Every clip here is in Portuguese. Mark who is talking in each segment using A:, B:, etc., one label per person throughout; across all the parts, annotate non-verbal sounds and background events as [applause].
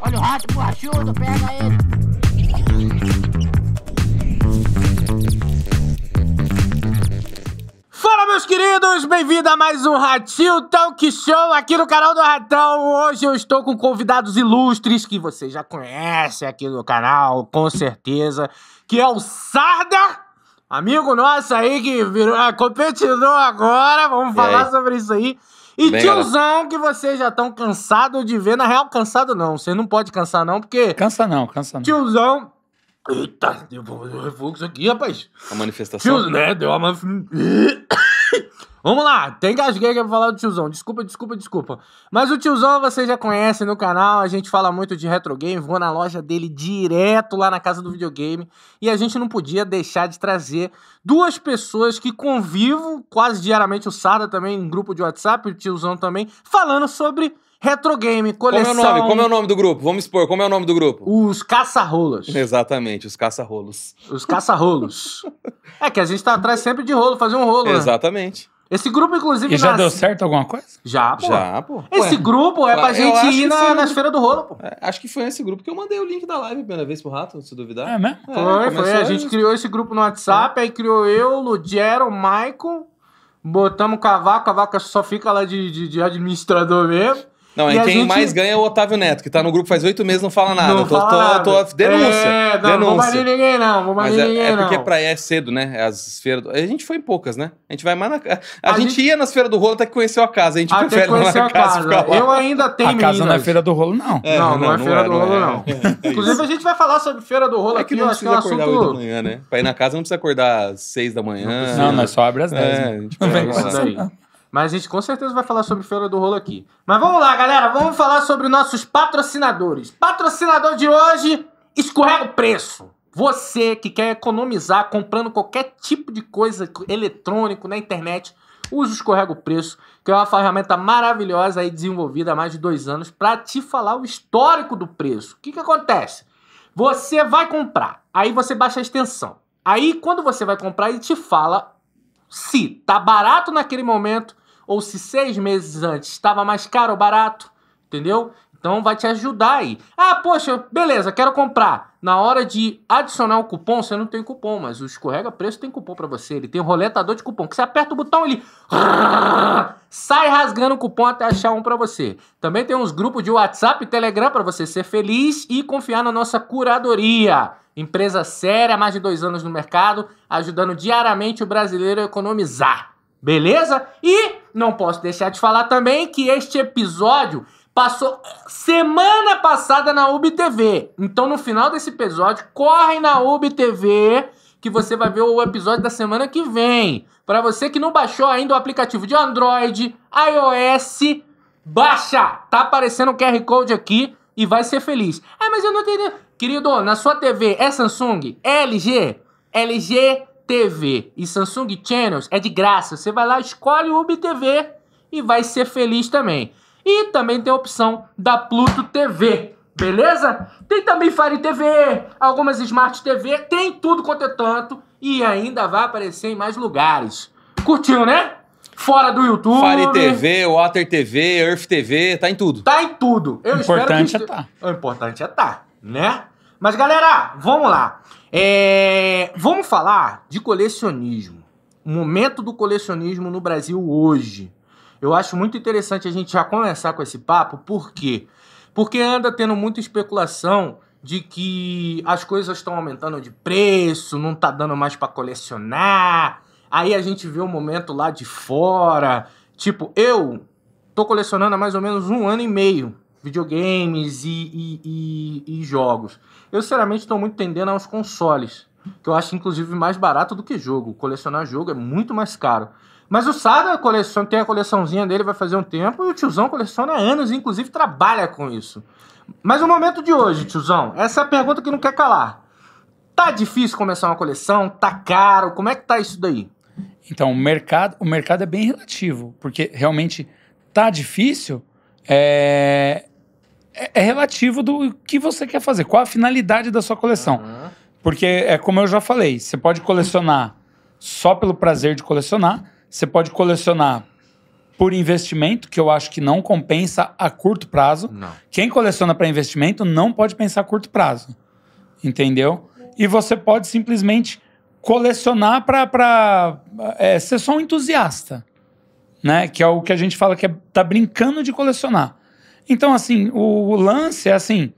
A: Olha o rato borrachudo, pega ele! Fala, meus queridos! Bem-vindo a mais um Ratinho Talk Show aqui no canal do Ratão. Hoje eu estou com convidados ilustres que você já conhece aqui no canal, com certeza, que é o Sarda... Amigo nosso aí que virou ah, competidor agora, vamos falar sobre isso aí. E Bem, tiozão que vocês já estão cansados de ver. Na real, cansado não. Você não pode cansar, não, porque. Cansa não, cansa não. Tiozão. Eita, deu um refluxo aqui, rapaz.
B: A manifestação. Tiozão, né? Deu uma.
A: Vamos lá, tem gasguei pra falar do tiozão. Desculpa, desculpa, desculpa. Mas o tiozão você já conhece no canal, a gente fala muito de retro game, vou na loja dele direto lá na casa do videogame. E a gente não podia deixar de trazer duas pessoas que convivo quase diariamente, o Sada também, em grupo de WhatsApp, o tiozão também, falando sobre retro game, coleção. Como é o nome? Como é o nome do grupo?
B: Vamos expor, como é o nome do grupo? Os caça-rolos. Exatamente, os caça-rolos. Os
A: caça-rolos. [laughs] é que a gente tá atrás sempre de rolo, fazer um rolo. Né?
C: Exatamente. Né?
A: Esse grupo, inclusive. E já deu certo
C: alguma coisa? Já, pô. Já, pô. Esse Ué, grupo é pra gente ir na, nas
B: feiras do rolo, pô. É, acho que foi esse grupo que eu mandei o link da live a primeira vez pro rato, se duvidar. É mesmo? É, foi, foi. A gente criou esse
A: grupo no WhatsApp, é. aí criou eu, Ludgero, Michael. Botamos o cavaco, a vaca
B: só fica lá de, de, de administrador mesmo. Não, aí quem mais ganha é o Otávio Neto, que tá no grupo faz oito meses não fala nada. Não tô, fala tô, nada. tô, denúncia. É, não, denúncia. vou mais
A: ninguém, não. Vou mais é, ninguém, é, é porque não.
B: pra é cedo, né? É as feiras. Do... A gente foi em poucas, né? A gente vai mais na. A, a gente... gente... ia nas feiras do rolo até que conheceu a casa. A gente até prefere na casa. casa. Eu ainda tenho. A casa é meninas. não é
C: feira do rolo, não. É, não, não, não, é feira do rolo, não.
A: Inclusive, a gente vai falar sobre feira do rolo aqui. Não precisa acordar oito
B: da manhã, né? Pra ir na casa não precisa acordar às seis da manhã. Não, nós só abre às dez. Né? Não vem com mas
A: a gente com certeza vai falar sobre Feira do Rolo aqui.
B: Mas vamos lá, galera. Vamos falar sobre nossos patrocinadores.
A: Patrocinador de hoje, escorrega o preço. Você que quer economizar comprando qualquer tipo de coisa eletrônico na internet, usa o Escorrega o Preço, que é uma ferramenta maravilhosa aí desenvolvida há mais de dois anos para te falar o histórico do preço. O que, que acontece? Você vai comprar, aí você baixa a extensão. Aí quando você vai comprar, ele te fala se tá barato naquele momento ou se seis meses antes estava mais caro ou barato, entendeu? Então vai te ajudar aí. Ah, poxa, beleza, quero comprar. Na hora de adicionar o cupom, você não tem cupom, mas o escorrega preço tem cupom para você. Ele tem um roletador de cupom, que você aperta o botão ele [laughs] sai rasgando o cupom até achar um para você. Também tem uns grupos de WhatsApp e Telegram para você ser feliz e confiar na nossa curadoria. Empresa séria, mais de dois anos no mercado, ajudando diariamente o brasileiro a economizar. Beleza? E não posso deixar de falar também que este episódio passou semana passada na UBTV. Então, no final desse episódio, corre na UBTV que você vai ver o episódio da semana que vem. Para você que não baixou ainda o aplicativo de Android, iOS, baixa! Tá aparecendo o um QR Code aqui e vai ser feliz. Ah, mas eu não entendi. Querido, na sua TV é Samsung? É LG? LG TV e Samsung Channels é de graça. Você vai lá, escolhe o TV e vai ser feliz também. E também tem a opção da Pluto TV, beleza? Tem também Fire TV, algumas Smart TV, tem tudo quanto é tanto e ainda vai aparecer em mais lugares. Curtiu, né? Fora do YouTube. Fire TV,
B: Water TV, Earth TV, tá em tudo. Tá em tudo. Eu o importante que... é tá. O importante é tá, né?
A: Mas galera, vamos lá. É... Vamos falar de colecionismo. O momento do colecionismo no Brasil hoje. Eu acho muito interessante a gente já começar com esse papo, por quê? Porque anda tendo muita especulação de que as coisas estão aumentando de preço, não tá dando mais para colecionar. Aí a gente vê o um momento lá de fora. Tipo, eu tô colecionando há mais ou menos um ano e meio videogames e, e, e, e jogos. Eu, sinceramente, estou muito tendendo aos consoles, que eu acho, inclusive, mais barato do que jogo. Colecionar jogo é muito mais caro. Mas o Saga coleciona, tem a coleçãozinha dele, vai fazer um tempo, e o tiozão coleciona anos, e inclusive trabalha com isso. Mas o momento de hoje, tiozão, essa é a pergunta que não quer calar. Tá difícil começar uma coleção?
C: Tá caro? Como é que tá isso daí? Então, o mercado, o mercado é bem relativo, porque realmente tá difícil, é, é, é, relativo do que você quer fazer, qual a finalidade da sua coleção. Uhum. Porque é como eu já falei, você pode colecionar só pelo prazer de colecionar, você pode colecionar por investimento, que eu acho que não compensa a curto prazo. Não. Quem coleciona para investimento não pode pensar a curto prazo. Entendeu? E você pode simplesmente colecionar para é, ser só um entusiasta. Né? Que é o que a gente fala que é, tá brincando de colecionar. Então, assim, o, o lance é assim: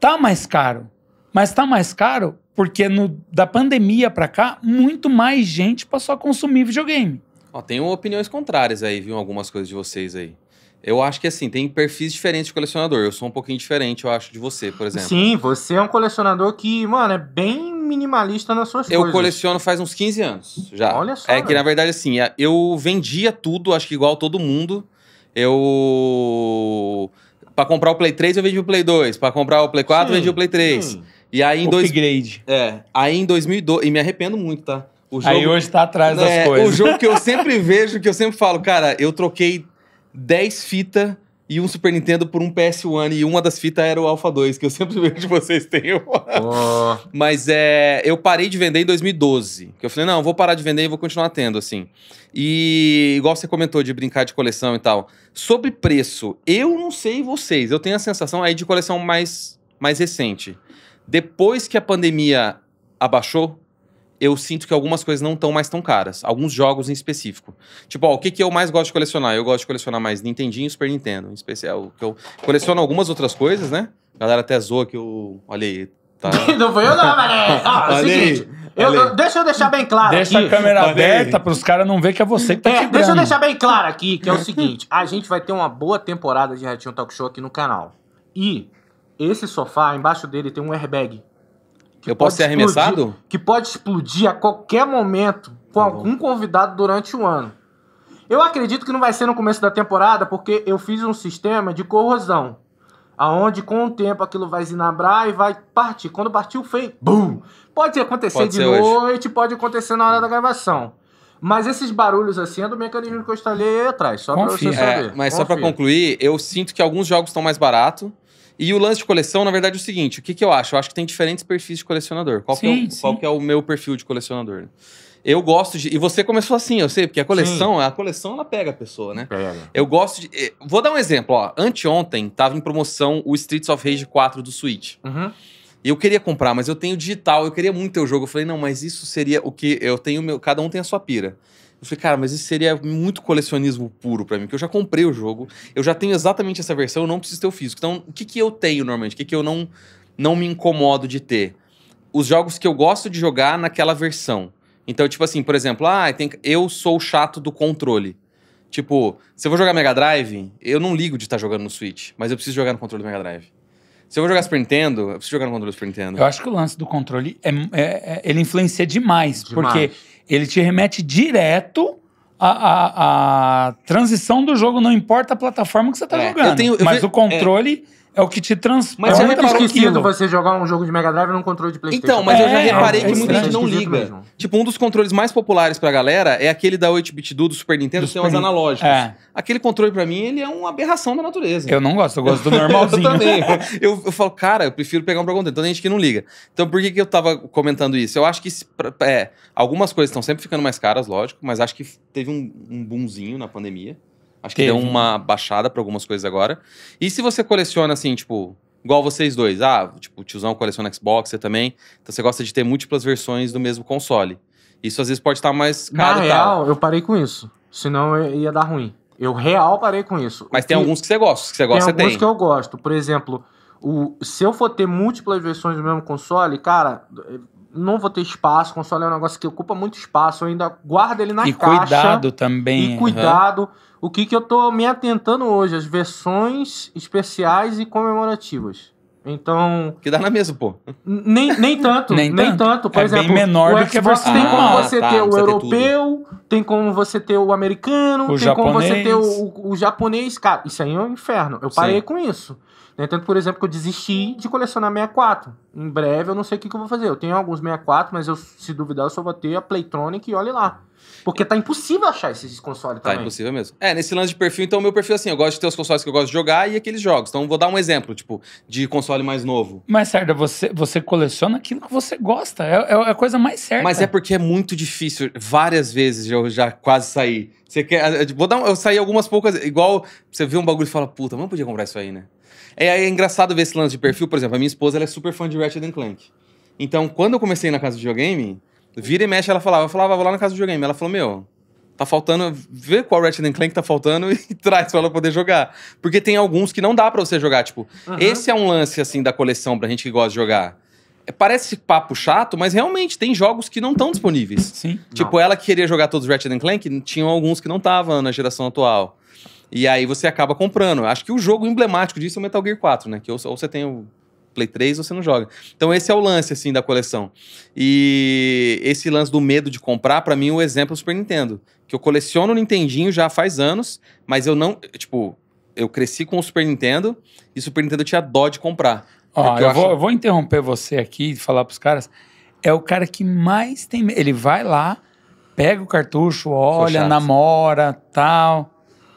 C: tá mais caro, mas tá mais caro porque no, da pandemia para cá, muito mais gente passou a consumir videogame.
B: Ó, tem opiniões contrárias aí, viu? Algumas coisas de vocês aí. Eu acho que assim, tem perfis diferentes de colecionador. Eu sou um pouquinho diferente, eu acho, de você, por exemplo. Sim,
A: você é um colecionador que, mano, é bem minimalista nas suas eu coisas. Eu coleciono
B: faz uns 15 anos já. Olha só. É que, na verdade, assim, é, eu vendia tudo, acho que igual todo mundo eu. Pra comprar o Play 3, eu vendi o Play 2. Pra comprar o Play 4, hum, eu vendi o Play 3. Hum. E aí em dois... Upgrade. É. Aí em 2012. E me arrependo muito, tá? O jogo, aí hoje tá atrás né, das é, coisas. O jogo que eu sempre [laughs] vejo, que eu sempre falo, cara, eu troquei 10 fitas e um Super Nintendo por um PS1 e uma das fitas era o Alpha 2, que eu sempre [laughs] vejo que vocês têm. Oh. Mas é, eu parei de vender em 2012, que eu falei, não, vou parar de vender e vou continuar tendo, assim. E igual você comentou de brincar de coleção e tal. Sobre preço, eu não sei vocês, eu tenho a sensação aí de coleção mais, mais recente. Depois que a pandemia abaixou, eu sinto que algumas coisas não estão mais tão caras. Alguns jogos em específico. Tipo, ó, o que, que eu mais gosto de colecionar? Eu gosto de colecionar mais Nintendinho e Super Nintendo, em especial. É que eu coleciono algumas outras coisas, né? A galera até zoa que eu. Olha aí. Tá. [laughs] não foi eu,
A: não, Maré! [laughs] Ó,
B: é o seguinte. Eu, eu,
A: deixa eu deixar bem claro deixa aqui. a câmera Valeu.
B: aberta
C: para os caras não ver que é você que
A: tá é, quebrando. Deixa eu deixar bem claro aqui, que é o seguinte. A gente vai ter uma boa temporada de Ratinho Talk Show aqui no canal. E esse sofá, embaixo dele tem um airbag eu posso ser arremessado? Explodir, que pode explodir a qualquer momento com tá algum convidado durante o ano. Eu acredito que não vai ser no começo da temporada, porque eu fiz um sistema de corrosão. Aonde com o tempo aquilo vai zinabrar e vai partir. Quando partir o feio, bum! Pode acontecer pode de noite, hoje. pode acontecer na hora da gravação. Mas esses barulhos assim é do mecanismo que eu instalei aí atrás, só Confia. pra você saber. É, mas Confia. só para
B: concluir, eu sinto que alguns jogos estão mais baratos e o lance de coleção, na verdade, é o seguinte: o que, que eu acho? Eu acho que tem diferentes perfis de colecionador. Qual, sim, que, é o, qual que é o meu perfil de colecionador? Eu gosto de. E você começou assim, eu sei, porque a coleção, Sim. a coleção ela pega a pessoa, né? Pega. Eu gosto de. Eh, vou dar um exemplo, ó. Anteontem tava em promoção o Streets of Rage 4 do Switch. Uhum. E eu queria comprar, mas eu tenho digital, eu queria muito ter o jogo. Eu falei, não, mas isso seria o que eu tenho, meu, cada um tem a sua pira. Eu falei, cara, mas isso seria muito colecionismo puro para mim, porque eu já comprei o jogo, eu já tenho exatamente essa versão, eu não preciso ter o físico. Então, o que, que eu tenho normalmente? O que, que eu não, não me incomodo de ter? Os jogos que eu gosto de jogar naquela versão. Então, tipo assim, por exemplo, ah, tem, eu sou o chato do controle. Tipo, se eu vou jogar Mega Drive, eu não ligo de estar tá jogando no Switch, mas eu preciso jogar no controle do Mega Drive. Se eu vou jogar Super Nintendo, eu preciso jogar no controle do Super Nintendo. Eu acho
C: que o lance do controle é, é, é ele influencia demais, demais. porque ele te remete direto à transição do jogo, não importa a plataforma que você está é, jogando. Tenho, mas ve... o controle é. É o que te transporta. Mas é
A: você nunca tá esquisito você jogar um jogo de Mega Drive num controle de Playstation. Então,
B: mas é, eu já é, reparei é, que muita gente não liga. Mesmo. Tipo, um dos controles mais populares pra galera é aquele da 8-bit do, do Super Nintendo, que tem umas analógicas. É. Aquele controle pra mim, ele é uma aberração da natureza. Eu não gosto, eu gosto do [laughs] normalzinho. eu também. eu, eu, falo, cara, eu prefiro pegar um pra controle. Então tem gente que não liga. Então por que, que eu tava comentando isso? Eu acho que é, algumas coisas estão sempre ficando mais caras, lógico, mas acho que teve um, um boomzinho na pandemia. Acho que Teve. deu uma baixada para algumas coisas agora. E se você coleciona, assim, tipo, igual vocês dois, ah, tipo, o tiozão coleciona Xbox, você também. Então você gosta de ter múltiplas versões do mesmo console. Isso às vezes pode estar mais caro Na tal.
A: real, eu parei com isso. Senão ia dar ruim.
B: Eu real parei com isso. Mas tem alguns que você gosta, que você gosta, tem tem. alguns que
A: eu gosto. Por exemplo, o, se eu for ter múltiplas versões do mesmo console, cara, não vou ter espaço, console é um negócio que ocupa muito espaço, eu ainda guardo ele na e caixa. E cuidado
C: também. E cuidado.
A: Uhum. O que, que eu tô me atentando hoje? As versões especiais e comemorativas.
B: Então. Que dá na mesa, pô.
A: Nem, nem tanto.
B: nem, nem tanto. tanto. Por é exemplo, bem menor o do que a versão. tem como você ah, tá, ter o europeu,
A: ter tem como você ter o americano, o tem japonês. como você ter o, o, o, japonês. Cara, isso aí é um inferno. Eu parei Sim. com isso. Né? Tanto, por exemplo, que eu desisti de colecionar 64 em breve eu não sei o que, que eu vou fazer. Eu tenho alguns 64, mas eu, se duvidar, eu só vou ter a Playtronic e olhe lá. Porque tá impossível achar esses consoles tá também. Tá impossível
B: mesmo. É, nesse lance de perfil, então, o meu perfil é assim, eu gosto de ter os consoles que eu gosto de jogar e aqueles jogos. Então, vou dar um exemplo, tipo, de console mais novo.
C: Mas, Sarda, você, você coleciona aquilo que você gosta. É, é, é a coisa mais certa. Mas é
B: porque é muito difícil. Várias vezes eu já quase saí. Você quer... Vou dar... Um, eu saí algumas poucas... Igual você vê um bagulho e fala, puta, mas não podia comprar isso aí, né? É, é engraçado ver esse lance de perfil. Por exemplo, a minha esposa ela é super fã de Ratchet Clank. Então, quando eu comecei na casa de videogame, vira e mexe ela falava. Eu falava, ah, vou lá na casa de videogame. Ela falou, meu, tá faltando... Vê qual Ratchet Clank tá faltando [laughs] e traz pra ela poder jogar. Porque tem alguns que não dá para você jogar. Tipo, esse é um lance, assim, da coleção pra gente que gosta de jogar é, parece papo chato, mas realmente tem jogos que não estão disponíveis. Sim. Tipo, não. ela que queria jogar todos os Ratchet Clank, tinham alguns que não estavam na geração atual. E aí você acaba comprando. Acho que o jogo emblemático disso é o Metal Gear 4, né? Que ou, ou você tem o Play 3 ou você não joga. Então esse é o lance, assim, da coleção. E esse lance do medo de comprar, para mim, o é exemplo é o Super Nintendo. Que eu coleciono o Nintendinho já faz anos, mas eu não... Tipo, eu cresci com o Super Nintendo e o Super Nintendo tinha dó de comprar. Ó, eu, eu, vou, eu
C: vou interromper você aqui e falar pros caras. É o cara que mais tem... Ele vai lá, pega o cartucho, olha, namora, tal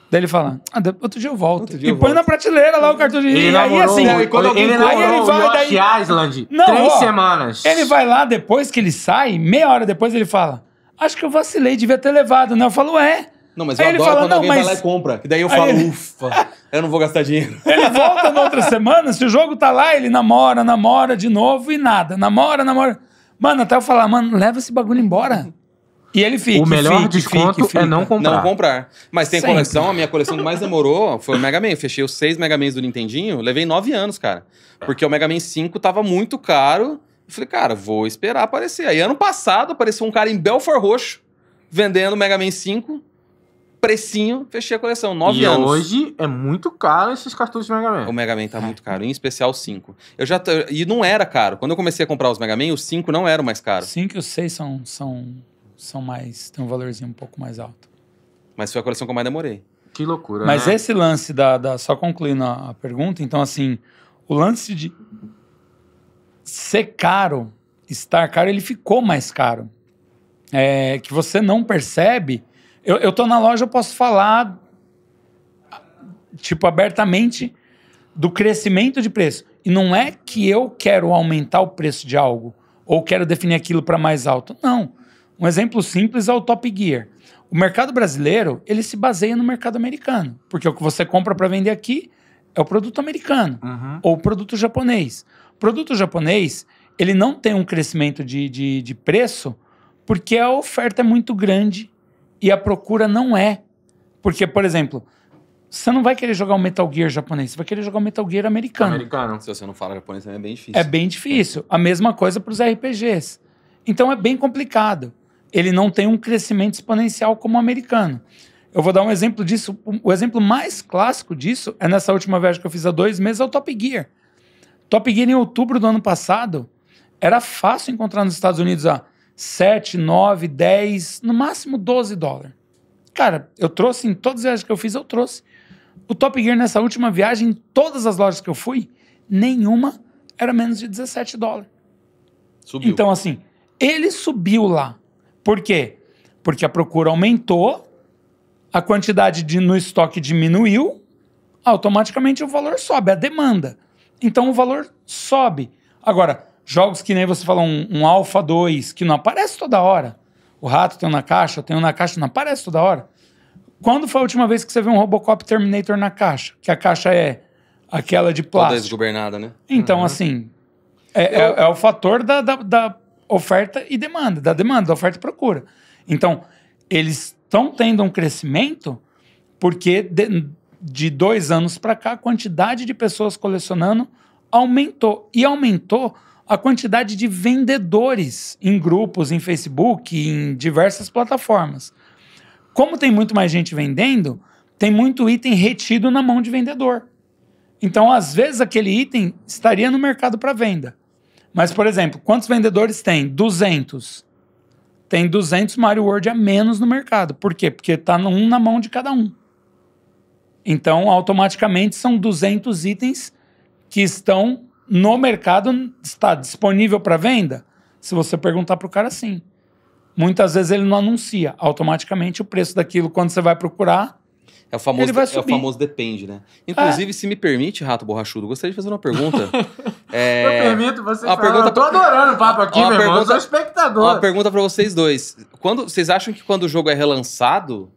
C: Daí ele fala, ah, outro dia eu volto. dia e eu põe volto. na prateleira lá o cartão de Ele e aí, assim, né? quando ele, ele, aí ele vai daí... Island, não, três ó, semanas. Ele vai lá, depois que ele sai, meia hora depois ele fala, acho que eu vacilei, devia ter levado, né? Eu falo, é. Não, mas eu adoro fala, quando alguém mas... vai lá e
B: compra. Que daí eu falo, ele... ufa, eu não vou gastar dinheiro. [laughs]
C: Ele volta na outra semana, se o jogo tá lá, ele namora, namora de novo e nada. Namora, namora. Mano, até eu falar, mano, leva esse bagulho embora.
B: E ele fica. O melhor desconto fica, é não comprar. Não comprar. Mas tem Sempre. coleção, a minha coleção que mais demorou foi o Mega Man. Eu fechei os seis Mega Man do Nintendinho, levei nove anos, cara. Porque o Mega Man 5 tava muito caro. Eu falei, cara, vou esperar aparecer. Aí ano passado apareceu um cara em Belfort Roxo vendendo Mega Man 5 precinho, fechei a coleção, 9 anos. hoje é muito caro esses cartuchos de Mega Man. O Mega Man tá é. muito caro, em especial 5. Eu já e não era caro. Quando eu comecei a comprar os Mega Man, o 5 não era o mais caro.
C: 5 e o 6 são são são mais. tem um valorzinho um pouco mais alto.
B: Mas foi a coleção que eu mais demorei. Que
C: loucura. Mas né? esse lance da, da. Só concluindo a, a pergunta, então, assim, o lance de ser caro, estar caro, ele ficou mais caro. É, que você não percebe. Eu, eu tô na loja, eu posso falar, tipo, abertamente do crescimento de preço. E não é que eu quero aumentar o preço de algo ou quero definir aquilo para mais alto. Não. Um exemplo simples é o Top Gear. O mercado brasileiro, ele se baseia no mercado americano, porque o que você compra para vender aqui é o produto americano uhum. ou o produto japonês. O produto japonês, ele não tem um crescimento de, de, de preço porque a oferta é muito grande e a procura não é. Porque, por exemplo, você não vai querer jogar o um Metal Gear japonês, você vai querer jogar o um Metal Gear americano.
B: Americano. Se você não fala japonês, é bem difícil. É
C: bem difícil. É. A mesma coisa para os RPGs. Então é bem complicado ele não tem um crescimento exponencial como o americano. Eu vou dar um exemplo disso. O exemplo mais clássico disso é nessa última viagem que eu fiz há dois meses, é o Top Gear. Top Gear em outubro do ano passado era fácil encontrar nos Estados Unidos a 7, 9, 10, no máximo 12 dólares. Cara, eu trouxe em todas as viagens que eu fiz, eu trouxe. O Top Gear nessa última viagem, em todas as lojas que eu fui, nenhuma era menos de 17 dólares. Subiu. Então, assim, ele subiu lá. Por quê? Porque a procura aumentou, a quantidade de, no estoque diminuiu, automaticamente o valor sobe, a demanda. Então o valor sobe. Agora, jogos que nem você falou, um, um Alpha 2, que não aparece toda hora. O rato tem um na caixa, tem um na caixa, não aparece toda hora. Quando foi a última vez que você viu um Robocop Terminator na caixa? Que a caixa é aquela
B: de plástico. Toda desgovernada, né?
C: Então, uhum. assim, é, é, é, o fator da, da, da oferta e demanda, da demanda, da oferta e procura. Então, eles estão tendo um crescimento porque de, de dois anos para cá a quantidade de pessoas colecionando aumentou. E aumentou a quantidade de vendedores em grupos, em Facebook, em diversas plataformas. Como tem muito mais gente vendendo, tem muito item retido na mão de vendedor. Então, às vezes, aquele item estaria no mercado para venda. Mas, por exemplo, quantos vendedores tem? 200. Tem 200 Mario World a menos no mercado. Por quê? Porque está um na mão de cada um. Então, automaticamente, são 200 itens que estão no mercado, está disponível para venda? Se você perguntar para o cara, sim. Muitas vezes ele não anuncia. Automaticamente, o preço daquilo, quando você vai procurar,
B: é o famoso, é o famoso depende, né? Inclusive, é. se me permite, Rato Borrachudo, gostaria de fazer uma pergunta. [laughs] é... Eu permito você uma Pergunta... Eu tô adorando o papo aqui, uma meu pergunta... irmão. Eu espectador. Uma pergunta para vocês dois. Quando... Vocês acham que quando o jogo é relançado...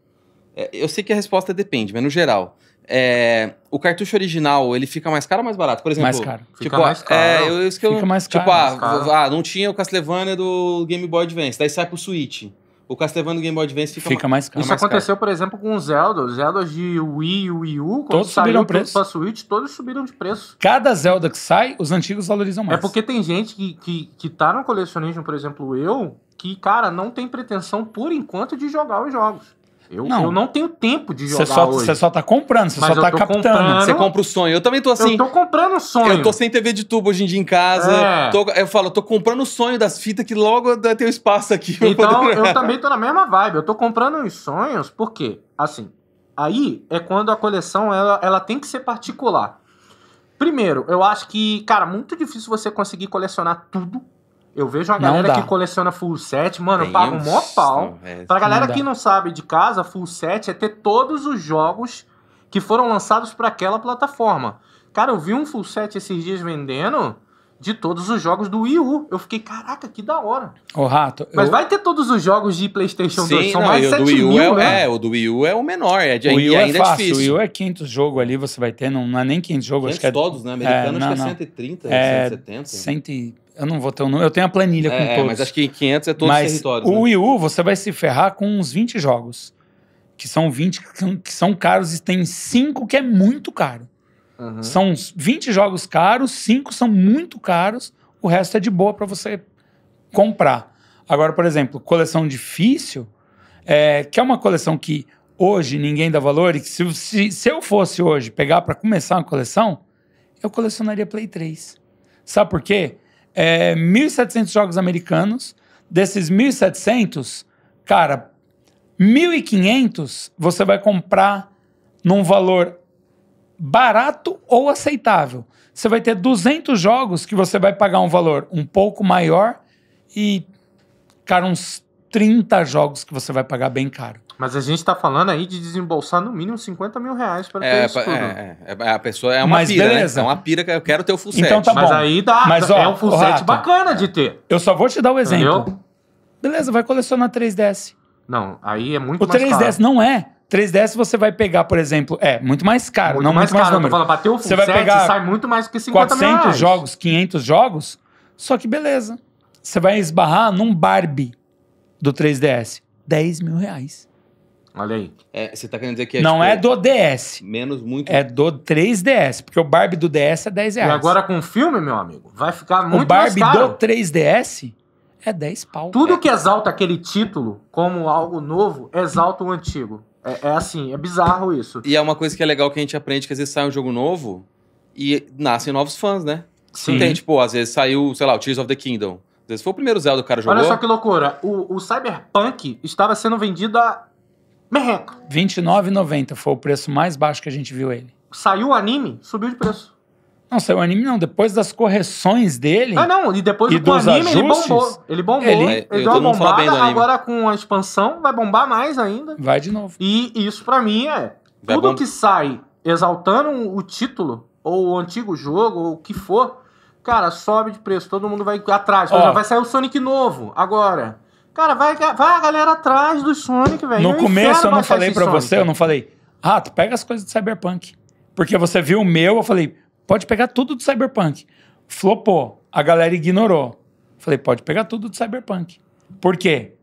B: É... Eu sei que a resposta é depende, mas no geral... É, o cartucho original, ele fica mais caro ou mais barato? Por exemplo, tipo, mais é, caro. Tipo, fica mais caro. É, eu, fica mais tipo, caro. Tipo, ah, ah, não tinha o Castlevania do Game Boy Advance, daí sai pro Switch o Castlevania do Game Boy Advance fica, fica mais caro. Isso aconteceu, por exemplo, com o Zelda. Os Zelda de
A: Wii e Wii U, quando todos subiram preço. pra Switch, todos subiram de preço.
C: Cada Zelda que sai, os
A: antigos valorizam mais. É porque tem gente que, que, que tá no colecionismo, por exemplo, eu, que, cara, não tem pretensão, por enquanto, de jogar os jogos. Eu não, eu não tenho tempo de jogar. Você só, Você só
B: tá comprando, você só tá captando. Comprando, você compra o sonho. Eu também tô assim. Eu tô comprando o sonho. Eu tô sem TV de tubo hoje em dia em casa. É. Tô, eu falo, eu tô comprando o sonho das fitas que logo tem o espaço aqui. Então, poder... eu também tô
A: na mesma vibe. Eu tô comprando os sonhos, porque, assim, aí é quando a coleção ela, ela tem que ser particular. Primeiro, eu acho que, cara, muito difícil você conseguir colecionar tudo eu vejo a galera que coleciona full set, mano, Tem paga um mó pau. É, pra galera que não sabe de casa, full set é ter todos os jogos que foram lançados para aquela plataforma. Cara, eu vi um full set esses dias vendendo de todos os jogos do Wii U. Eu fiquei, caraca, que da hora.
B: Ô, Rato. Mas eu...
A: vai ter todos
C: os jogos de PlayStation Sim, 2, são não, mais 7 do Wii U é mil, é, né? é, o
B: do Wii U é o menor, é de, o Wii U é ainda é fácil, difícil. O Wii U
C: é 500 jogo ali, você vai ter, não, não é nem 500 jogos. acho que é, todos, né? Americano é, não, acho que é 130, é, 170. 100, eu não vou ter um número, eu tenho a planilha é, com é, todos. mas acho que 500 é todo mas os O né? Wii U, você vai se ferrar com uns 20 jogos. Que são 20 que são caros e tem 5 que é muito caro. Uhum. São 20 jogos caros, 5 são muito caros, o resto é de boa para você comprar. Agora, por exemplo, coleção difícil, é, que é uma coleção que hoje ninguém dá valor e que se, se, se eu fosse hoje pegar para começar uma coleção, eu colecionaria Play 3. Sabe por quê? é, 1.700 jogos americanos. Desses 1.700, cara, 1.500 você vai comprar num valor barato ou aceitável. Você vai ter 200 jogos que você vai pagar um valor um pouco maior e, cara, uns 30 jogos que você vai pagar
B: bem caro. Mas a gente está falando
C: aí de desembolsar no mínimo 50 mil reais para é, ter isso tudo. É,
B: é, é, a pessoa é uma Mas pira, né? beleza. Né? É uma pira que eu quero ter o full então set. tá Mas aí dá, Mas, é ó, é um full set bacana de é. ter.
C: Eu só vou te dar o um exemplo. Entendeu? Beleza, vai colecionar 3DS. Não, aí é muito o mais 3DS não é. 3DS você vai pegar, por exemplo, é muito mais caro, muito não mais muito caro, mais número. bateu o full você vai set, pegar sai muito mais que 50 400 reais. jogos, 500 jogos, só que beleza. Você vai esbarrar num Barbie do 3DS. 10 mil reais.
B: Olha aí. É, você tá querendo dizer que é. Não tipo, é do
C: DS. Menos muito. É do 3DS, porque o Barbie do DS é 10 reais. E agora com o filme, meu amigo, vai ficar muito mais caro. O Barbie do 3DS é 10 pau. Tudo que exalta aquele
A: título como algo novo, exalta o antigo. É, é, assim, é bizarro isso.
C: E é
B: uma coisa que é legal que a gente aprende que às vezes sai um jogo novo e nascem novos fãs, né? Sim. Tem, tipo, às vezes saiu, sei lá, o Tears of the Kingdom. Às vezes foi o primeiro Zelda que o cara jogou. Olha só que
C: loucura. O, o Cyberpunk estava sendo vendido a Merreca. R$29,90 foi o preço mais baixo que a gente viu ele. Saiu o anime, subiu de preço. Não, saiu o anime não. Depois das correções dele. Ah, não. E depois e do dos anime, ajustes, ele bombou. Ele bombou. Ele, é, ele deu uma bombada. Agora
A: com a expansão, vai bombar mais ainda. Vai de novo. E isso para mim é. Vai tudo bom... que sai exaltando o título, ou o antigo jogo, ou o que for, cara, sobe de preço. Todo mundo vai atrás. Ó, vai sair o Sonic novo agora. Cara, vai, vai a galera atrás do Sonic, velho. No eu é começo eu não falei pra Sonic. você,
C: eu não falei, ah, tu pega as coisas do Cyberpunk. Porque você viu o meu, eu falei, pode pegar tudo do Cyberpunk. Flopou, a galera ignorou. Falei, pode pegar tudo do Cyberpunk. Por quê?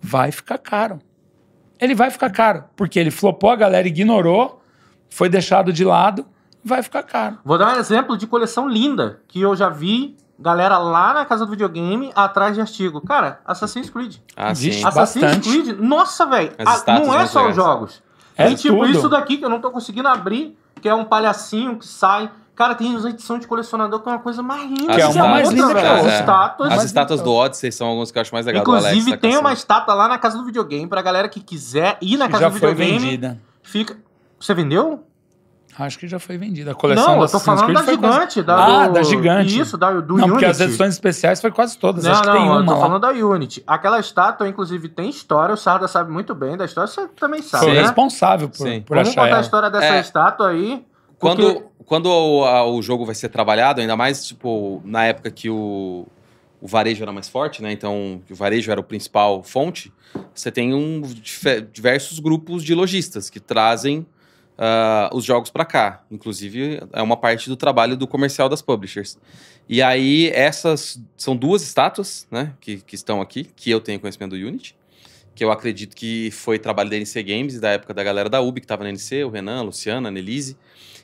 C: Vai ficar caro. Ele vai ficar caro, porque ele flopou, a galera ignorou, foi deixado de lado, vai ficar caro. Vou dar um exemplo de coleção linda que eu já
A: vi galera lá na casa do videogame atrás de artigo. Cara, Assassin's Creed. Ah, Existe Assassin's bastante. Creed, nossa, velho. Não é só os jogos. É tem tipo tudo. isso daqui que eu não tô conseguindo abrir, que é um palhacinho que sai. Cara, tem uma edição de colecionador que é uma coisa mais linda. Que é uma mais linda que é. As Estátuas, As estátuas então. do
B: Odyssey são alguns que eu acho mais legal Inclusive, Alex, tá tem
A: uma estátua lá na casa do videogame pra galera que quiser ir na casa Já do videogame. Já foi vendida. Fica...
C: Você vendeu? Acho que já foi vendida. A coleção não, da eu tô falando Creed da gigante. Quase... Da, ah, do... da gigante. Isso, da, do não, Unity. Porque as edições especiais foi quase todas. Não, Acho não, que tem uma. Eu tô lá. falando
A: da Unity. Aquela estátua, inclusive, tem história. O Sarda sabe muito bem da história. Você também sabe. Foi né? responsável por, Sim. por Vamos achar. Vamos contar a história dessa é... estátua aí. Porque... Quando,
B: quando o, a, o jogo vai ser trabalhado, ainda mais tipo na época que o, o varejo era mais forte, né? Então, o varejo era o principal fonte. Você tem um, diversos grupos de lojistas que trazem uh, os jogos para cá. Inclusive, é uma parte do trabalho do comercial das publishers. E aí, essas são duas estátuas né, que, que estão aqui, que eu tenho conhecimento do Unity, que eu acredito que foi trabalho da NC Games, da época da galera da UB, que estava na NC, o Renan, a Luciana, a Nelise.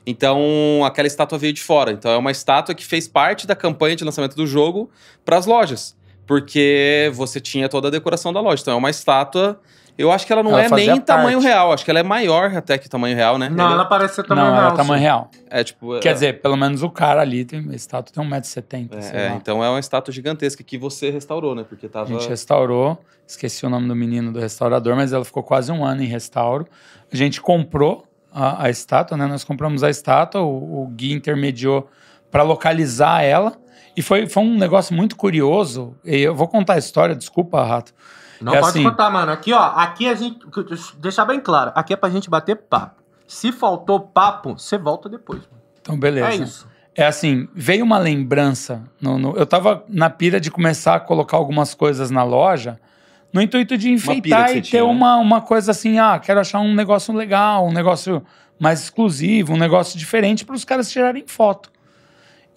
B: Então, aquela estátua veio de fora. Então, é uma estátua que fez parte da campanha de lançamento do jogo para as lojas porque você tinha toda a decoração da loja. Então é uma estátua eu acho que ela não ela é nem parte. tamanho real, acho que ela é maior até que tamanho real, né? Não, ela, ela parece ser tamanho não, é real. Não, é tamanho real. É tipo. Quer é... dizer, pelo
C: menos o cara ali tem uma estátua, tem 1,70m.
B: É, é então é uma estátua gigantesca que você restaurou, né? Porque tava. A gente restaurou,
C: esqueci o nome do menino do restaurador, mas ela ficou quase um ano em restauro. A gente comprou a, a estátua, né? Nós compramos a estátua, o, o Gui intermediou para localizar ela. E foi, foi um negócio muito curioso. eu vou contar a história, desculpa, Rato não é pode assim,
A: contar, mano. Aqui, ó, aqui a gente. Deixar bem claro, aqui é pra gente bater papo. Se faltou
C: papo, você volta depois. Mano. Então, beleza. É isso. É assim, veio uma lembrança. No, no, eu tava na pira de começar a colocar algumas coisas na loja, no intuito de enfeitar e ter tinha, né? uma, né? uma coisa assim, ah, quero achar um negócio legal, um negócio mais exclusivo, um negócio diferente para os caras tirarem foto.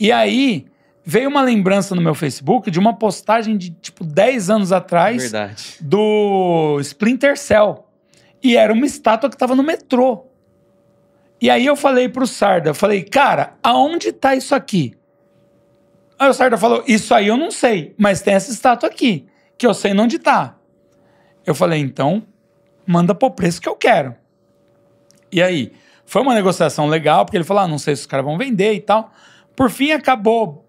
C: E aí, veio uma lembrança no meu Facebook de uma postagem de tipo 10 anos atrás Verdade. do Splinter Cell. E era uma estátua que tava no metrô. E aí eu falei pro Sarda, falei, cara, aonde tá isso aqui? Aí o Sarda falou, isso aí eu não sei, mas tem essa estátua aqui, que eu sei onde tá. Eu falei, então, manda pro preço que eu quero. E aí, foi uma negociação legal, porque ele falou, ah, não sei se os caras vão vender e tal. Por fim, acabou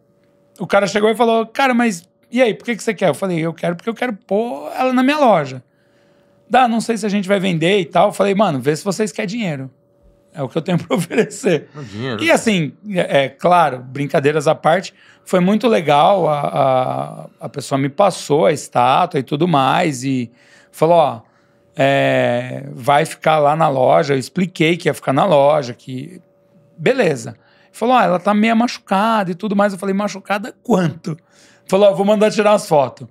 C: o cara chegou e falou: Cara, mas e aí, por que, que você quer? Eu falei: Eu quero porque eu quero pôr ela na minha loja. Dá, não sei se a gente vai vender e tal. Eu falei: Mano, vê se vocês querem dinheiro. É o que eu tenho [laughs] para oferecer. Dinheiro. E assim, é, é, claro, brincadeiras à parte, foi muito legal. A, a, a, pessoa me passou a estátua e tudo mais. E falou: Ó, é, vai ficar lá na loja. Eu expliquei que ia ficar na loja, que. Beleza. Falou, ah, ela tá meio machucada e tudo mais. Eu falei, machucada quanto? Falou, ah, vou mandar tirar as fotos.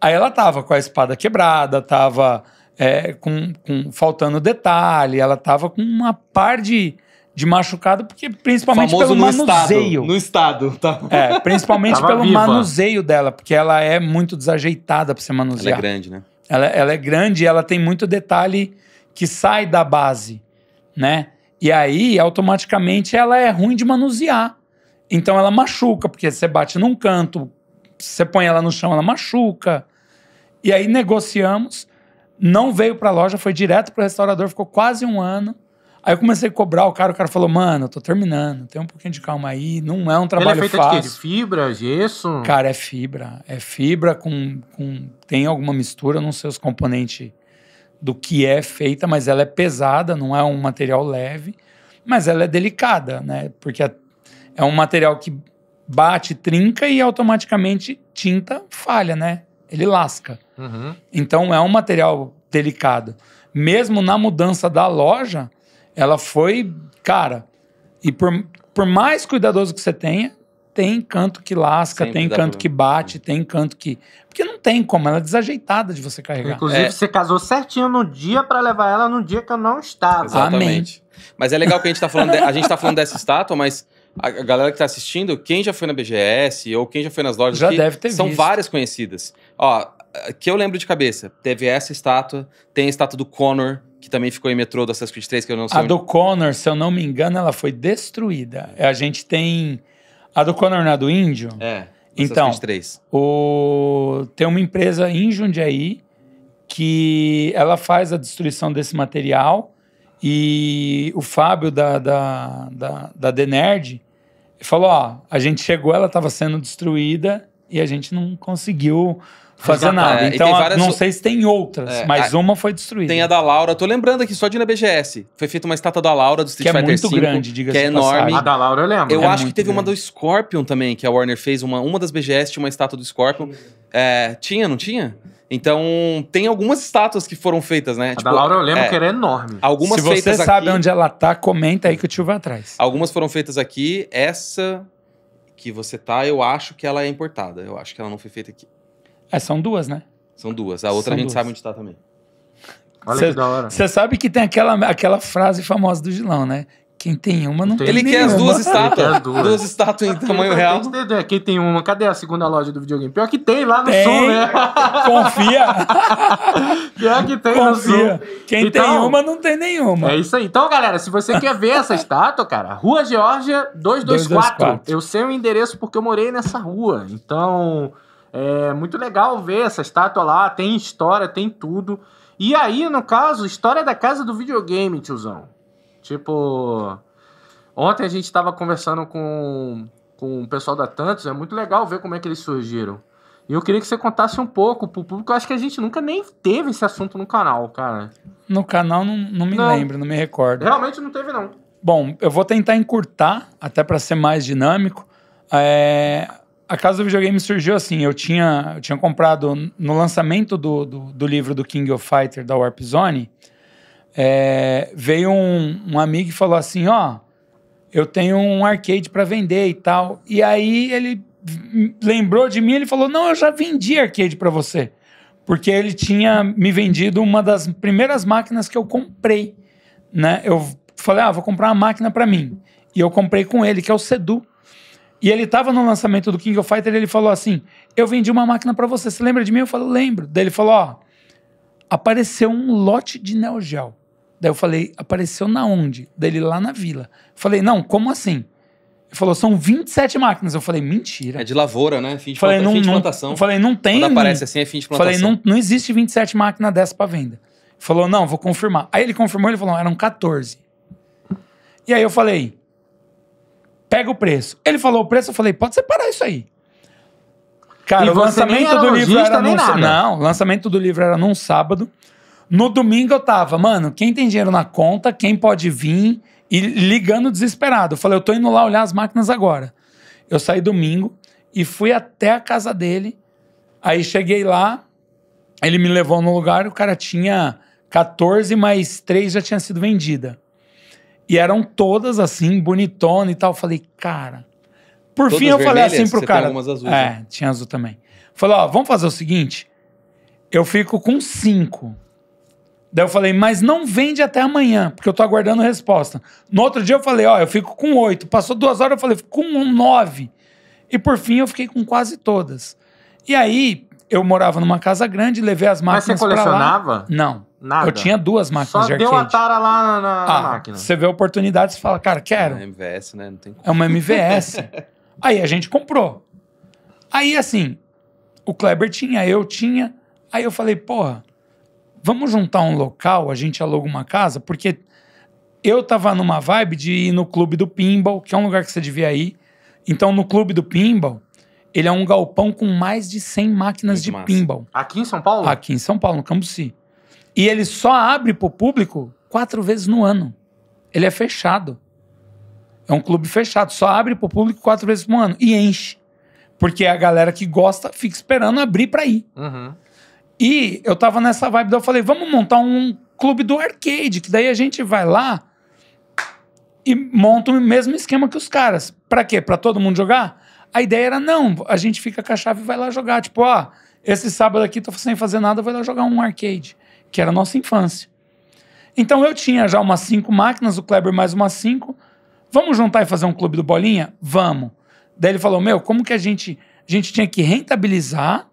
C: Aí ela tava com a espada quebrada, tava é, com, com, faltando detalhe, ela tava com uma par de, de machucado, porque principalmente Famoso pelo no manuseio. Estado, no
B: estado, tá? É, principalmente tava pelo viva. manuseio
C: dela, porque ela é muito desajeitada para ser manuseada. Ela é grande, né? Ela, ela é grande e ela tem muito detalhe que sai da base, né? E aí, automaticamente, ela é ruim de manusear. Então ela machuca, porque você bate num canto, você põe ela no chão, ela machuca. E aí negociamos, não veio para a loja, foi direto para o restaurador, ficou quase um ano. Aí eu comecei a cobrar o cara, o cara falou, mano, eu tô terminando, tem um pouquinho de calma aí, não é um trabalho Ele é feito fácil. De, quê? fibra, gesso? Cara, é fibra. É fibra com, com. Tem alguma mistura, não sei os componentes do que é feita, mas ela é pesada, não é um material leve, mas ela é delicada, né? Porque é, é um material que bate, trinca e automaticamente tinta falha, né? Ele lasca. Uhum. Então é um material delicado. Mesmo na mudança da loja, ela foi cara. E por, por mais cuidadoso que você tenha, tem canto que lasca, Sempre tem canto que bate, tem canto que. Porque não tem como, ela é desajeitada de você carregar. Inclusive, é. você casou certinho no dia para levar ela no dia que eu não estava. Exatamente.
B: Amém. Mas é legal que a gente tá falando, de... a gente tá falando dessa estátua, mas a galera que está assistindo, quem já foi na BGS ou quem já foi nas lojas, já deve ter são visto. várias conhecidas. Ó, que eu lembro de cabeça, teve essa estátua, tem a estátua do Connor, que também ficou em metrô da Assassin's Creed 3, que eu não sei. A onde... do
C: Connor, se eu não me engano, ela foi destruída. A gente tem a do Conor do Índio? É. Então, três O... tem uma empresa em Jundiaí que ela faz a destruição desse material e o Fábio da, da, da, da Denerd falou, ó, a gente chegou, ela estava sendo destruída e a gente não conseguiu fazer nada. É, então, várias... não sei se tem outras, é, mas a... uma foi
B: destruída. Tem a da Laura. Tô lembrando aqui, só de na BGS. Foi feita uma estátua da Laura do Street que é Fighter é muito 5, grande, diga-se Que é enorme. A da Laura eu lembro. Eu é acho que teve grande. uma do Scorpion também, que a Warner fez. Uma, uma das BGS tinha uma estátua do Scorpion. É, tinha, não tinha? Então, tem algumas estátuas que foram feitas, né? A tipo, da Laura eu lembro é, que era enorme. Algumas Se você sabe
C: aqui, onde ela tá, comenta aí que o tio vai atrás.
B: Algumas foram feitas aqui. Essa que você tá, eu acho que ela é importada. Eu acho que ela não foi feita aqui.
C: É, são duas, né?
B: São duas. A outra são a gente duas. sabe onde está também. Olha cê, que da hora. Você
C: sabe que tem aquela, aquela frase famosa do Gilão, né? Quem tem uma não tem Ele nenhuma. quer as duas estátuas. [laughs] Ele quer duas. duas estátuas em tamanho real.
A: É quem tem uma? Cadê a segunda loja do videogame? Pior que tem lá no tem. sul, né? [laughs] Confia. [laughs] Pior que tem Confia. no sul. Quem então, tem uma não tem nenhuma. É isso aí. Então, galera, se você quer ver essa estátua, cara, Rua Geórgia 224. 224. Eu sei o endereço porque eu morei nessa rua. Então, é muito legal ver essa estátua lá, tem história, tem tudo. E aí, no caso, história da casa do videogame, tiozão. Tipo, ontem a gente estava conversando com, com o pessoal da Tantos, é muito legal ver como é que eles surgiram. E eu queria que você contasse um pouco pro público. Eu acho que a gente nunca nem teve esse
C: assunto no canal, cara. No canal não, não me não. lembro, não me recordo. Realmente não teve, não. Bom, eu vou tentar encurtar, até para ser mais dinâmico. É, a casa do videogame surgiu assim. Eu tinha, eu tinha comprado no lançamento do, do, do livro do King of Fighter da Warp Zone. É, veio um, um amigo e falou assim: Ó, eu tenho um arcade para vender e tal. E aí ele lembrou de mim, ele falou: Não, eu já vendi arcade para você. Porque ele tinha me vendido uma das primeiras máquinas que eu comprei. Né? Eu falei: Ah, vou comprar uma máquina para mim. E eu comprei com ele, que é o Sedu. E ele estava no lançamento do King of Fighter e ele falou assim: Eu vendi uma máquina para você, você lembra de mim? Eu falei, lembro. Daí ele falou: Ó, apareceu um lote de Neo Geo. Daí eu falei, apareceu na onde? Daí ele lá na vila. Eu falei, não, como assim? Ele falou, são 27 máquinas. Eu falei, mentira.
B: É de lavoura, né? Fim de, falei, planta, não, fim de plantação. Eu falei, não tem. Quando aparece assim, é fim de plantação. Eu falei, não,
C: não existe 27 máquinas dessa para venda. Ele falou, não, vou confirmar. Aí ele confirmou, ele falou, eram 14. E aí eu falei, pega o preço. Ele falou o preço, eu falei, pode separar isso aí. Cara, e o lançamento do livro era num nada. Não, o lançamento do livro era num sábado. No domingo eu tava, mano, quem tem dinheiro na conta, quem pode vir e ligando desesperado. Eu falei, eu tô indo lá olhar as máquinas agora. Eu saí domingo e fui até a casa dele. Aí cheguei lá, ele me levou no lugar, o cara tinha 14, mais 3 já tinha sido vendida. E eram todas assim, bonitona e tal. Eu falei, cara.
B: Por todas fim, eu falei assim pro cara. Tem azuis, é, né?
C: tinha azul também. Falei, ó, vamos fazer o seguinte. Eu fico com cinco. Daí eu falei, mas não vende até amanhã, porque eu tô aguardando resposta. No outro dia eu falei, ó, eu fico com oito. Passou duas horas, eu falei, fico com nove. E por fim eu fiquei com quase todas. E aí, eu morava numa casa grande, levei as máquinas. Mas você colecionava? Lá. Não. Nada. Eu tinha duas máquinas Só de arcade. Só deu uma tara lá na, na ah, máquina. Você vê a oportunidade e fala, cara, quero. É
B: uma MVS, né? Não tem como. É uma MVS.
C: [laughs] Aí a gente comprou. Aí, assim, o Kleber tinha, eu tinha. Aí eu falei, porra, vamos juntar um local, a gente aluga uma casa, porque eu tava numa vibe de ir no clube do pinball, que é um lugar que você devia ir. Então, no clube do pinball, ele é um galpão com mais de 100 máquinas Muito de massa. pinball. Aqui em São Paulo? Aqui em São Paulo, no Cambuci. E ele só abre para o público quatro vezes no ano. Ele é fechado. É um clube fechado, só abre para o público quatro vezes no ano e enche. Porque a galera que gosta fica esperando abrir para ir. Uhum. E eu tava nessa vibe, daí eu falei, vamos montar um clube do arcade, que daí a gente vai lá e monta o mesmo esquema que os caras. Para quê? Para todo mundo jogar? A ideia era, não, a gente fica com a chave e vai lá jogar. Tipo, ó, esse sábado aqui tô sem fazer nada, vou lá jogar um arcade que era a nossa infância. Então eu tinha já umas cinco máquinas, o Kleber mais umas cinco. Vamos juntar e fazer um clube do Bolinha? Vamos. Daí ele falou: Meu, como que a gente. A gente tinha que rentabilizar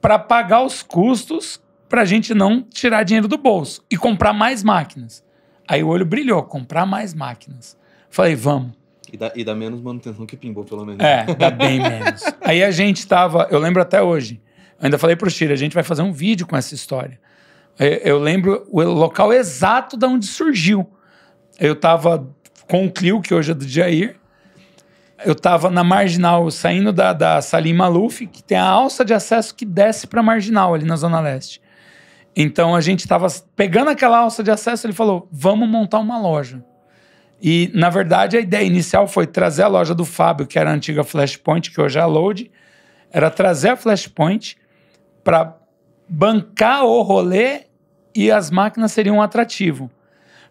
C: para pagar os custos para a gente não tirar dinheiro do bolso e comprar mais máquinas. Aí o olho brilhou: comprar mais
B: máquinas. Falei: Vamos. E dá, e dá menos manutenção que pingou, pelo menos. É, dá bem menos.
C: Aí a gente tava, eu lembro até hoje, eu ainda falei pro Chile, a gente vai fazer um vídeo com essa história. É, eu lembro o local exato de onde surgiu. Eu estava com o Clio, que hoje é do Jair. Eu estava na Marginal, saindo da, da Salim Maluf, que tem a alça de acesso que desce para Marginal, ali na Zona Leste. Então a gente estava pegando aquela alça de acesso, ele falou: vamos montar uma loja. E, na verdade, a ideia inicial foi trazer a loja do Fábio, que era a antiga Flashpoint, que hoje é a Load, era trazer a Flashpoint para bancar o rolê e as máquinas seriam um atrativo.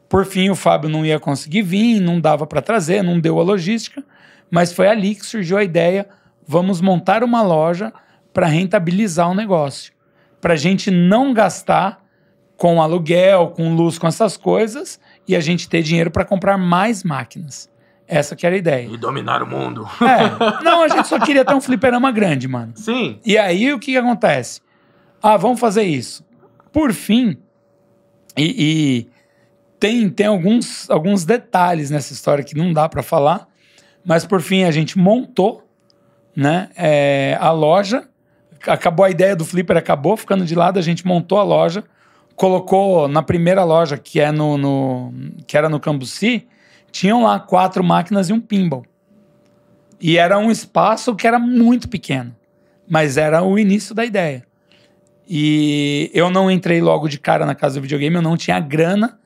C: Por fim, o Fábio não ia conseguir vir, não dava para trazer, não deu a logística, mas foi ali que surgiu a ideia: vamos montar uma loja para rentabilizar o negócio, para a gente não gastar com aluguel, com luz, com essas coisas, e a gente ter dinheiro para comprar mais máquinas. Essa que era a ideia. E dominar o mundo. É. Não, a gente só queria ter um fliperama grande, mano. Sim. E aí o que, que acontece? Ah, vamos fazer isso. Por fim, e, e tem, tem alguns, alguns detalhes nessa história que não dá para falar, mas por fim a gente montou né, é, a loja. Acabou a ideia do Flipper, acabou ficando de lado, a gente montou a loja, colocou na primeira loja, que, é no, no que era no Cambuci, tinham lá quatro máquinas e um pinball. E era um espaço que era muito pequeno, mas era o início da ideia. E eu não entrei logo de cara na casa do videogame, eu não tinha grana.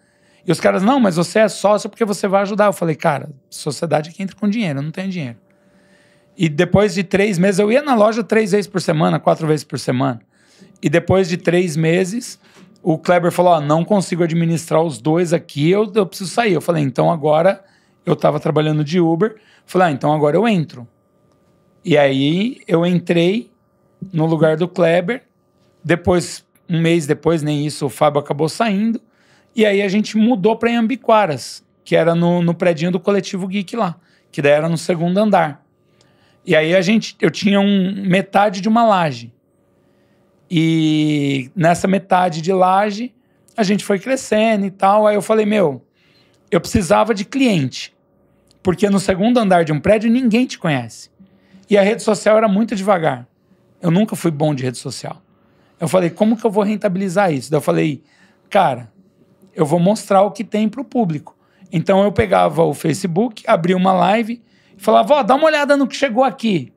C: E os caras, não, mas você é sócio porque você vai ajudar. Eu falei, cara, sociedade é que entra com dinheiro, eu não tenho dinheiro. E depois de três meses, eu ia na loja três vezes por semana, quatro vezes por semana. E depois de três meses, o Kleber falou: oh, não consigo administrar os dois aqui, eu, eu preciso sair. Eu falei, então agora eu estava trabalhando de Uber. Falei, ah, então agora eu entro. E aí eu entrei no lugar do Kleber depois, um mês depois, nem isso, o Fábio acabou saindo. E aí a gente mudou para Ambiquaras, que era no, no predinho do coletivo Geek lá, que daí era no segundo andar. E aí a gente, eu tinha um, metade de uma laje. E nessa metade de laje, a gente foi crescendo e tal. Aí eu falei, meu, eu precisava de cliente. Porque no segundo andar de um prédio ninguém te conhece. E a rede social era muito devagar. Eu nunca fui bom de rede social. Eu falei, como que eu vou rentabilizar isso? Daí eu falei, cara, eu vou mostrar o que tem para o público. Então eu pegava o Facebook, abria uma live e falava, ó, dá uma olhada no que chegou aqui.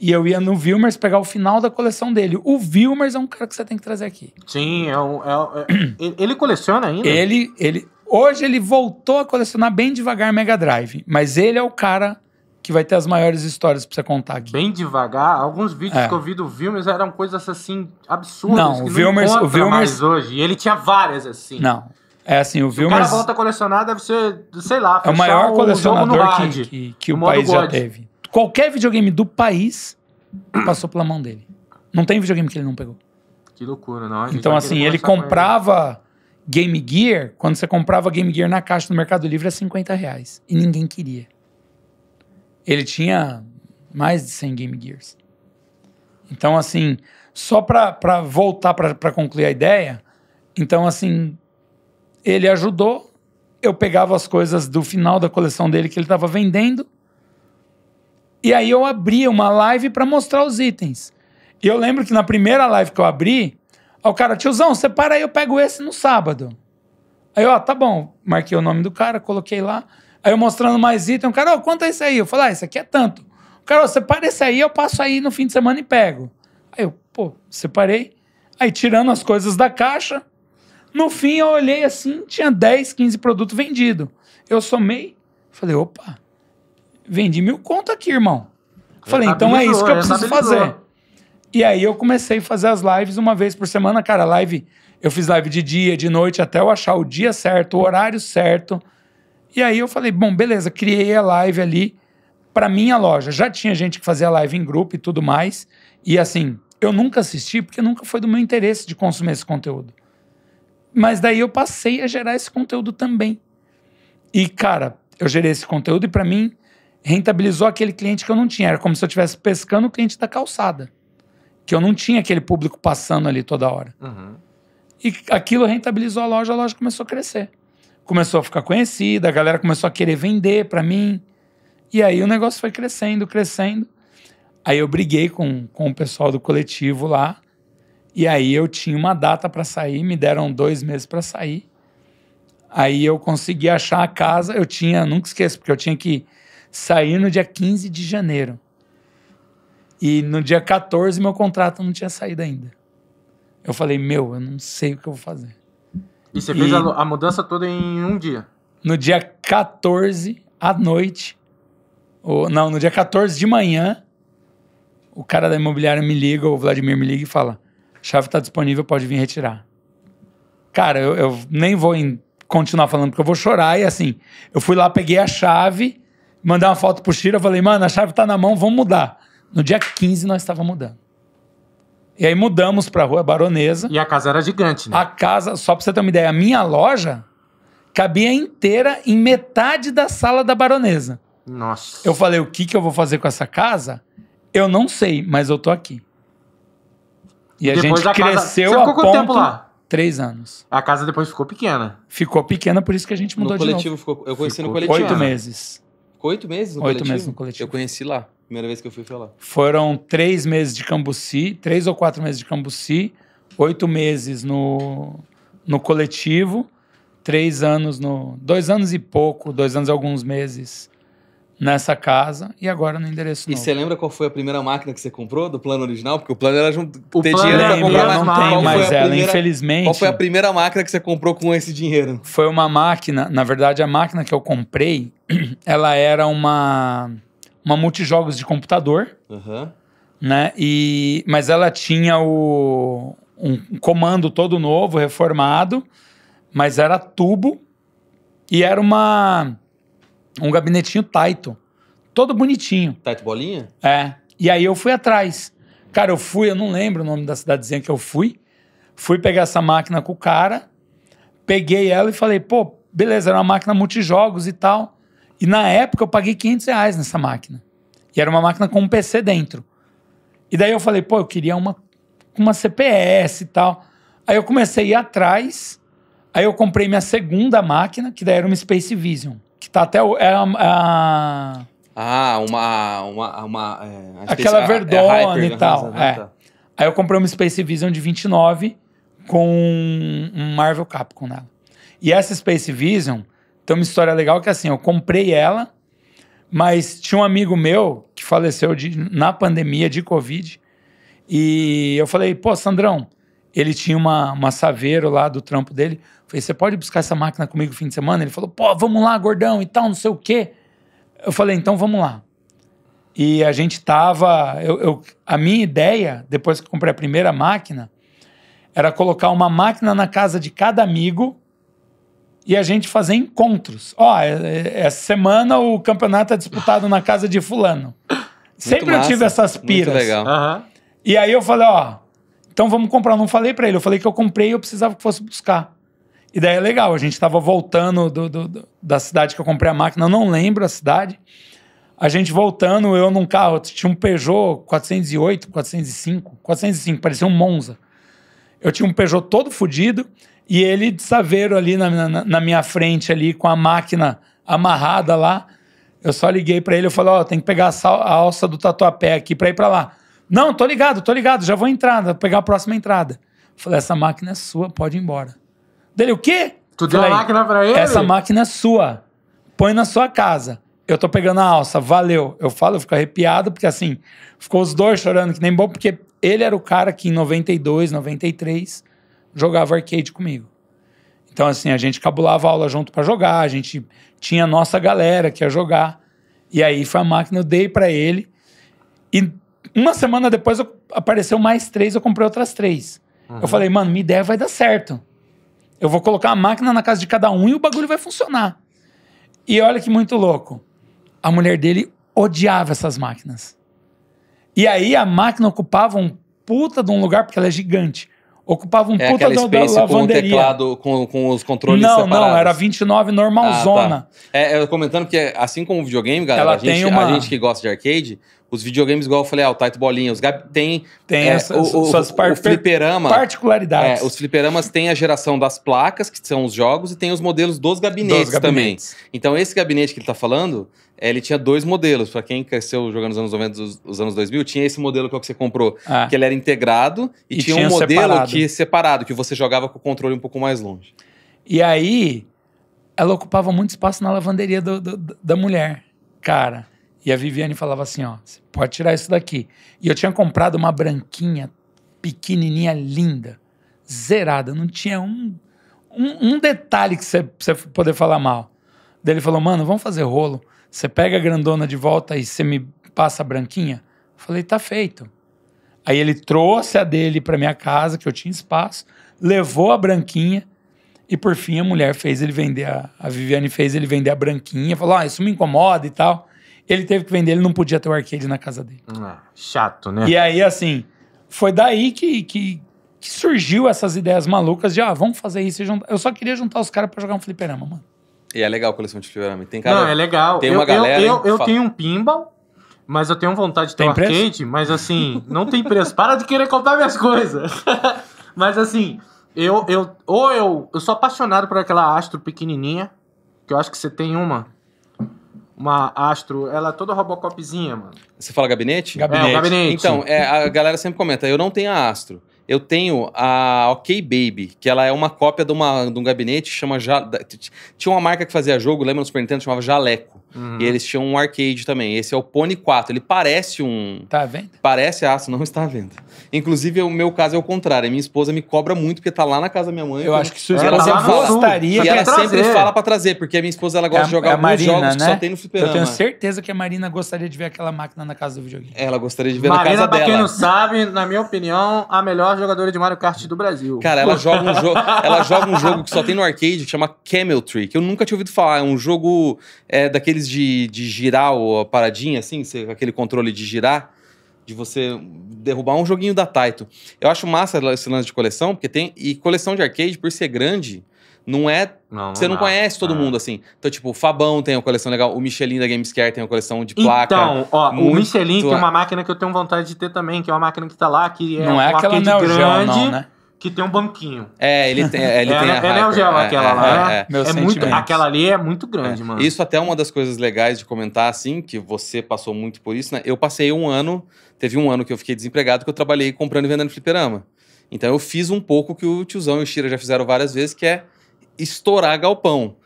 C: E eu ia no Vilmers pegar o final da coleção dele. O Vilmers é um cara que você tem que trazer aqui. Sim, é um, é, é, [clears throat] ele coleciona ainda? Ele, ele, hoje ele voltou a colecionar bem devagar Mega Drive, mas ele é o cara que vai ter as maiores histórias pra você contar aqui. Bem devagar, alguns vídeos é. que eu
A: vi do Vilmers eram coisas assim absurdas. Não, o Vilmers. Não o Vilmers... hoje.
C: E ele tinha várias assim. Não. É assim, o Se O cara volta
A: a colecionar, deve ser, sei lá, é o maior colecionador que, que, que o país God. já teve.
C: Qualquer videogame do país passou pela mão dele. Não tem videogame que ele não pegou.
A: Que loucura, não. Então, assim, ele comprava.
C: Game Gear, quando você comprava Game Gear na caixa do Mercado Livre, era 50 reais. E ninguém queria ele tinha mais de 100 Game Gears. Então, assim, só para voltar para concluir a ideia, então, assim, ele ajudou, eu pegava as coisas do final da coleção dele que ele estava vendendo, e aí eu abria uma live para mostrar os itens. E eu lembro que na primeira live que eu abri, o cara, tiozão, separa aí, eu pego esse no sábado. Aí, ó, ah, tá bom, marquei o nome do cara, coloquei lá. Aí eu mostrando mais item, o cara, oh, quanto é isso aí? Eu falo, ah, isso aqui é tanto. O cara, oh, para esse aí, eu passo aí no fim de semana e pego. Aí eu, pô, separei. Aí tirando as coisas da caixa, no fim eu olhei assim, tinha 10, 15 produtos vendidos. Eu somei, falei, opa, vendi mil conto aqui, irmão. Falei, então é isso que eu preciso fazer. E aí eu comecei a fazer as lives uma vez por semana, cara, live. Eu fiz live de dia, de noite, até eu achar o dia certo, o horário certo. E aí eu falei, bom, beleza, criei a live ali para minha loja. Já tinha gente que fazia live em grupo e tudo mais. E assim, eu nunca assisti porque nunca foi do meu interesse de consumir esse conteúdo. Mas daí eu passei a gerar esse conteúdo também. E cara, eu gerei esse conteúdo e para mim rentabilizou aquele cliente que eu não tinha. Era como se eu estivesse pescando o cliente da calçada, que eu não tinha aquele público passando ali toda hora. Uhum. E aquilo rentabilizou a loja, a loja começou a crescer começou a ficar conhecida, a galera começou a querer vender para mim. E aí o negócio foi crescendo, crescendo. Aí eu briguei com, com o pessoal do coletivo lá. E aí eu tinha uma data para sair, me deram dois meses para sair. Aí eu consegui achar a casa, eu tinha, nunca esqueço, porque eu tinha que sair no dia 15 de janeiro. E no dia 14 meu contrato não tinha saído ainda. Eu falei, meu, eu não sei o que eu vou fazer.
A: E você fez e... a, a
C: mudança toda em um dia? No dia 14 à noite, ou, não, no dia 14 de manhã, o cara da imobiliária me liga, o Vladimir me liga e fala: chave está disponível, pode vir retirar. Cara, eu, eu nem vou continuar falando porque eu vou chorar. E assim, eu fui lá, peguei a chave, mandei uma foto pro Chira, falei: mano, a chave está na mão, vamos mudar. No dia 15 nós estávamos mudando. E aí mudamos pra Rua Baronesa. E a casa era gigante, né? A casa, só pra você ter uma ideia, a minha loja cabia inteira em metade da sala da Baronesa. Nossa. Eu falei, o que, que eu vou fazer com essa casa? Eu não sei, mas eu tô aqui. E a depois gente a cresceu casa... Você a ponto... tempo lá? Três anos. A casa
B: depois ficou pequena.
C: Ficou pequena, por isso que a gente mudou no de coletivo novo. Ficou... Eu conheci ficou no coletivo. Oito meses.
B: Ficou oito meses no oito coletivo? Oito meses no coletivo. Eu conheci lá, primeira vez que eu fui foi lá.
C: Foram três meses de Cambuci, três ou quatro meses de Cambuci, oito meses no, no coletivo, três anos no... Dois anos e pouco, dois anos e alguns meses nessa casa
B: e agora no endereço e novo. E você lembra qual foi a primeira máquina que você comprou do plano original? Porque o plano era junto, o ter dinheiro pra comprar. Não, não tem, mais mas ela, primeira, infelizmente... Qual foi a
C: primeira máquina que você comprou com esse dinheiro? Foi uma máquina... Na verdade, a máquina que eu comprei, [clears throat] ela era uma, uma multijogos de computador, uhum. né? E, mas ela tinha o, um comando todo novo, reformado, mas era tubo e era uma um gabinetinho Taito. Todo bonitinho.
B: Taito Bolinha?
C: É. E aí eu fui atrás. Cara, eu fui, eu não lembro o nome da cidadezinha que eu fui. Fui pegar essa máquina com o cara, peguei ela e falei, pô, beleza, era uma máquina multijogos e tal. E na época eu paguei 500 reais nessa máquina. E era uma máquina com um PC dentro. E daí eu falei, pô, eu queria uma, com uma CPS e tal. Aí eu comecei a ir atrás. Aí eu comprei minha segunda máquina, que daí era uma Space Vision. Que tá até. É a, é a...
B: Ah, uma. uma, uma é, Aquela é, é Verdona Hyper, e tal. É. Tá.
C: Aí eu comprei uma Space Vision de 29 com um Marvel Capcom nela. E essa Space Vision tem uma história legal que assim, eu comprei ela, mas tinha um amigo meu que faleceu de, na pandemia de Covid. E eu falei, pô, Sandrão, ele tinha uma, uma Saveiro lá do trampo dele. falei, você pode buscar essa máquina comigo no fim de semana? Ele falou, pô, vamos lá, gordão, e tal, não sei o quê. Eu falei, então vamos lá. E a gente tava. Eu, eu, a minha ideia, depois que comprei a primeira máquina, era colocar uma máquina na casa de cada amigo e a gente fazer encontros. Ó, oh, essa semana o campeonato é disputado na casa de fulano.
B: Sempre massa, eu tive essas piras. Muito
C: legal. Uhum. E aí eu falei, ó. Oh, então vamos comprar. Eu não falei para ele, eu falei que eu comprei e eu precisava que fosse buscar. E daí é legal, a gente estava voltando do, do, do, da cidade que eu comprei a máquina, eu não lembro a cidade. A gente voltando, eu num carro, tinha um Peugeot 408, 405, 405, parecia um Monza. Eu tinha um Peugeot todo fodido e ele de saveiro ali na, na, na, minha frente, ali com a máquina amarrada lá. Eu só liguei para ele, eu falei, ó, oh, tem que pegar a, sal, a alça do tatuapé aqui para ir para lá. Não, tô ligado, tô ligado, já vou entrar, vou pegar a próxima entrada. Falei, essa máquina é sua, pode ir embora. Dele, o quê? Tu Falei, deu a máquina pra ele? Essa máquina é sua. Põe na sua casa. Eu tô pegando a alça, valeu. Eu falo, eu fico arrepiado, porque assim, ficou os dois chorando que nem bom, porque ele era o cara que em 92, 93 jogava arcade comigo. Então, assim, a gente cabulava aula junto para jogar, a gente tinha a nossa galera que ia jogar. E aí foi a máquina, eu dei para ele. E uma semana depois apareceu mais três, eu comprei outras três. Uhum. Eu falei, mano, minha ideia vai dar certo. Eu vou colocar a máquina na casa de cada um e o bagulho vai funcionar. E olha que muito louco. A mulher dele odiava essas máquinas. E aí a máquina ocupava um puta de um lugar, porque ela é gigante. Ocupava um é puta do, space da lavanderia. Com o
B: teclado, com, com os controles não, separados. Não, era 29 normalzona. Ah, tá. é, comentando que, assim como o videogame, galera, a, gente, uma... a gente que gosta de arcade, os videogames, igual eu falei, ah, o Taito Bolinha, os Gabi, tem, tem é, essa, o, suas o, par o fliperama,
C: particularidades. É, os
B: fliperamas têm a geração das placas, que são os jogos, e tem os modelos dos gabinetes, dos gabinetes. também. Então, esse gabinete que ele está falando, é, ele tinha dois modelos. Para quem cresceu jogando nos anos 90, os, os anos 2000, tinha esse modelo que, é que você comprou, ah. que ele era integrado, e, e tinha, tinha, um modelo separado. que separado, que você jogava com o controle um pouco mais longe.
C: E aí, ela ocupava muito espaço na lavanderia do, do, da mulher, cara. E a Viviane falava assim, ó, você pode tirar isso daqui. E eu tinha comprado uma branquinha, pequenininha, linda, zerada, não tinha um, um, um detalhe que você, você poder falar mal. Daí ele falou, mano, vamos fazer rolo. Você pega a grandona de volta e você me passa a branquinha? Eu falei, tá feito. Aí ele trouxe a dele para minha casa, que eu tinha espaço, levou a branquinha e por fim a mulher fez ele vender, a, a Viviane fez ele vender a branquinha, falou, ah, isso me incomoda e tal. Ele teve que vender, ele não podia ter o arcade na casa dele.
A: Ah, chato, né? E
C: aí, assim, foi daí que, que, que surgiu essas ideias malucas de, ah, vamos fazer isso Eu só queria juntar os caras para jogar um fliperama, mano.
B: E é legal a coleção de fliperama. Tem cara, Não, é legal. Tem uma eu, galera. Eu, eu, eu tenho um
A: pinball, mas eu tenho vontade de ter tem um preço? arcade, mas assim, não tem preço. Para de querer comprar minhas coisas. [laughs] mas assim, eu, eu. Ou eu, eu sou apaixonado por aquela astro pequenininha, que eu acho que você tem uma uma Astro, ela é toda Robocopzinha, mano.
B: Você fala gabinete? Gabinete. É, gabinete. Então, é, a galera sempre comenta, eu não tenho a Astro. Eu tenho a OK Baby, que ela é uma cópia de, uma, de um gabinete, chama... Tinha uma marca que fazia jogo, lembra no Super Nintendo, chamava Jaleco. Uhum. E eles tinham um arcade também. Esse é o Pony 4. Ele parece um. Tá vendo? Parece aço, não [laughs] está vendo Inclusive, o meu caso é o contrário. A minha esposa me cobra muito, porque tá lá na casa da minha mãe. Eu acho que isso ela, ela fala. Gostaria e ela trazer. sempre fala para trazer, porque a minha esposa ela é gosta é, de jogar é alguns Marina, jogos né? que só né? tem no fliperama. Eu tenho
C: certeza que a Marina gostaria de ver aquela máquina na casa do videogame. Ela gostaria de ver Marina, na casa pra dela. Quem não sabe, na minha opinião, a melhor jogadora de Mario Kart do Brasil. Cara, ela joga um jogo. [laughs] Ela joga um jogo que só tem no
B: arcade que chama Camel Tree, que eu nunca tinha ouvido falar. É um jogo é, daquele daqueles de, de girar a paradinha, assim, aquele controle de girar, de você derrubar um joguinho da Taito. Eu acho massa esse lance de coleção, porque tem. E coleção de arcade, por ser grande, não é. Não, você não, conhece todo não. mundo, assim. Então, tipo, o Fabão tem uma coleção legal, o Michelin da Gamescare tem uma coleção de placa. Então, ó, muito... o Michelin tem uma
A: máquina que eu tenho vontade de ter também, que é uma máquina que tá lá, que é. Não é um aquela Neo grande. Geo, não, né? que tem um banquinho.
B: É, ele tem. É, ele é, tem é, a é é, aquela é, lá. É, é, é muito, aquela ali é muito grande, é. mano. Isso até é uma das coisas legais de comentar, assim, que você passou muito por isso, né? Eu passei um ano, teve um ano que eu fiquei desempregado, que eu trabalhei comprando e vendendo fliperama. Então eu fiz um pouco que o tiozão e o Shira já fizeram várias vezes, que é estourar galpão.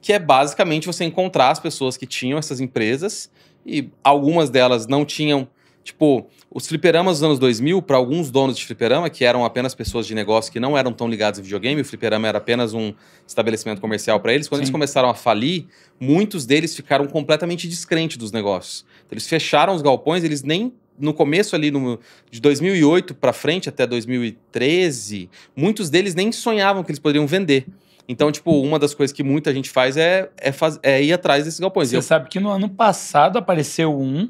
B: Que é basicamente você encontrar as pessoas que tinham essas empresas, e algumas delas não tinham Tipo, os fliperamas dos anos 2000, para alguns donos de fliperama, que eram apenas pessoas de negócio que não eram tão ligadas ao videogame, o fliperama era apenas um estabelecimento comercial para eles, quando Sim. eles começaram a falir, muitos deles ficaram completamente descrentes dos negócios. Então, eles fecharam os galpões, eles nem no começo ali no, de 2008 para frente até 2013, muitos deles nem sonhavam que eles poderiam vender. Então, tipo, uma das coisas que muita gente faz é, é, faz, é ir atrás desses galpões. Você eu... sabe
C: que no ano passado apareceu um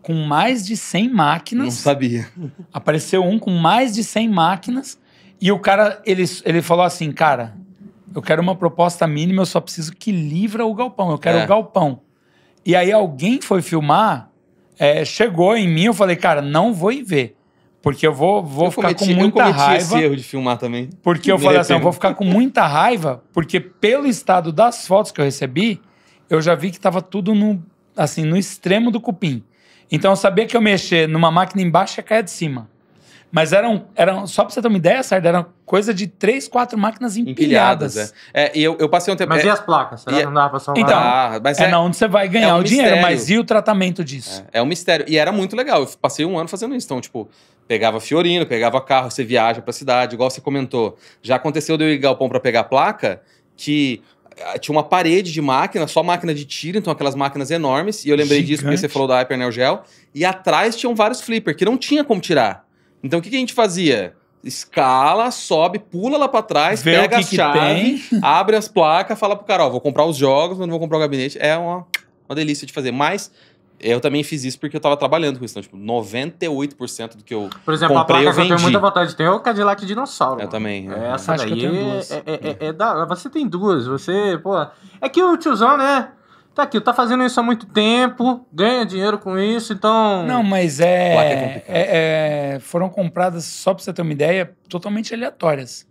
C: com mais de 100 máquinas. Não sabia. Apareceu um com mais de 100 máquinas e o cara, ele, ele falou assim, cara, eu quero uma proposta mínima, eu só preciso que livra o galpão, eu quero é. o galpão. E aí alguém foi filmar, é, chegou em mim, eu falei, cara, não vou ir ver. Porque eu vou, vou eu ficar cometi, com muita eu raiva. Esse erro de
B: filmar também. Porque eu falei assim, eu vou
C: ficar com muita raiva, porque pelo estado das fotos que eu recebi, eu já vi que estava tudo no, assim, no extremo do cupim. Então eu sabia que eu mexer numa máquina embaixo ia é cair de cima. Mas eram, eram só pra você ter uma ideia, Sarda, eram coisa de três, quatro máquinas empilhadas. empilhadas
B: é. é. e eu, eu passei um tempo... Mas é, e as placas? Será e, não dava pra salvar? Então, ah, mas é, é na onde você
C: vai é ganhar é um o dinheiro, é mas e o tratamento disso?
B: É, um mistério. E era muito legal. Eu passei um ano fazendo isso. Então, tipo, pegava Fiorino, pegava carro, você viaja pra cidade, igual você comentou. Já aconteceu de eu ir galpão pra pegar placa, que tinha uma parede de máquina, só máquina de tiro, então aquelas máquinas enormes. E eu lembrei Gigante. disso porque você falou da Hyper Neo Geo. E atrás tinham vários flipper que não tinha como tirar. Então o que, que a gente fazia? Escala, sobe, pula lá para trás, Vê pega a chave, [laughs] abre as placas, fala pro cara, ó, vou comprar os jogos, mas não vou comprar o gabinete. É uma, uma delícia de fazer. Mas eu também fiz isso porque eu tava trabalhando com isso. Então, tipo, 98% do que eu Por exemplo, comprei, a placa eu vendi. que eu tenho muita vontade de ter é o Cadillac Dinossauro. Eu mano. também. É, é. essa daí é, é, é,
A: hum. é Você tem duas, você... Pô, é que o tiozão, né tá aqui, tá fazendo isso
C: há muito tempo, ganha dinheiro com isso, então. Não, mas é. É, é, é, foram compradas, só pra você ter uma ideia, totalmente aleatórias.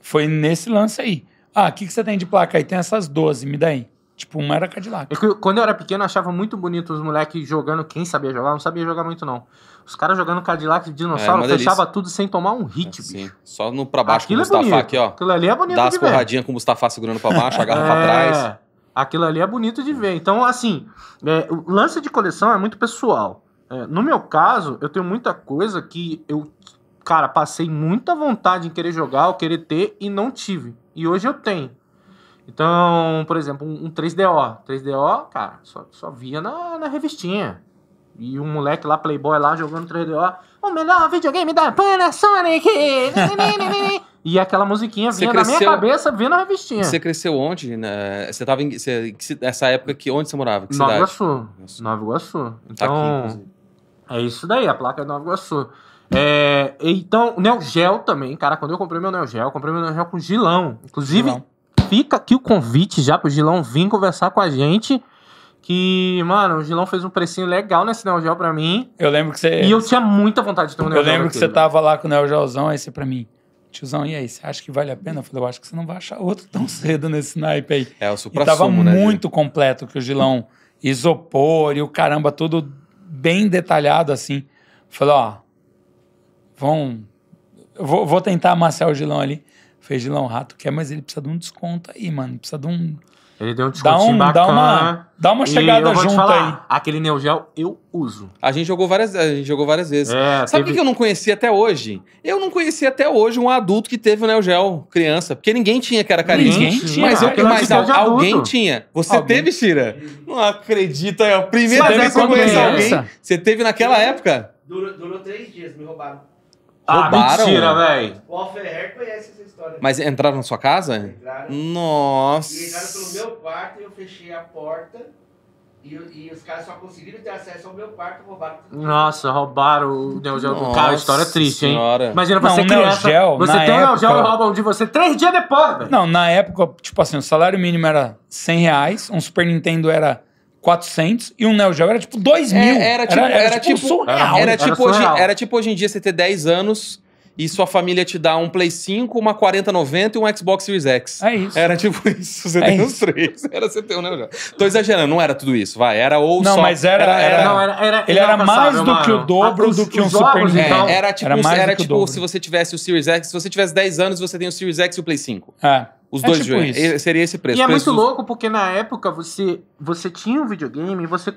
C: Foi nesse lance aí. Ah, o que, que você tem de placa aí? Tem essas 12, me dá aí. Tipo, uma era Cadillac. É eu, quando eu
A: era pequeno, eu achava muito bonito os moleques jogando. Quem sabia jogar? Eu não sabia jogar muito, não. Os caras jogando Cadillac de dinossauro, é, fechava tudo sem tomar um hit, é, Sim.
B: Só no pra baixo Aquilo com o é Mustafa é aqui, ó. Aquilo ali é bonito Dá as porradinhas com o Mustafa segurando pra baixo, agarra é... pra trás. Aquilo ali é bonito
A: de ver. Então, assim, é, o lance de coleção é muito pessoal. É, no meu caso, eu tenho muita coisa que eu, cara, passei muita vontade em querer jogar, ou querer ter e não tive. E hoje eu tenho. Então, por exemplo, um, 3DO. 3DO, cara, só, só via na, na revistinha. E um moleque lá, playboy lá, jogando 3DO. O melhor videogame da Panasonic!
B: [laughs] e aquela musiquinha vinha cresceu, na minha
A: cabeça, vindo na revistinha. Você
B: cresceu onde? Né? Você tava em, nessa época, que, onde você morava? Que Nova Iguaçu.
A: Nova Iguaçu. Então, tá aqui, então, é isso daí,
B: a placa é Nova Iguaçu.
A: É, então, o Neo Geo também, cara, quando eu comprei meu Neo Geo, eu comprei meu Neo Geo com Gilão. Inclusive, fica aqui o convite já pro Gilão vir conversar com a gente. Que, mano, o Gilão fez um precinho legal nesse Neo Geo pra mim. Eu lembro que você. E eu tinha muita vontade de ter um Neo Eu lembro que você tava
C: lá com o Neo Geozão, aí você pra mim. Tiozão, e aí, você acha que vale a pena? Eu falei, eu acho que você não vai achar outro tão [laughs] cedo nesse naipe aí. É, o supra e tava né, muito completo que o Gilão isopor e o caramba, tudo bem detalhado assim. Falei, ó, vão. Vou, vou tentar amassar o Gilão ali fez lá um rato quer, é, mas ele precisa de um desconto aí, mano. Precisa de um.
B: Ele deu um desconto dá um, Dá uma, dá uma chegada junto aí. Aquele neogel eu uso. A gente jogou várias, a gente jogou várias vezes. É, Sabe o teve... que eu não conhecia até hoje? Eu não conhecia até hoje um adulto que teve o Neogel criança. Porque ninguém tinha que era carinho. Ninguém tinha. Mas, eu, mas al, alguém tinha. Você alguém. teve, Shira? Não acredita. É a primeira vez que eu conheço alguém. Você teve naquela época? Durou,
A: durou três dias, me roubaram.
B: Ah, Roubaram, mentira, velho.
A: O Alferrer conhece essa história. Mas
B: entraram na sua casa? Entraram. Nossa. E entraram pelo meu quarto e eu fechei a porta.
A: E, e os caras só conseguiram ter acesso ao meu quarto e roubaram tudo. Nossa, roubaram o Neo Geo do cara. História triste, hein? Senhora. Imagina você Não, o Neo criança. você tem o Neo e
C: roubam de você três dias depois, velho. Não, na época, tipo assim, o salário mínimo era 100 reais, um Super Nintendo era 400 e um Neo Geo era tipo 2 é, mil. É, era, tipo, era, era, tipo tipo, era, tipo, surreal. Era, tipo surreal. Hoje, era tipo
B: hoje em dia você ter 10 anos e sua família te dá um Play 5, uma 4090 e um Xbox Series X. É isso. Era tipo isso. Você é tem isso. uns três. Era você ter um Neo Geo. Tô exagerando, não era tudo isso, vai. Era ou não, só... Mas era, era, não, era, era Ele era mais do mano. que o dobro ah, do que um Super então, Nintendo. é, Era tipo, era tipo se você tivesse o Series X, se você tivesse 10 anos, você tem o Series X e o Play 5. É. Os é dois tipo Seria esse preço. E é muito dos... louco
A: porque na época você, você tinha um videogame e você,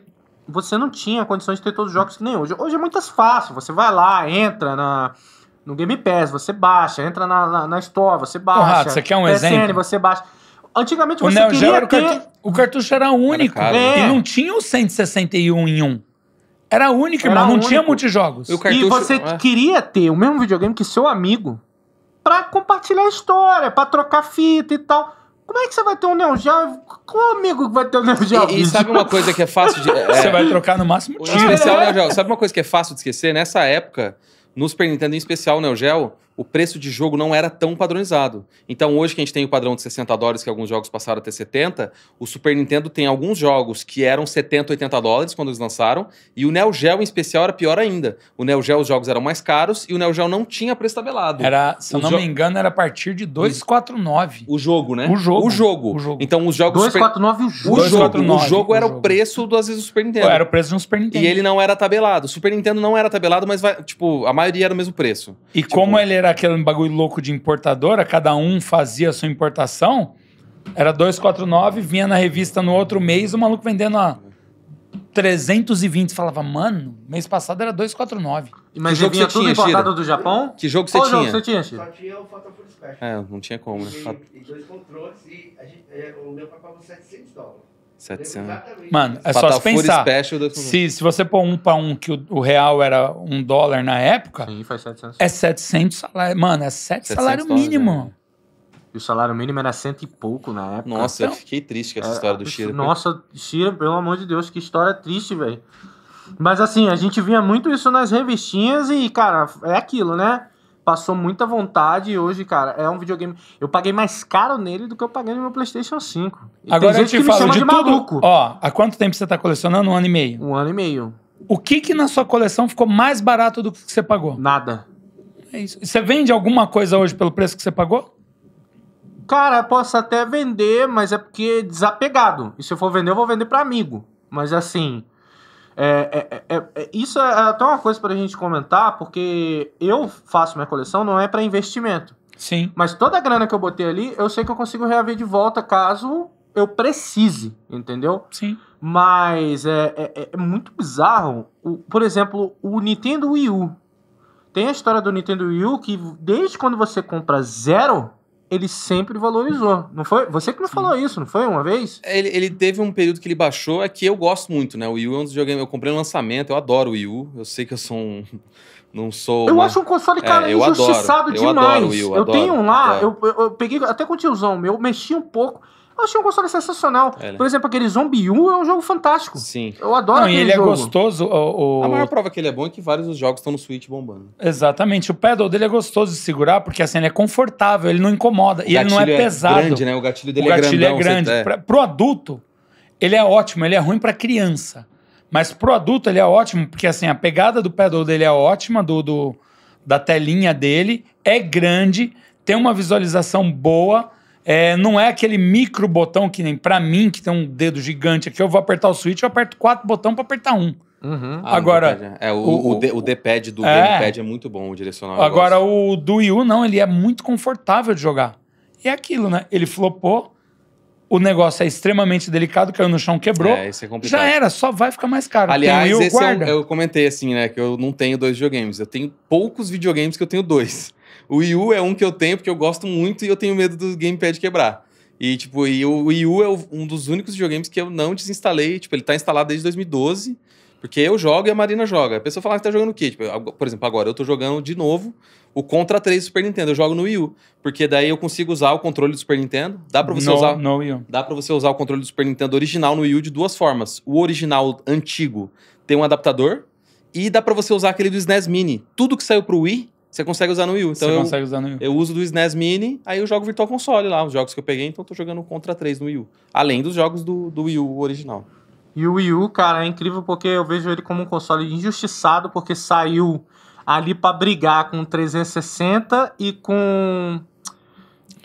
A: você não tinha condições de ter todos os jogos que nem hoje. Hoje é muito fácil. Você vai lá, entra na, no Game Pass, você baixa, entra na, na, na Store, você baixa. Porra, você quer um PSN, exemplo? você baixa. Antigamente você o Neo queria era o, ter... cartucho, o cartucho era único. Né? Era é. E não
C: tinha o 161 em um. Era único, mas não único. tinha multijogos. E, cartucho... e você é.
A: queria ter o mesmo videogame que seu amigo para compartilhar a história, para trocar fita e tal. Como é que você vai ter um Neo Geo? Qual amigo que vai ter um Neo Geo? E, e sabe uma coisa que é
B: fácil de. É, você vai trocar
C: no máximo de. especial Neo né?
B: Geo. Sabe uma coisa que é fácil de esquecer? Nessa época, no Super Nintendo, em especial o Neo Geo, o preço de jogo não era tão padronizado. Então, hoje que a gente tem o padrão de 60 dólares, que alguns jogos passaram a ter 70, o Super Nintendo tem alguns jogos que eram 70, 80 dólares quando eles lançaram, e o Neo Geo, em especial, era pior ainda. O Neo Geo, os jogos eram mais caros, e o Neo Geo não tinha preço tabelado. Era, se eu não me
C: engano, era a partir de 249.
B: O jogo, né? O jogo. O jogo. O jogo. Então, os jogos... 249 Super... o jogo. O jogo, 249, o jogo era o, jogo. o preço, do, vezes, do Super Nintendo. Era o preço de um Super Nintendo. E ele não era tabelado. O Super Nintendo não era tabelado, mas, tipo, a maioria era o mesmo preço.
C: E tipo, como ele era era aquele bagulho louco de importadora, cada um fazia a sua importação. Era 249, vinha na revista no outro mês, o maluco vendendo a 320. Falava, mano, mês passado era 249. Mas jogo vinha você tudo tinha, importado Shira? do Japão? Que jogo você Qual tinha? jogo você tinha,
B: Shira? Só
A: tinha o Fatal
B: Special. É, não tinha como, né?
A: E,
C: e dois controles e a gente, é, o meu pagava 700 dólares. 700. Mano, é só se pensar. Se, se você pôr um para um que o, o, real era um dólar na época, Sim, faz 700. é 700 salário. Mano, é 7 salário mínimo. Dólares, né? E o salário
A: mínimo era cento e pouco na época. Nossa, então, eu fiquei triste com essa é, história do Shira. Nossa, Shira, pelo amor de Deus, que história triste, velho. Mas assim, a gente via muito isso nas revistinhas e, cara, é aquilo, né? passou muita vontade e hoje, cara, é um videogame. Eu paguei mais
C: caro nele do que eu paguei no meu PlayStation 5. E Agora eu te falo de, de maluco. Tudo, ó, há quanto tempo você tá colecionando? Um ano e meio. Um ano e meio. O que que na sua coleção ficou mais barato do que você pagou? Nada. É isso. Você vende alguma coisa hoje pelo preço que você pagou?
A: Cara, posso até vender, mas é porque é desapegado. E se eu for vender, eu vou vender para amigo. Mas assim, é é, é, é, é, isso é até uma coisa para a gente comentar, porque eu faço minha coleção não é para investimento. Sim. Mas toda a grana que eu botei ali, eu sei que eu consigo reaver de volta caso eu precise, entendeu? Sim. Mas é, é, é muito bizarro. O, por exemplo, o Nintendo Wii U. Tem a história do Nintendo Wii U que desde quando você compra zero, ele sempre
B: valorizou. Não foi? Você que me falou isso, não foi uma vez? Ele, ele, teve um período que ele baixou, é que eu gosto muito, né? O Wii U é um dos videogames. Eu comprei no lançamento, eu adoro o Wii U. Eu sei que eu sou um. [laughs] Não sou. Eu uma... acho um console, é, cara, é, eu injustiçado adoro, demais. Eu, adoro, Will, eu adoro, tenho um lá, eu,
A: eu, eu, peguei até com o tiozão meu, mexi um pouco. Eu achei um console sensacional. É, né? Por exemplo, aquele Zombie U é um jogo fantástico.
B: Sim. Eu adoro Não, aquele ele é jogo. ele é gostoso. O, o... A maior prova que ele é bom é que vários dos jogos estão no Switch bombando.
C: Exatamente. O pedal dele é gostoso de segurar, porque assim, ele é confortável, ele não incomoda. O e ele não é, é pesado. grande, né? O gatilho dele o é grandão. O gatilho é grande. É. pro adulto, ele é ótimo. Ele é ruim pra criança. Mas pro adulto ele é ótimo, porque assim, a pegada do pedal dele é ótima, do, do da telinha dele, é grande, tem uma visualização boa é, não é aquele micro botão que nem para mim, que tem um dedo gigante aqui, eu vou apertar o switch, eu aperto quatro botões para apertar um.
B: Uhum. Ah, agora, né? é, o, o, o, o D-pad do é, gamepad é muito bom, o direcional. É agora,
C: o do Wii U, não, ele é muito confortável de jogar. E é aquilo, né? Ele flopou, o negócio é extremamente delicado, caiu no chão, quebrou. É, isso é complicado. Já era, só vai ficar mais caro. Aliás, Wii esse é eu
B: comentei assim, né? Que eu não tenho dois videogames. Eu tenho poucos videogames que eu tenho dois. O Wii U é um que eu tenho porque eu gosto muito e eu tenho medo do gamepad quebrar. E, tipo, e o Wii U é um dos únicos videogames que eu não desinstalei. Tipo, ele tá instalado desde 2012. Porque eu jogo e a Marina joga. A pessoa fala que ah, tá jogando o quê? Tipo, por exemplo, agora eu tô jogando de novo o Contra 3 Super Nintendo. Eu jogo no Wii U. Porque daí eu consigo usar o controle do Super Nintendo. Dá pra você no, usar. No Wii U. Dá pra você usar o controle do Super Nintendo original no Wii U de duas formas. O original antigo tem um adaptador. E dá pra você usar aquele do SNES Mini. Tudo que saiu pro Wii você consegue usar no Wii U. Então você eu, consegue usar no Wii U. Eu uso do SNES Mini, aí eu jogo Virtual Console lá, os jogos que eu peguei, então eu tô jogando Contra 3 no Wii U. Além dos jogos do, do Wii U original. E o Wii
A: U, cara, é incrível porque eu vejo ele como um console injustiçado, porque saiu ali para brigar com 360 e com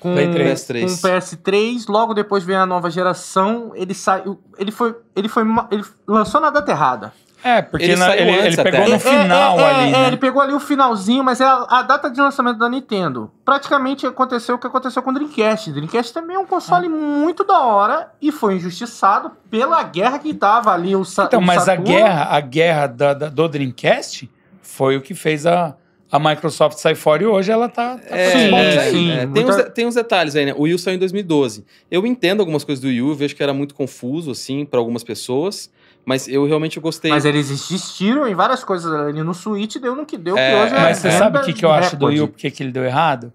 B: com, Play PS3.
A: Logo depois vem a nova geração. Ele saiu. Ele foi. Ele foi. Ele lançou na data errada.
C: É, porque ele, na, ele, ele pegou até. no é, é, final é, é, ali. É, né? ele
A: pegou ali o finalzinho, mas é a, a, data de lançamento da Nintendo. Praticamente aconteceu o que aconteceu com o Dreamcast. O Dreamcast também é um console ah. muito da hora e foi injustiçado pela guerra que tava ali.
C: O, Sa então, o mas Saturno. a guerra, a guerra da, da, do Dreamcast foi o que fez a
B: a Microsoft sai fora e hoje ela tá. tá é, sim, é, sim. Tem, uns, tem uns detalhes aí, né? O Wii saiu em 2012. Eu entendo algumas coisas do Wii, vejo que era muito confuso, assim, para algumas pessoas. Mas eu realmente gostei. Mas eles
C: insistiram em várias coisas ali né? no Switch, deu no que deu. É, que hoje é mas é você sabe o que, que eu acho do Wii U, porque que ele deu errado?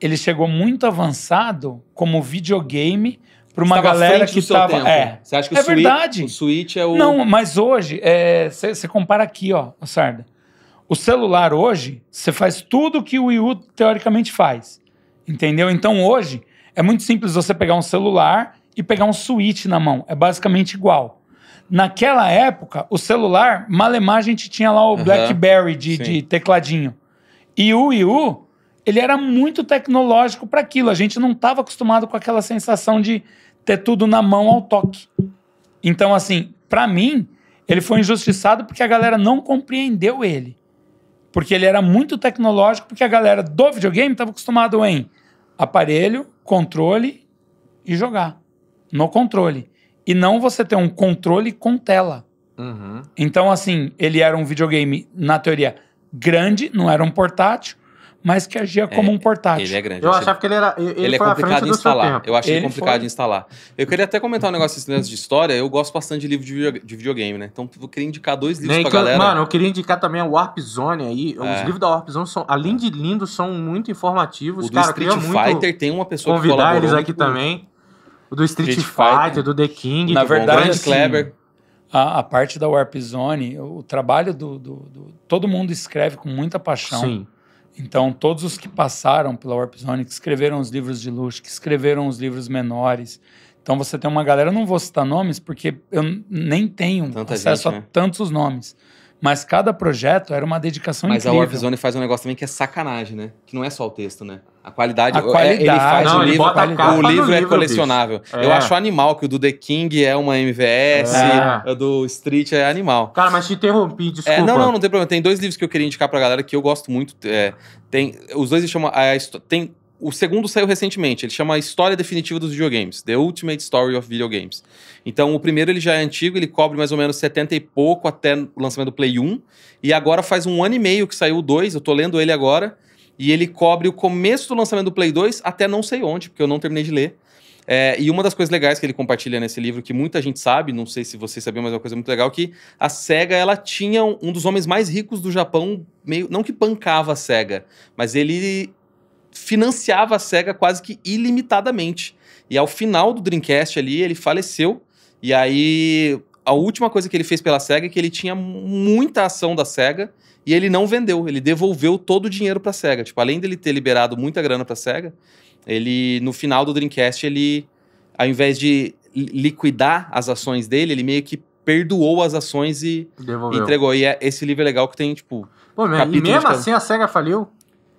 C: Ele chegou muito avançado como videogame para uma galera que estava... É, você acha que é o, Switch, verdade. o Switch é o... Não, mas hoje, você é, compara aqui, ó, Sarda. O celular hoje, você faz tudo que o Wii U teoricamente faz. Entendeu? Então hoje, é muito simples você pegar um celular e pegar um Switch na mão. É basicamente igual naquela época, o celular, malemar a gente tinha lá o uhum. BlackBerry de, de, tecladinho. E o IU, ele era muito tecnológico para aquilo. A gente não estava acostumado com aquela sensação de ter tudo na mão ao toque. Então, assim, para mim, ele foi injustiçado porque a galera não compreendeu ele. Porque ele era muito tecnológico, porque a galera do videogame estava acostumado em aparelho, controle e jogar no controle e não você ter um controle com tela. Uhum. Então, assim, ele era um videogame, na teoria, grande, não era um portátil, mas que agia é, como um portátil. Ele é grande. Eu, eu achava que ele era. Ele, ele é complicado de instalar. Eu achei ele complicado foi... de
B: instalar. Eu queria até comentar um negócio de história. Eu gosto bastante de livro de videogame, né? Então eu queria indicar dois livros Nem pra que, galera. Mano, eu
A: queria indicar também a Warp Zone aí. É. Os livros da Warp Zone são, além de lindos, são muito informativos. O cara, do Street Fighter muito... tem uma pessoa Convidar que eles aqui também do Street, Street Fighter, Fighter, do The King. Na verdade, assim, Kleber,
C: a, a, parte da Warp Zone, o trabalho do, do, do, Todo mundo escreve com muita paixão. Sim. Então, todos os que passaram pela Warp Zone, que escreveram os livros de luxo, que escreveram os livros menores. Então, você tem uma galera, eu não vou citar nomes, porque eu nem tenho Tanta acesso gente, né? a tantos nomes. Mas cada projeto era uma dedicação Mas incrível. Mas a Warp Zone faz
B: um negócio também que é sacanagem, né? Que não é só o texto, né? A qualidade, a qualidade é, ele faz não, o ele livro, o livro, livro é colecionável. É. Eu acho animal que o do The King é uma MVS, é. o do Street é animal. Cara, mas te interrompi, é, desculpa. É, não, não, não tem problema. Tem dois livros que eu queria indicar pra galera que eu gosto muito. É, tem, os dois se chamam. tem o segundo saiu recentemente, ele chama História Definitiva dos Videogames, The Ultimate Story of Video Games. Então, o primeiro ele já é antigo, ele cobre mais ou menos 70 e pouco até o lançamento do Play 1, e agora faz um ano e meio que saiu o 2, eu tô lendo ele agora, e ele cobre o começo do lançamento do Play 2 até não sei onde, porque eu não terminei de ler. É, e uma das coisas legais que ele compartilha nesse livro, que muita gente sabe, não sei se vocês sabiam, mas é uma coisa muito legal, que a SEGA, ela tinha um dos homens mais ricos do Japão, meio, não que bancava a SEGA, mas ele financiava a SEGA quase que ilimitadamente. E ao final do Dreamcast ali, ele faleceu. E aí a última coisa que ele fez pela SEGA é que ele tinha muita ação da SEGA e ele não vendeu, ele devolveu todo o dinheiro para a SEGA. Tipo, além dele ter liberado muita grana para a SEGA, ele no final do Dreamcast, ele ao invés de liquidar as ações dele, ele meio que perdoou as ações e devolveu. entregou. E é, esse livro é legal que tem, tipo, Pô, e mesmo assim
A: a SEGA faliu?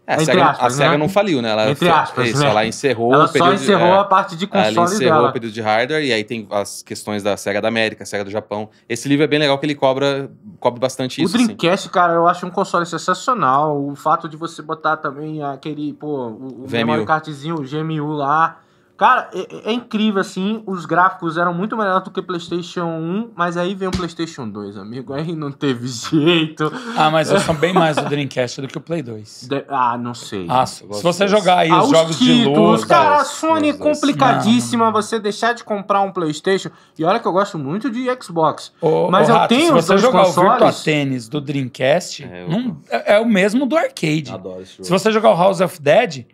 A: É, a SEGA, aspas, a SEGA né? não
B: faliu, né? Ela, entre aspas, isso, né? ela encerrou ela o período. Só encerrou de, a parte de console é, ela encerrou dela. o período de hardware e aí tem as questões da SEGA da América, SEGA do Japão. Esse livro é bem legal que ele cobra, cobre bastante isso. O assim.
A: Dreamcast, assim. cara, eu acho um console sensacional. O fato de você botar também aquele, pô, o, o memory cardzinho, o GMU lá. Cara, é, é, é, incrível, assim, os gráficos eram muito melhores do que PlayStation 1, mas aí vem o PlayStation 2, amigo, aí não teve [laughs] jeito. Ah, mas eu sou bem mais do Dreamcast do que o Play 2. De... Ah, não sei. Ah, se você jogar aí ah, os, os jogos títulos, de luz, Cara, a Sony é complicadíssima não, não. você deixar de comprar um PlayStation, e olha que eu gosto muito de Xbox,
C: ô, mas ô, eu Rato, tenho se você jogar o Virtua Tennis do Dreamcast, é, eu... não, é, é o mesmo do arcade. Adoro esse jogo. Se você jogar o House of Dead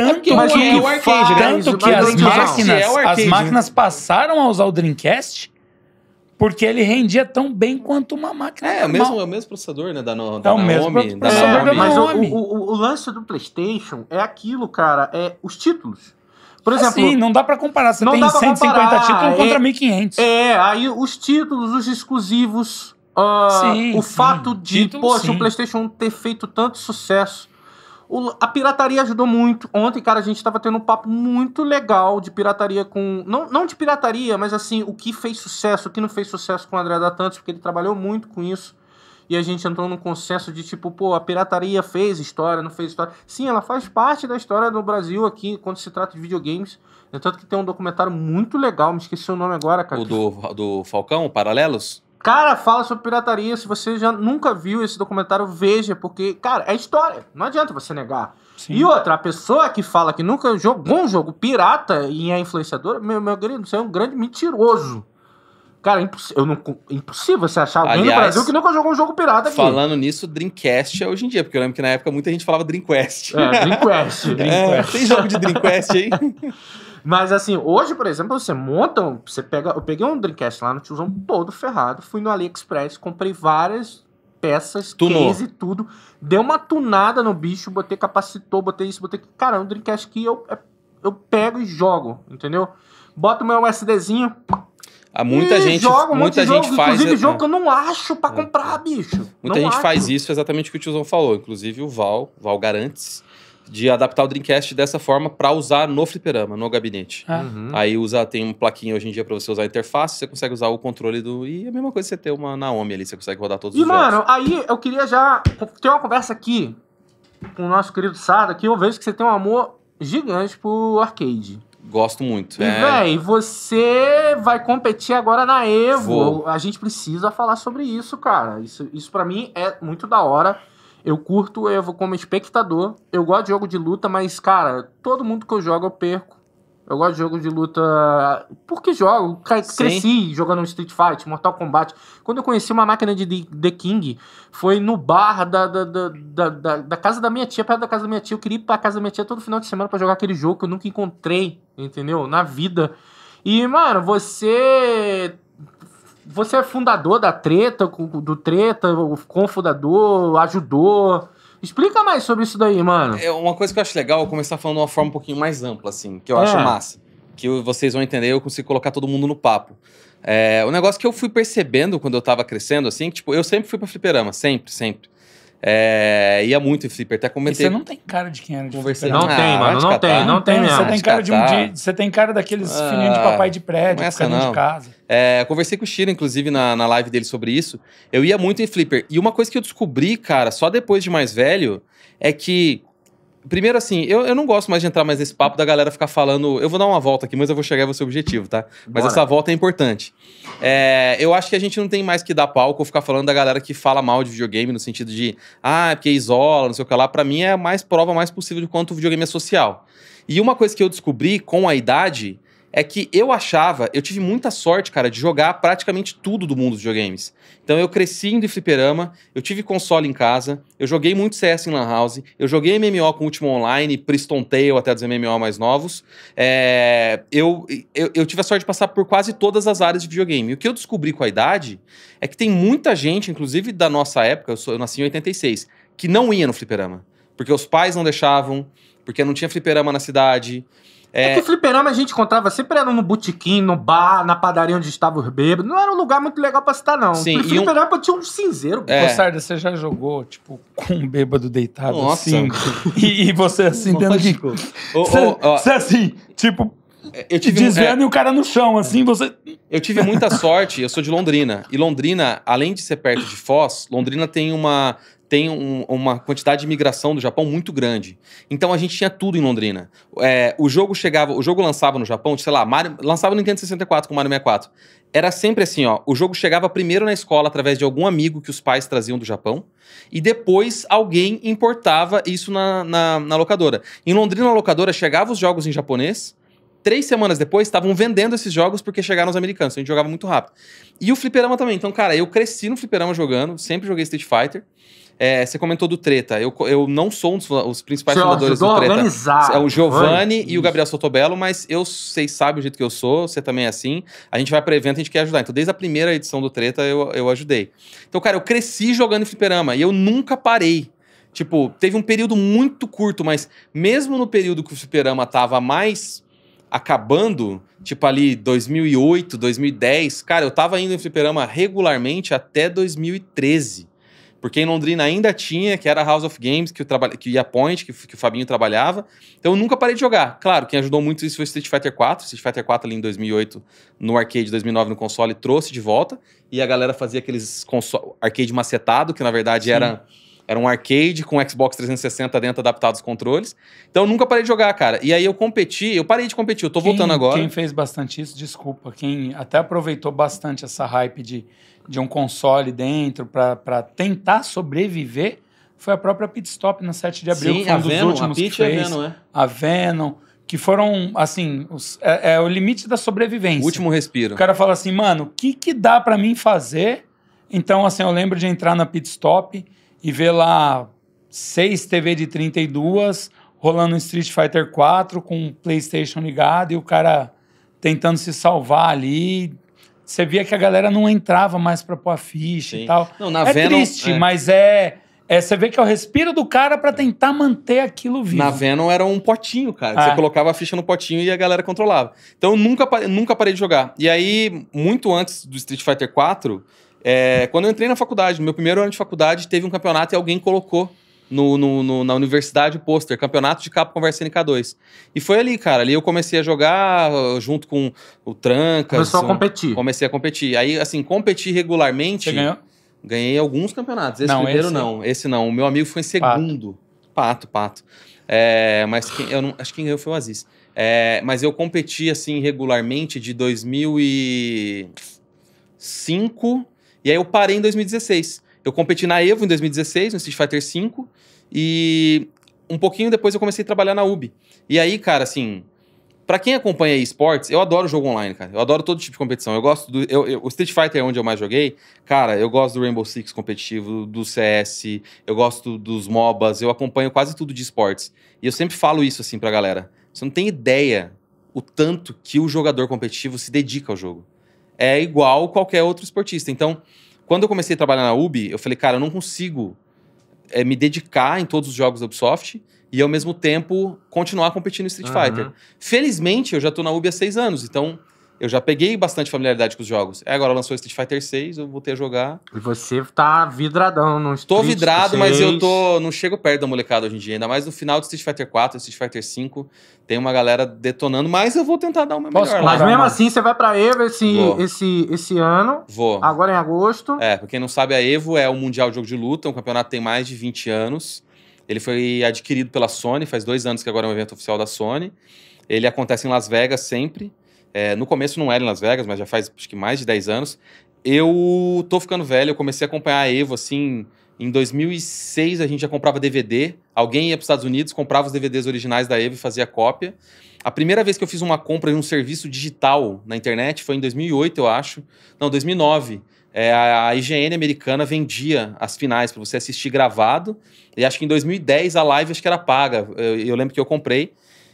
C: tanto é que, é arcade, tanto né? que as máquinas, é arcade, as né? máquinas passaram a usar o Dreamcast porque ele rendia tão bem quanto uma máquina. É, é o mesmo,
B: é o mesmo processador, né? Da, no, da é o Naomi. Mesmo né? processador é, da Naomi. Mas o,
A: o, o, lance do PlayStation é aquilo, cara, é os títulos. Por ah, exemplo, Sim, não dá
C: para comparar. Você tem 150 comparar, títulos é, contra 1.500. É,
A: aí os títulos, os exclusivos. Uh, sim, o sim. fato de, Título, poxa, sim. o PlayStation ter feito tanto sucesso o, a pirataria ajudou muito. Ontem, cara, a gente estava tendo um papo muito legal de pirataria com. Não, não de pirataria, mas assim, o que fez sucesso, o que não fez sucesso com o André da Tantos, porque ele trabalhou muito com isso. E a gente entrou num consenso de tipo, pô, a pirataria fez história, não fez história. Sim, ela faz parte da história do Brasil aqui quando se trata de videogames. É tanto que tem um documentário muito legal, me esqueci o nome agora, cara. O do, do Falcão, Paralelos? Cara, fala sobre pirataria. Se você já nunca viu esse documentário, veja, porque, cara, é história. Não adianta você negar. Sim. E outra, a pessoa que fala que nunca jogou um jogo pirata e é influenciadora, meu, meu querido, você é um grande mentiroso. Cara, é eu não, impossível você achar alguém Aliás, no Brasil que nunca jogou um jogo pirata aqui. Falando
B: nisso, Dreamcast é hoje em dia, porque eu lembro que na época muita gente falava Dreamcast. É, Dreamcast. [laughs] É, Dreamcast. É, tem jogo de Dreamcast aí? [laughs]
A: Mas assim, hoje, por exemplo, você monta. Um, você pega, eu peguei um Dreamcast lá no tiozão todo ferrado, fui no AliExpress, comprei várias peças, Tunou. case e tudo. deu uma tunada no bicho, botei capacitor, botei isso, botei. Cara, é um Dreamcast que eu, é, eu pego e jogo,
B: entendeu? Boto meu USDzinho. Há ah, muita e gente, um muita gente jogo, faz. Inclusive, jogo que
A: eu não acho para é, comprar, bicho. Muita não gente acho. faz
B: isso exatamente o que o tiozão falou. Inclusive, o Val, Val Garantes de adaptar o Dreamcast dessa forma para usar no fliperama, no gabinete. Ah. Uhum. Aí usa, tem um plaquinho hoje em dia para você usar a interface, você consegue usar o controle do. E a mesma coisa você ter uma Naomi ali, você consegue rodar todos e os jogos. E, mano,
A: aí eu queria já ter uma conversa aqui com o nosso querido Sarda, que eu vejo que você tem um amor gigante pro arcade. Gosto
B: muito. E, é... véi,
A: você vai competir agora na Evo. Vou. A gente precisa falar sobre isso, cara. Isso, isso para mim é muito da hora. Eu curto, eu vou como espectador. Eu gosto de jogo de luta, mas, cara, todo mundo que eu jogo eu perco. Eu gosto de jogo de luta. Porque jogo. Cresci Sim. jogando Street Fight, Mortal Kombat. Quando eu conheci uma máquina de The King, foi no bar da, da, da, da, da casa da minha tia, perto da casa da minha tia. Eu queria ir pra casa da minha tia todo final de semana para jogar aquele jogo que eu nunca encontrei, entendeu? Na vida. E, mano, você você é fundador da Treta, do Treta, o cofundador, ajudou. Explica mais sobre isso daí, mano.
B: É uma coisa que eu acho legal é começar falando de uma forma um pouquinho mais ampla, assim, que eu é. acho massa. Que vocês vão entender, eu consigo colocar todo mundo no papo. É, o negócio que eu fui percebendo quando eu tava crescendo, assim, que, tipo, eu sempre fui pra fliperama, sempre, sempre. É, ia muito em flipper, até comentei. E você não
C: tem cara de quem era de Conversei. Não, tem, ah, mano, não tem, não tem, não tem, Você tem cara, de, um, você tem cara daqueles ah, filhinhos de papai de prédio, é ficando de casa.
B: É, conversei com o Shira, inclusive, na, na live dele sobre isso. Eu ia muito em Flipper. E uma coisa que eu descobri, cara, só depois de mais velho, é que. Primeiro, assim, eu, eu não gosto mais de entrar mais nesse papo da galera ficar falando. Eu vou dar uma volta aqui, mas eu vou chegar e vou ser objetivo, tá? Mas Bora. essa volta é importante. É, eu acho que a gente não tem mais que dar palco ou ficar falando da galera que fala mal de videogame, no sentido de, ah, é porque isola, não sei o que lá. Pra mim é a mais prova mais possível de quanto o videogame é social. E uma coisa que eu descobri com a idade é que eu achava, eu tive muita sorte, cara, de jogar praticamente tudo do mundo dos videogames. Então eu cresci indo em fliperama, eu tive console em casa, eu joguei muito CS em Lan House, eu joguei MMO com o último online, Priston Tail até dos MMO mais novos. É, eu, eu, eu tive a sorte de passar por quase todas as áreas de videogame. E o que eu descobri com a idade é que tem muita gente, inclusive da nossa época, eu, sou, eu nasci em 86, que não ia no fliperama. Porque os pais não deixavam, porque não tinha fliperama na cidade. É, é que
A: fliperama a gente contava sempre era no botequim, no bar, na padaria onde estavam os bêbados. Não era um lugar muito legal pra citar, não. Sim, Fli fliperama
C: um... tinha um cinzeiro. É. Ô, Sarda, você já jogou, tipo, com um bêbado deitado Nossa. assim?
B: e, e, você
C: assim, dentro de...
B: Você, você assim, tipo... É, eu tive, desvendo é, e o cara no chão, assim, você... É. Eu tive muita sorte, eu sou de Londrina. E Londrina, além de ser perto de Foz, Londrina tem uma tem um, uma quantidade de imigração do Japão muito grande. Então a gente tinha tudo em Londrina. É, o jogo chegava, o jogo lançava no Japão, sei lá, Mario, lançava no Nintendo 64 com Mario 64. Era sempre assim, ó. O jogo chegava primeiro na escola através de algum amigo que os pais traziam do Japão, e depois alguém importava isso na, na, na locadora. Em Londrina, na locadora, chegava os jogos em japonês, três semanas depois, estavam vendendo esses jogos porque chegaram os americanos. Então a gente jogava muito rápido. E o fliperama também. Então, cara, eu cresci no fliperama jogando, sempre joguei Street Fighter. É, você comentou do Treta. Eu, eu não sou um dos os principais você fundadores do Treta. Organizar. É o Giovanni e o Gabriel Sotobello, mas eu sei, sabe o jeito que eu sou, você também é assim. A gente vai para evento, a gente quer ajudar. Então, desde a primeira edição do Treta, eu, eu ajudei. Então, cara, eu cresci jogando em fliperama e eu nunca parei. Tipo, teve um período muito curto, mas mesmo no período que o fliperama tava mais acabando, tipo ali 2008, 2010, cara, eu tava indo em fliperama regularmente até 2013. Porque em Londrina ainda tinha, que era a House of Games, que, eu que ia Point, que, que o Fabinho trabalhava. Então eu nunca parei de jogar. Claro, quem ajudou muito isso foi Street Fighter 4. Street Fighter 4 ali em 2008 no arcade, 2009 no console, trouxe de volta. E a galera fazia aqueles console... arcade macetado, que na verdade era... Era um arcade com Xbox 360 dentro, adaptado aos controles. Então eu nunca parei de jogar, cara. E aí eu competi, eu parei de competir, eu tô quem, voltando agora. Quem
C: fez bastante isso, desculpa. Quem até aproveitou bastante essa hype de de um console dentro para tentar sobreviver foi a própria Pit Stop na 7 de abril, Sim, que foi um dos Venom, últimos a Pit que fez. É Venom, é. A Venom, que foram, assim, os, é, é, o limite da sobrevivência. O último respiro. O cara fala assim, mano, o que, que dá para mim fazer? Então, assim, eu lembro de entrar na Pit Stop e ver lá seis TV de 32 rolando Street Fighter 4 com o PlayStation ligado e o cara tentando se salvar ali, você via que a galera não entrava mais pra pôr a ficha Sim. e tal. Não, na é Venom, triste, é. mas é, é. Você vê que é o respiro do cara para tentar manter aquilo vivo. Na Venom
B: era um potinho, cara. Você é. colocava a ficha no potinho e a galera controlava. Então eu nunca, nunca parei de jogar. E aí, muito antes do Street Fighter 4, é, quando eu entrei na faculdade, no meu primeiro ano de faculdade, teve um campeonato e alguém colocou no, no, no, na universidade pôster, campeonato de capo conversa nk 2 E foi ali, cara, ali eu comecei a jogar ah, junto com o Tranca. Começou a competir. Comecei a competir. Aí, assim, competi regularmente. Você ganhou? Ganhei alguns campeonatos. Esse não, primeiro esse... não. Esse não. O meu amigo foi em segundo. Pato, pato. pato. É, mas quem, eu não, acho que quem ganhou foi o Aziz. É, mas eu competi, assim, regularmente de 2005. E aí eu parei em 2016. Eu competi na Evo em 2016, no Street Fighter V, e um pouquinho depois eu comecei a trabalhar na UB. E aí, cara, assim, para quem acompanha esportes, eu adoro jogo online, cara. Eu adoro todo tipo de competição. Eu gosto do. Eu, eu, o Street Fighter é onde eu mais joguei. Cara, eu gosto do Rainbow Six competitivo, do CS, eu gosto dos MOBAs, eu acompanho quase tudo de esportes. E eu sempre falo isso assim pra galera. Você não tem ideia o tanto que o jogador competitivo se dedica ao jogo. É igual qualquer outro esportista. Então, quando eu comecei a trabalhar na Ubi, eu falei, cara, eu não consigo é, me dedicar em todos os jogos da Ubisoft e, ao mesmo tempo, continuar competindo no Street uhum. Fighter. Felizmente, eu já estou na Ubi há seis anos, então eu já peguei bastante familiaridade com os jogos. É, agora lançou Street Fighter 6, eu voltei a jogar. E você tá vidradão no Street Tô vidrado, 6. mas eu tô não chego perto da molecada hoje em dia. Ainda mais no final do Street Fighter 4, Street Fighter 5, tem uma galera detonando, mas eu vou tentar dar uma Posso melhor. Mas mesmo assim,
A: você vai pra EVO esse, esse, esse ano. Vou. Agora em agosto.
B: É, pra quem não sabe, a EVO é o Mundial de Jogo de Luta, um campeonato que tem mais de 20 anos. Ele foi adquirido pela Sony, faz dois anos que agora é um evento oficial da Sony. Ele acontece em Las Vegas sempre. É, no começo não era em Las Vegas, mas já faz acho que mais de 10 anos. Eu tô ficando velho, eu comecei a acompanhar a Evo assim. Em 2006 a gente já comprava DVD. Alguém ia para os Estados Unidos, comprava os DVDs originais da Evo e fazia cópia. A primeira vez que eu fiz uma compra de um serviço digital na internet foi em 2008, eu acho. Não, 2009. É, a IGN americana vendia as finais para você assistir gravado. E acho que em 2010 a live acho que era paga. Eu, eu lembro que eu comprei.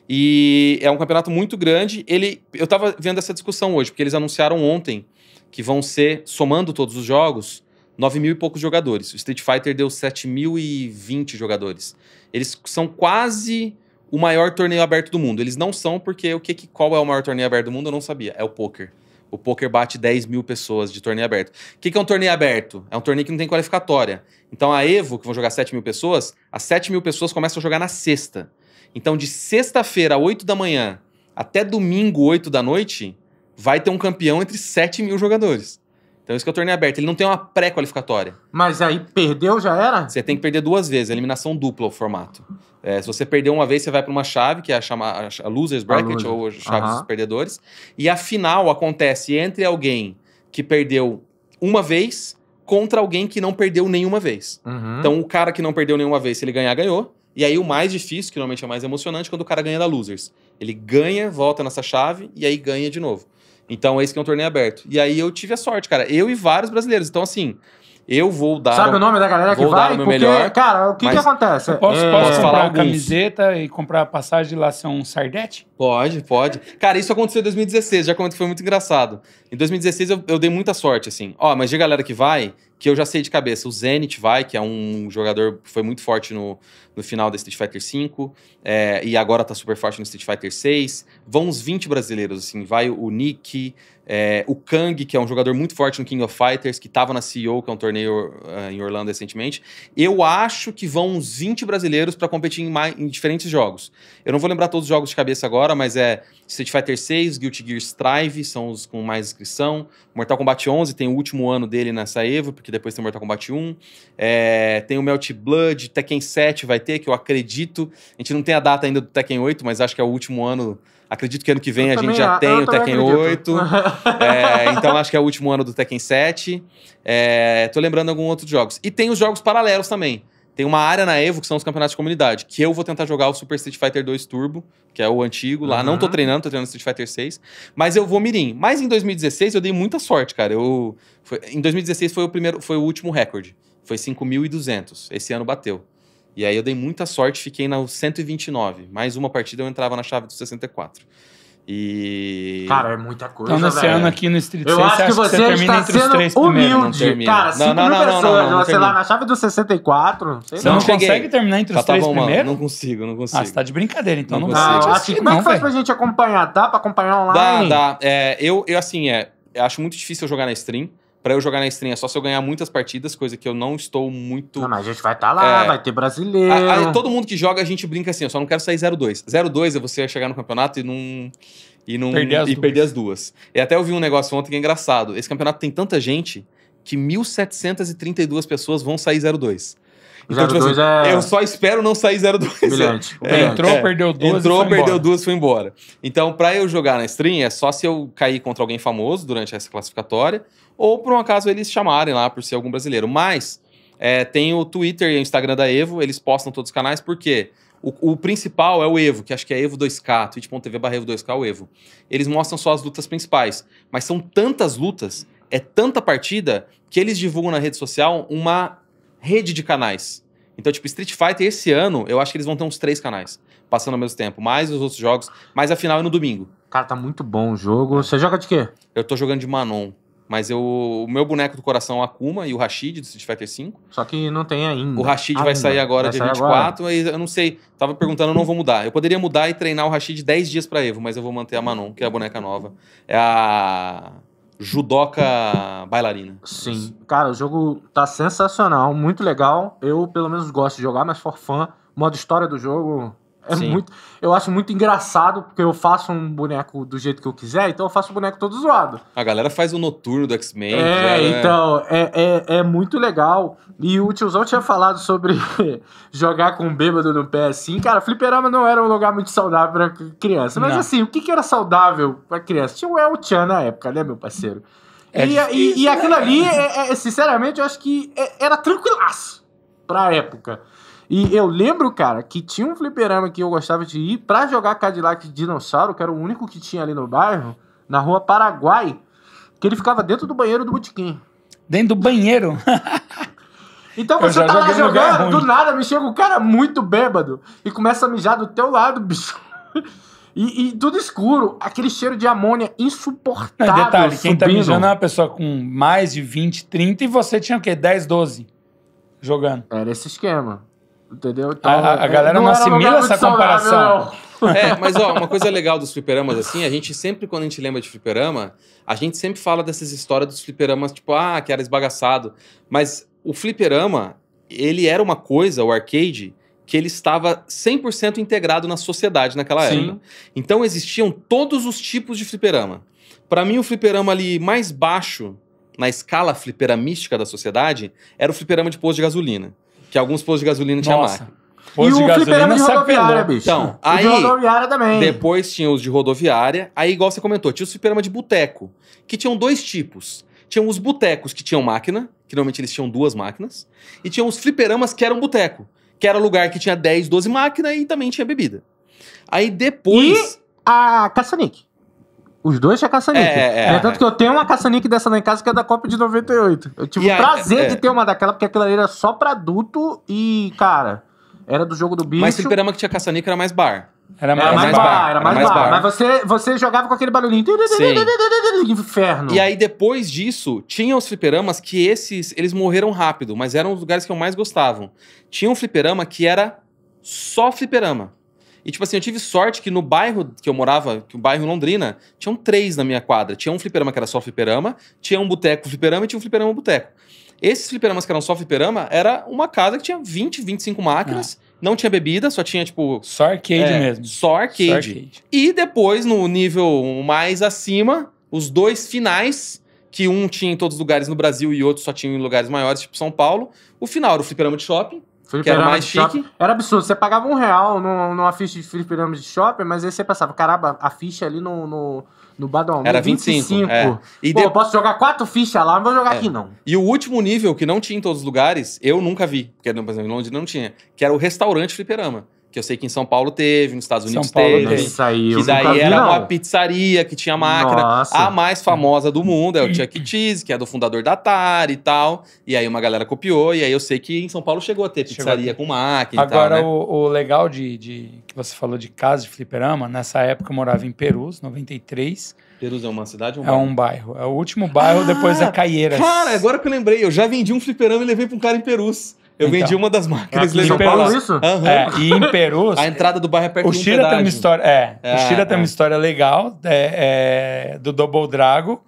B: E é um campeonato muito grande. Ele, eu estava vendo essa discussão hoje, porque eles anunciaram ontem que vão ser, somando todos os jogos, 9 mil e poucos jogadores. O Street Fighter deu 7.020 jogadores. Eles são quase o maior torneio aberto do mundo. Eles não são, porque o que, que qual é o maior torneio aberto do mundo? Eu não sabia. É o poker. O poker bate 10 mil pessoas de torneio aberto. O que, que é um torneio aberto? É um torneio que não tem qualificatória. Então a Evo, que vão jogar 7 mil pessoas, as 7 mil pessoas começam a jogar na sexta. Então, de sexta-feira, 8 da manhã, até domingo, 8 da noite, vai ter um campeão entre 7 mil jogadores. Então, é isso que é o torneio aberto. Ele não tem uma pré-qualificatória. Mas aí perdeu, já era? Você tem que perder duas vezes. Eliminação dupla o formato. É, se você perder uma vez, você vai para uma chave, que é a, chama, a Losers Bracket, a loser. ou a chave dos perdedores. E a final acontece entre alguém que perdeu uma vez contra alguém que não perdeu nenhuma vez. Uhum. Então, o cara que não perdeu nenhuma vez, se ele ganhar, ganhou. E aí o mais difícil, que normalmente é o mais emocionante, é quando o cara ganha da Losers. Ele ganha, volta nessa chave e aí ganha de novo. Então é isso que é um torneio aberto. E aí eu tive a sorte, cara. Eu e vários brasileiros. Então, assim, eu vou dar. Sabe um, o nome da galera que vai? Porque, melhor, cara, o que, que acontece? Eu posso, posso, é. comprar camiseta
C: e comprar passagem lá ser um sardete?
B: Pode, pode. Cara, isso aconteceu em 2016, já comentei, foi muito engraçado. Em 2016 eu, eu dei muita sorte, assim. Ó, mas de galera que vai, que eu já sei de cabeça. O Zenit vai, que é um jogador que foi muito forte no, no final da Street Fighter V, é, e agora tá super forte no Street Fighter 6. Vão uns 20 brasileiros, assim. Vai o Nick, é, o Kang, que é um jogador muito forte no King of Fighters, que tava na CEO, que é um torneio uh, em Orlando recentemente. Eu acho que vão uns 20 brasileiros para competir em, mais, em diferentes jogos. Eu não vou lembrar todos os jogos de cabeça agora, mas é Street Fighter 6, Guilty Gear Strive, são os com mais inscrição. Mortal Kombat 11 tem o último ano dele nessa EVO, porque depois tem Mortal Kombat 1. É, eh, tem o Melt Blood, Tekken 7 vai ter, que eu acredito. A gente não tem a data ainda do Tekken 8, mas acho que é o último ano. Acredito que ano que vem eu a gente já a, tem o Tekken acredito. 8. [laughs] é, então acho que é o último ano do Tekken 7. É, tô lembrando alguns outros jogos. E tem os jogos paralelos também. Tem uma área na Evo que são os campeonatos de comunidade, que eu vou tentar jogar o Super Street Fighter 2 Turbo, que é o antigo lá. Uhum. Não tô treinando, tô treinando Street Fighter 6, mas eu vou mirim. Mas em 2016 eu dei muita sorte, cara. Eu foi, em 2016 foi o primeiro, foi o último recorde. Foi 5.200. Esse ano bateu. E aí eu dei muita sorte, fiquei na 129. Mais uma partida eu entrava na chave dos 64. E. Cara, é muita coisa. Então, nesse ano aqui no Street eu 6, acho que você, você está sendo humilde. Cara, 5 mil pessoas, sei lá, na
A: chave do 64. Sei você não, não consegue terminar entre os tá, tá três primeiros?
B: Não consigo, não consigo. Ah, você tá de brincadeira, então não, não consigo. Ah, acho como é que faz
A: pra gente acompanhar? Dá pra acompanhar online? Dá,
B: dá. É, eu, eu, assim, é, acho muito difícil eu jogar na stream para eu jogar na stream é só se eu ganhar muitas partidas, coisa que eu não estou muito. Não, mas a gente vai estar tá lá, é, vai ter brasileiro. A, a, todo mundo que joga, a gente brinca assim, eu só não quero sair 0-2. 0-2 é você chegar no campeonato e não. E, não, perder, as e duas. perder as duas. E até eu vi um negócio ontem que é engraçado. Esse campeonato tem tanta gente que 1.732 pessoas vão sair 0-2. Então, tipo assim, é... eu só espero não sair 0-2. [laughs] É, entrou, é, perdeu duas. Entrou, perdeu embora. duas foi embora. Então, pra eu jogar na stream, é só se eu cair contra alguém famoso durante essa classificatória ou por um acaso eles chamarem lá por ser algum brasileiro. Mas é, tem o Twitter e o Instagram da Evo, eles postam todos os canais, porque O, o, principal é o Evo, que acho que é Evo 2K, twitch.tv barra Evo 2K, é o Evo. Eles mostram só as lutas principais. Mas são tantas lutas, é tanta partida, que eles divulgam na rede social uma rede de canais. Então, tipo, Street Fighter esse ano, eu acho que eles vão ter uns três canais passando ao mesmo tempo, mais os outros jogos, mas a final é no domingo. Cara, tá muito
A: bom o jogo. Você joga de quê?
B: Eu tô jogando de Manon. Mas eu, o meu boneco do coração é o Akuma e o Rashid do Street Fighter V.
A: Só que não tem ainda. O Rashid ainda. vai sair agora, vai dia sair 24.
B: Agora. eu não sei, tava perguntando, eu não vou mudar. Eu poderia mudar e treinar o Rashid 10 dias pra Evo, mas eu vou manter a Manon, que é a boneca nova. É a judoca bailarina. Sim. Cara, o
A: jogo tá sensacional, muito legal. Eu, pelo menos, gosto de jogar, mas for fã. Modo história do jogo, é muito, eu acho muito engraçado, porque eu faço um boneco do jeito que eu
B: quiser, então eu faço o boneco todo zoado. A galera faz o noturno do X-Men. É, né? então,
A: é... É, é, muito legal. E o tiozão tinha falado sobre [laughs] jogar com um bêbado no pé assim. Cara, fliperama não era um lugar muito saudável pra criança. Mas não. assim, o que, que era saudável pra criança? Tinha o El Chan na época, né, meu parceiro? É e, difícil, e, e, aquilo né? ali, é, é, sinceramente, eu acho que é, era tranquilaço pra época. E eu lembro, cara, que tinha um fliperama que eu gostava de ir para jogar Cadillac de Dinossauro, que era o único que tinha ali no bairro, na rua Paraguai, que ele ficava dentro do banheiro do botequim. Dentro do banheiro? [laughs] Então você tá lá jogando, do nada me chega um cara muito bêbado e começa a mijar do teu lado, [laughs] bicho. E, e tudo escuro, aquele cheiro de amônia insuportável. Não, detalhe, subindo. quem tá mijando
C: é uma pessoa com mais de 20, 30 e você tinha o quê? 10, 12 jogando. Era esse esquema. Entendeu? Então, a, a, galera não, não assimila essa comparação. É, mas ó, uma coisa
B: legal dos fliperamas, assim, a gente sempre, quando a gente lembra de fliperama, a gente sempre fala dessas histórias dos fliperamas, tipo, ah, que era esbagaçado. Mas o fliperama, ele era uma coisa, o arcade, que ele estava 100% integrado na sociedade naquela Sim. época. Então existiam todos os tipos de fliperama. Para mim, o fliperama ali mais baixo na escala fliperamística da sociedade era o fliperama de posto de gasolina que alguns postos de gasolina tinha máquina. Posto e de o fliperama de rodoviária, bicho. Então, E aí, de rodoviária também. depois tinha os de rodoviária. Aí, igual você comentou, tinha os fliperama de boteco, que tinham dois tipos. Tinham os botecos que tinham máquina, que normalmente eles tinham duas máquinas. E tinham os fliperamas que eram boteco, que era lugar que tinha 10, 12 máquinas e também tinha bebida. Aí depois... E
A: a Caçanique. Os dois tinha caçanique. É, é, é, tanto é. que eu tenho uma caçanique dessa lá em casa que é da Copa de 98. Eu tive e o prazer é, de ter uma daquela, porque aquela ali era só pra adulto e, cara, era do jogo do bicho. Mas fliperama
B: que tinha caçanique era mais bar. Era mais, era mais, bar, bar, era mais, era mais bar. bar. Mas você, você jogava com aquele barulhinho. Sim. [laughs] Inferno. E aí, depois disso, tinha os fliperamas que esses, eles morreram rápido, mas eram os lugares que eu mais gostavam. Tinha um fliperama que era só fliperama. E, tipo assim, eu tive sorte que no bairro que eu morava, que o bairro Londrina, tinham três na minha quadra. Tinha um fliperama que era só fliperama, tinha um boteco fliperama e tinha um fliperama boteco. Esses fliperamas que eram só fliperama, era uma casa que tinha 20, 25 máquinas, ah. não tinha bebida, só tinha, tipo... Só arcade é, mesmo. Só arcade. só arcade. E depois, no nível mais acima, os dois finais, que um tinha em todos os lugares no Brasil e outro só tinha em lugares maiores, tipo São Paulo. O final era o fliperama de shopping, Fliperama mais chique.
A: Era absurdo. Você pagava um real numa ficha de fliperama de shopping, mas aí você passava caramba, a ficha ali no, no, no Badalão. Era 25. 25. É.
B: E Pô, de... eu posso jogar quatro fichas lá, não vou jogar é. aqui não. E o último nível, que não tinha em todos os lugares, eu nunca vi, porque, por exemplo, em Londres não tinha, que era o restaurante fliperama que eu sei que em São Paulo teve, nos Estados Unidos São Paulo teve. que daí era não. uma pizzaria que tinha máquina, Nossa. a mais famosa do mundo, é o Chuck Cheese, que é do fundador da Atari e tal. E aí uma galera copiou, e aí eu sei que em São Paulo chegou a ter pizzaria a ter. com máquina Agora, e tal, né? o, o legal
C: de, de, que você falou de casa de fliperama, nessa época eu morava em Perus, 93.
B: Perus é uma cidade ou um é bairro? É um bairro. É o último bairro ah, depois da ah, Caieiras. Cara, agora que eu lembrei, eu já vendi um fliperama e levei para um cara em Perus. Eu então, vendi uma das máquinas em São Isso? Uhum. É, [laughs] e em
C: Peru. a entrada do bairro é perto o Shira tem uma história, é, é o Shira é. tem uma é. história legal é, é, do Double Drago,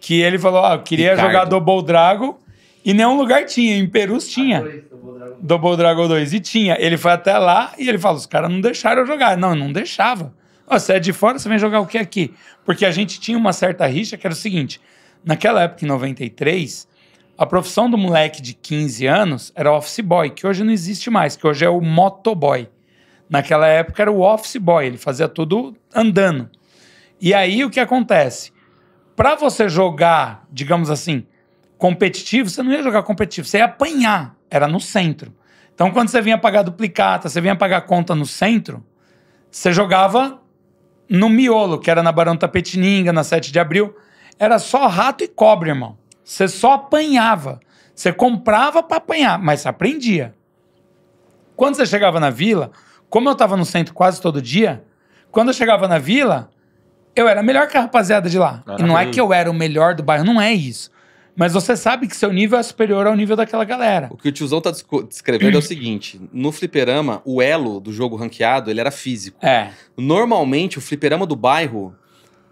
C: que ele falou, ah, eu queria Ricardo. jogar Double Drago e nenhum lugar tinha, em Perus tinha. Ah, Double Dragon 2 e tinha. Ele foi até lá e ele falou: os caras não deixaram eu jogar. Não, eu não deixava. você é de fora, você vem jogar o que aqui? Porque a gente tinha uma certa rixa que era o seguinte: naquela época, em 93, a profissão do moleque de 15 anos era office boy, que hoje não existe mais, que hoje é o motoboy. Naquela época era o office boy, ele fazia tudo andando. E aí o que acontece? Para você jogar, digamos assim, competitivo, você não ia jogar competitivo, você ia apanhar, era no centro. Então quando você vinha pagar duplicata, você vinha pagar conta no centro, você jogava no miolo, que era na Barão Tapetininga, na 7 de abril, era só rato e cobre, irmão. Você só apanhava. Você comprava para apanhar, mas você aprendia. Quando você chegava na vila, como eu estava no centro quase todo dia, quando eu chegava na vila, eu era melhor que a rapaziada de lá. Ah, e não é que eu era o melhor do bairro, não é isso. Mas você sabe que seu nível é superior ao nível daquela galera.
B: O que o tiozão tá descrevendo é o seguinte: no fliperama, o elo do jogo ranqueado ele era físico. É. Normalmente, o fliperama do bairro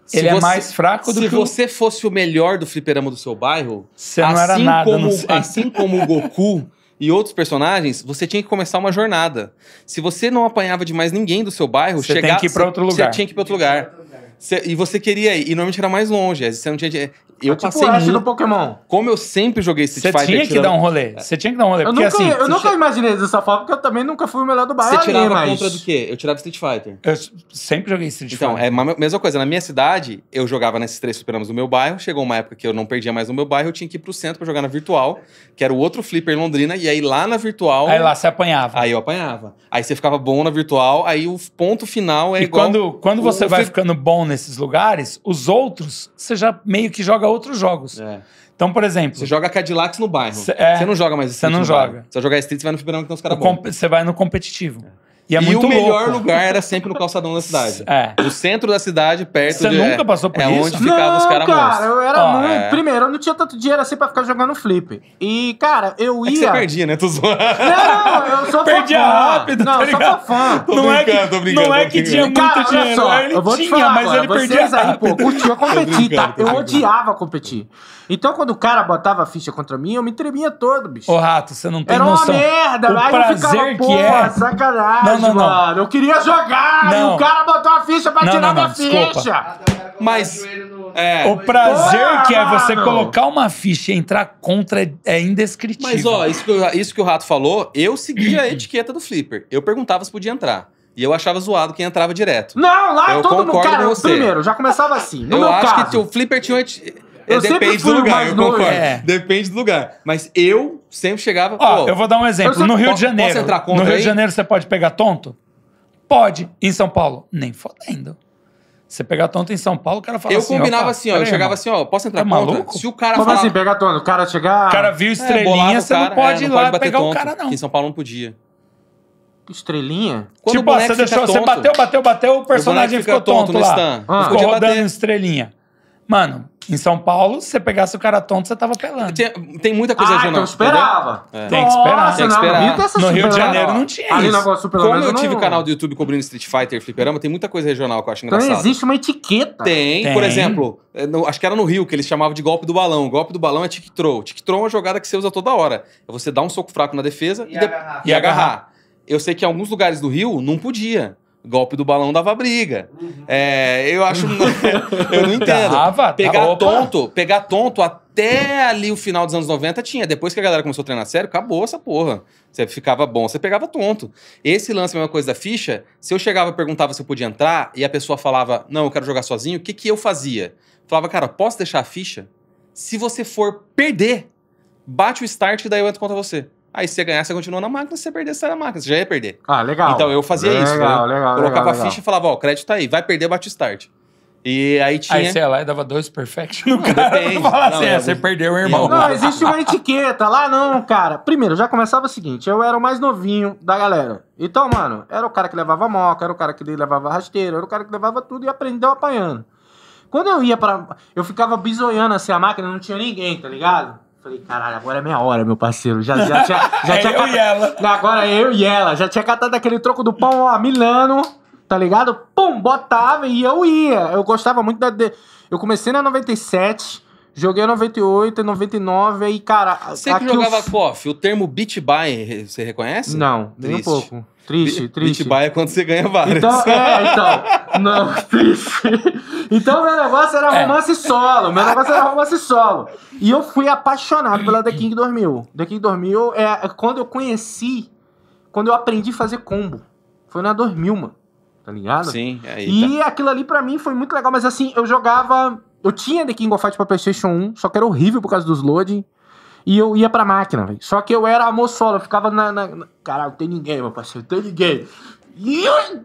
B: se ele é mais fraco do que. Se você o... fosse o melhor do fliperama do seu bairro, você assim não era assim nada, como, assim como o Goku e outros personagens, você tinha que começar uma jornada. Se você não apanhava de mais ninguém do seu bairro, você chegar, tinha que ir para outro lugar. Você tinha que ir para outro lugar. Você, e você queria ir, e normalmente era mais longe. Você não tinha, eu tipo passei Ash muito... no Pokémon. Como eu sempre joguei Street Fighter. Você tinha que tirando... dar um rolê. Você tinha que dar um rolê. Eu porque, nunca, assim, eu nunca
A: imaginei dessa forma, porque eu também nunca fui o melhor do bairro. Você tirava mas... contra
B: do quê? Eu tirava Street Fighter. Eu sempre joguei Street então, Fighter. Então, é a mesma coisa. Na minha cidade, eu jogava nesses três superamos do meu bairro. Chegou uma época que eu não perdia mais no meu bairro, eu tinha que ir pro centro pra jogar na virtual, que era o outro flipper em Londrina. E aí lá na virtual. Aí lá você apanhava. Aí eu apanhava. Aí você ficava bom na virtual, aí o ponto final é e igual. E quando, quando você o... vai
C: ficando bom nesses lugares, os outros, você já meio que joga outros jogos. É. Então, por exemplo. Você joga Cadillacs no bairro. é, você não joga mais Street. Você não joga. Se
B: você jogar Street, você vai no Fibirão que tem os caras bons.
C: Você vai no competitivo. É. E, é e o melhor louco. lugar era
B: sempre no calçadão da cidade. [laughs] É. O centro da cidade, perto Você de, nunca passou por é, isso? É onde ficavam os caras cara, eu era oh, muito... É. Primeiro,
A: eu não tinha tanto dinheiro assim pra ficar jogando flip. E, cara, eu é ia... É você perdia,
B: né? Tu zoando. Não, eu sou [laughs] Perdia rápido, tá Não, tá eu sou só fã. Tô não é que, brincando, não é que tinha muito cara, dinheiro. Só, ele eu vou tinha, te falar mas agora, ele perdia vocês aí, pô, curtia
A: competir, tá? Eu odiava competir. Então, quando o cara botava a ficha contra mim, eu me tremia todo,
C: bicho. Ô, Rato, você não tem Era noção. Era uma merda. O aí prazer eu ficava, que é...
A: sacanagem, não, não, não. mano. Eu queria jogar não. e o cara botou a ficha pra não, tirar não, minha desculpa. ficha. Ah, tá, Mas...
B: É. O prazer que é você mano. colocar uma ficha e entrar contra é indescritível. Mas, ó, isso que, eu, isso que o Rato falou, eu seguia a etiqueta do Flipper. Eu perguntava se podia entrar. E eu achava zoado quem entrava direto. Não, lá eu todo mundo. Cara, primeiro,
A: já começava assim. No eu
B: acho caso. que o Flipper tinha eu depende do lugar, eu concordo. É. Depende do lugar. Mas eu sempre chegava. Ó, eu vou dar um exemplo. No Rio de Janeiro. Posso entrar no Rio aí? de Janeiro
C: você pode pegar tonto? Pode. Em São Paulo? Nem fodendo. Você pegar tonto em São Paulo, o cara fala eu assim. Eu
A: combinava assim, ó. Eu chegava assim, ó, posso entrar tá Maluco? Se o cara Como assim, pegar tonto? O cara chegar. O cara viu é, estrelinha,
B: é, você cara, não pode é, não ir lá pegar tonto, o cara, não. em São Paulo não podia. Estrelinha? Quando tipo, você deixou, tonto, você bateu,
C: bateu, bateu, o personagem o ficou tonto, tonto lá. Ah. Ficou rodando estrelinha. Mano, em São Paulo, se você pegasse o cara tonto, você tava pelando. Tem, tem muita coisa ah, então
A: esperava. É. Tem que esperar. Nossa, tem que esperar. Não, no Rio de Janeiro não tinha Ali isso. Negócio, Como eu tive canal
B: do YouTube cobrindo Street Fighter Fliperama, tem muita coisa regional que eu acho então engraçado. Então existe uma etiqueta. Tem, tem. por exemplo, é, no, acho que era no Rio que eles chamavam de golpe do balão. O golpe do balão é tic-throw. Tic-throw é uma jogada que você usa toda hora. É você dar um soco fraco na defesa e, e, agarrar. e agarrar. Eu sei que em alguns lugares do Rio não podia. Golpe do balão dava briga. Uhum. É, eu acho. [laughs] eu não entendo. Dava, pegar tonto, pegar tonto até ali o final dos anos 90 tinha. Depois que a galera começou a treinar sério, acabou essa porra. Você ficava bom, você pegava tonto. Esse lance, a mesma coisa da ficha, se eu chegava e perguntava se eu podia entrar e a pessoa falava, não, eu quero jogar sozinho, o que, que eu fazia? Falava, cara, posso deixar a ficha? Se você for perder, bate o start e daí eu entro contra você. Aí se você ganhasse você continua na máquina, se você perder, você sai da máquina, você já ia perder. Ah, legal. Então eu fazia legal, isso. Legal, né? legal, Colocava legal, a ficha e falava, ó, o crédito tá aí, vai perder, bate start. E aí tinha. Aí você ia lá e dava dois perfect no cara. Não, assim, [laughs] não, você
C: perdeu o irmão.
A: Não, existe uma etiqueta lá, não, cara. Primeiro, já começava o seguinte: eu era o mais novinho da galera. Então, mano, era o cara que levava moca, era o cara que levava rasteira, era o cara que levava tudo e aprendeu apanhando. Quando eu ia para Eu ficava bizoiando assim a máquina, não tinha ninguém, tá ligado? Falei, caralho, agora é minha hora, meu parceiro. Já, já tinha. [laughs] Já é tinha eu e ela. [laughs] Não, agora é eu e ela. Já tinha catado aquele troco do pão a Milano, tá ligado? Pum, botava e eu ia. Eu gostava muito da. De... Eu comecei na 97. Joguei 98, 99, aí, cara. Você que jogava
B: eu... o termo beat buy, você reconhece? Não, Triste. nem um pouco triste, triste. Beat é quando você ganha várias. Então, é, então. Não, [laughs] triste.
A: Então, meu negócio era é. romance é. solo. Meu negócio era romance solo. E eu fui apaixonado pela The King 2000. The King 2000 é, é quando eu conheci, quando eu aprendi a fazer combo. Foi na 2000, mano.
B: Tá ligado? Sim, é, aí. E
A: tá. aquilo ali pra mim foi muito legal, mas assim, eu jogava. Eu tinha The King of Fight pra PlayStation 1, só que era horrível por causa dos loading. E eu ia pra máquina, velho. Só que eu era a moçola, eu ficava na. na... Caralho, tem ninguém, meu parceiro, tem ninguém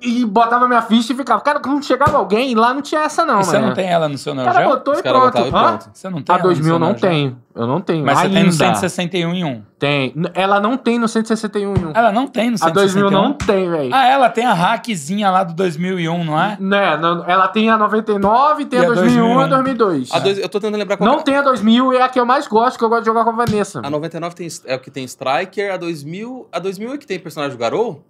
A: e botava minha ficha e ficava. Cara, quando chegava alguém, lá não tinha essa, não, e Você né? não tem ela no seu Neo Geo? O cara botou e pronto. e pronto. Você não tem A 2000 não tenho. Eu não tenho. Mas ainda. você tem no 161 em 1? Tem. Ela não tem no 161 em 1. Ela não tem no 161? A 2000 não tem, velho.
C: Ah, ela tem a hackzinha lá do 2001, não é? Né, não, ela tem a 99, tem e a 2001 e a 2002. É? A dois, eu
B: tô tentando lembrar qual Não é. tem a 2000 e é a que eu mais gosto, que eu gosto de jogar com a Vanessa. A 99 tem, é o que tem Striker, a 2000... A 2000 é que tem personagem do Garou?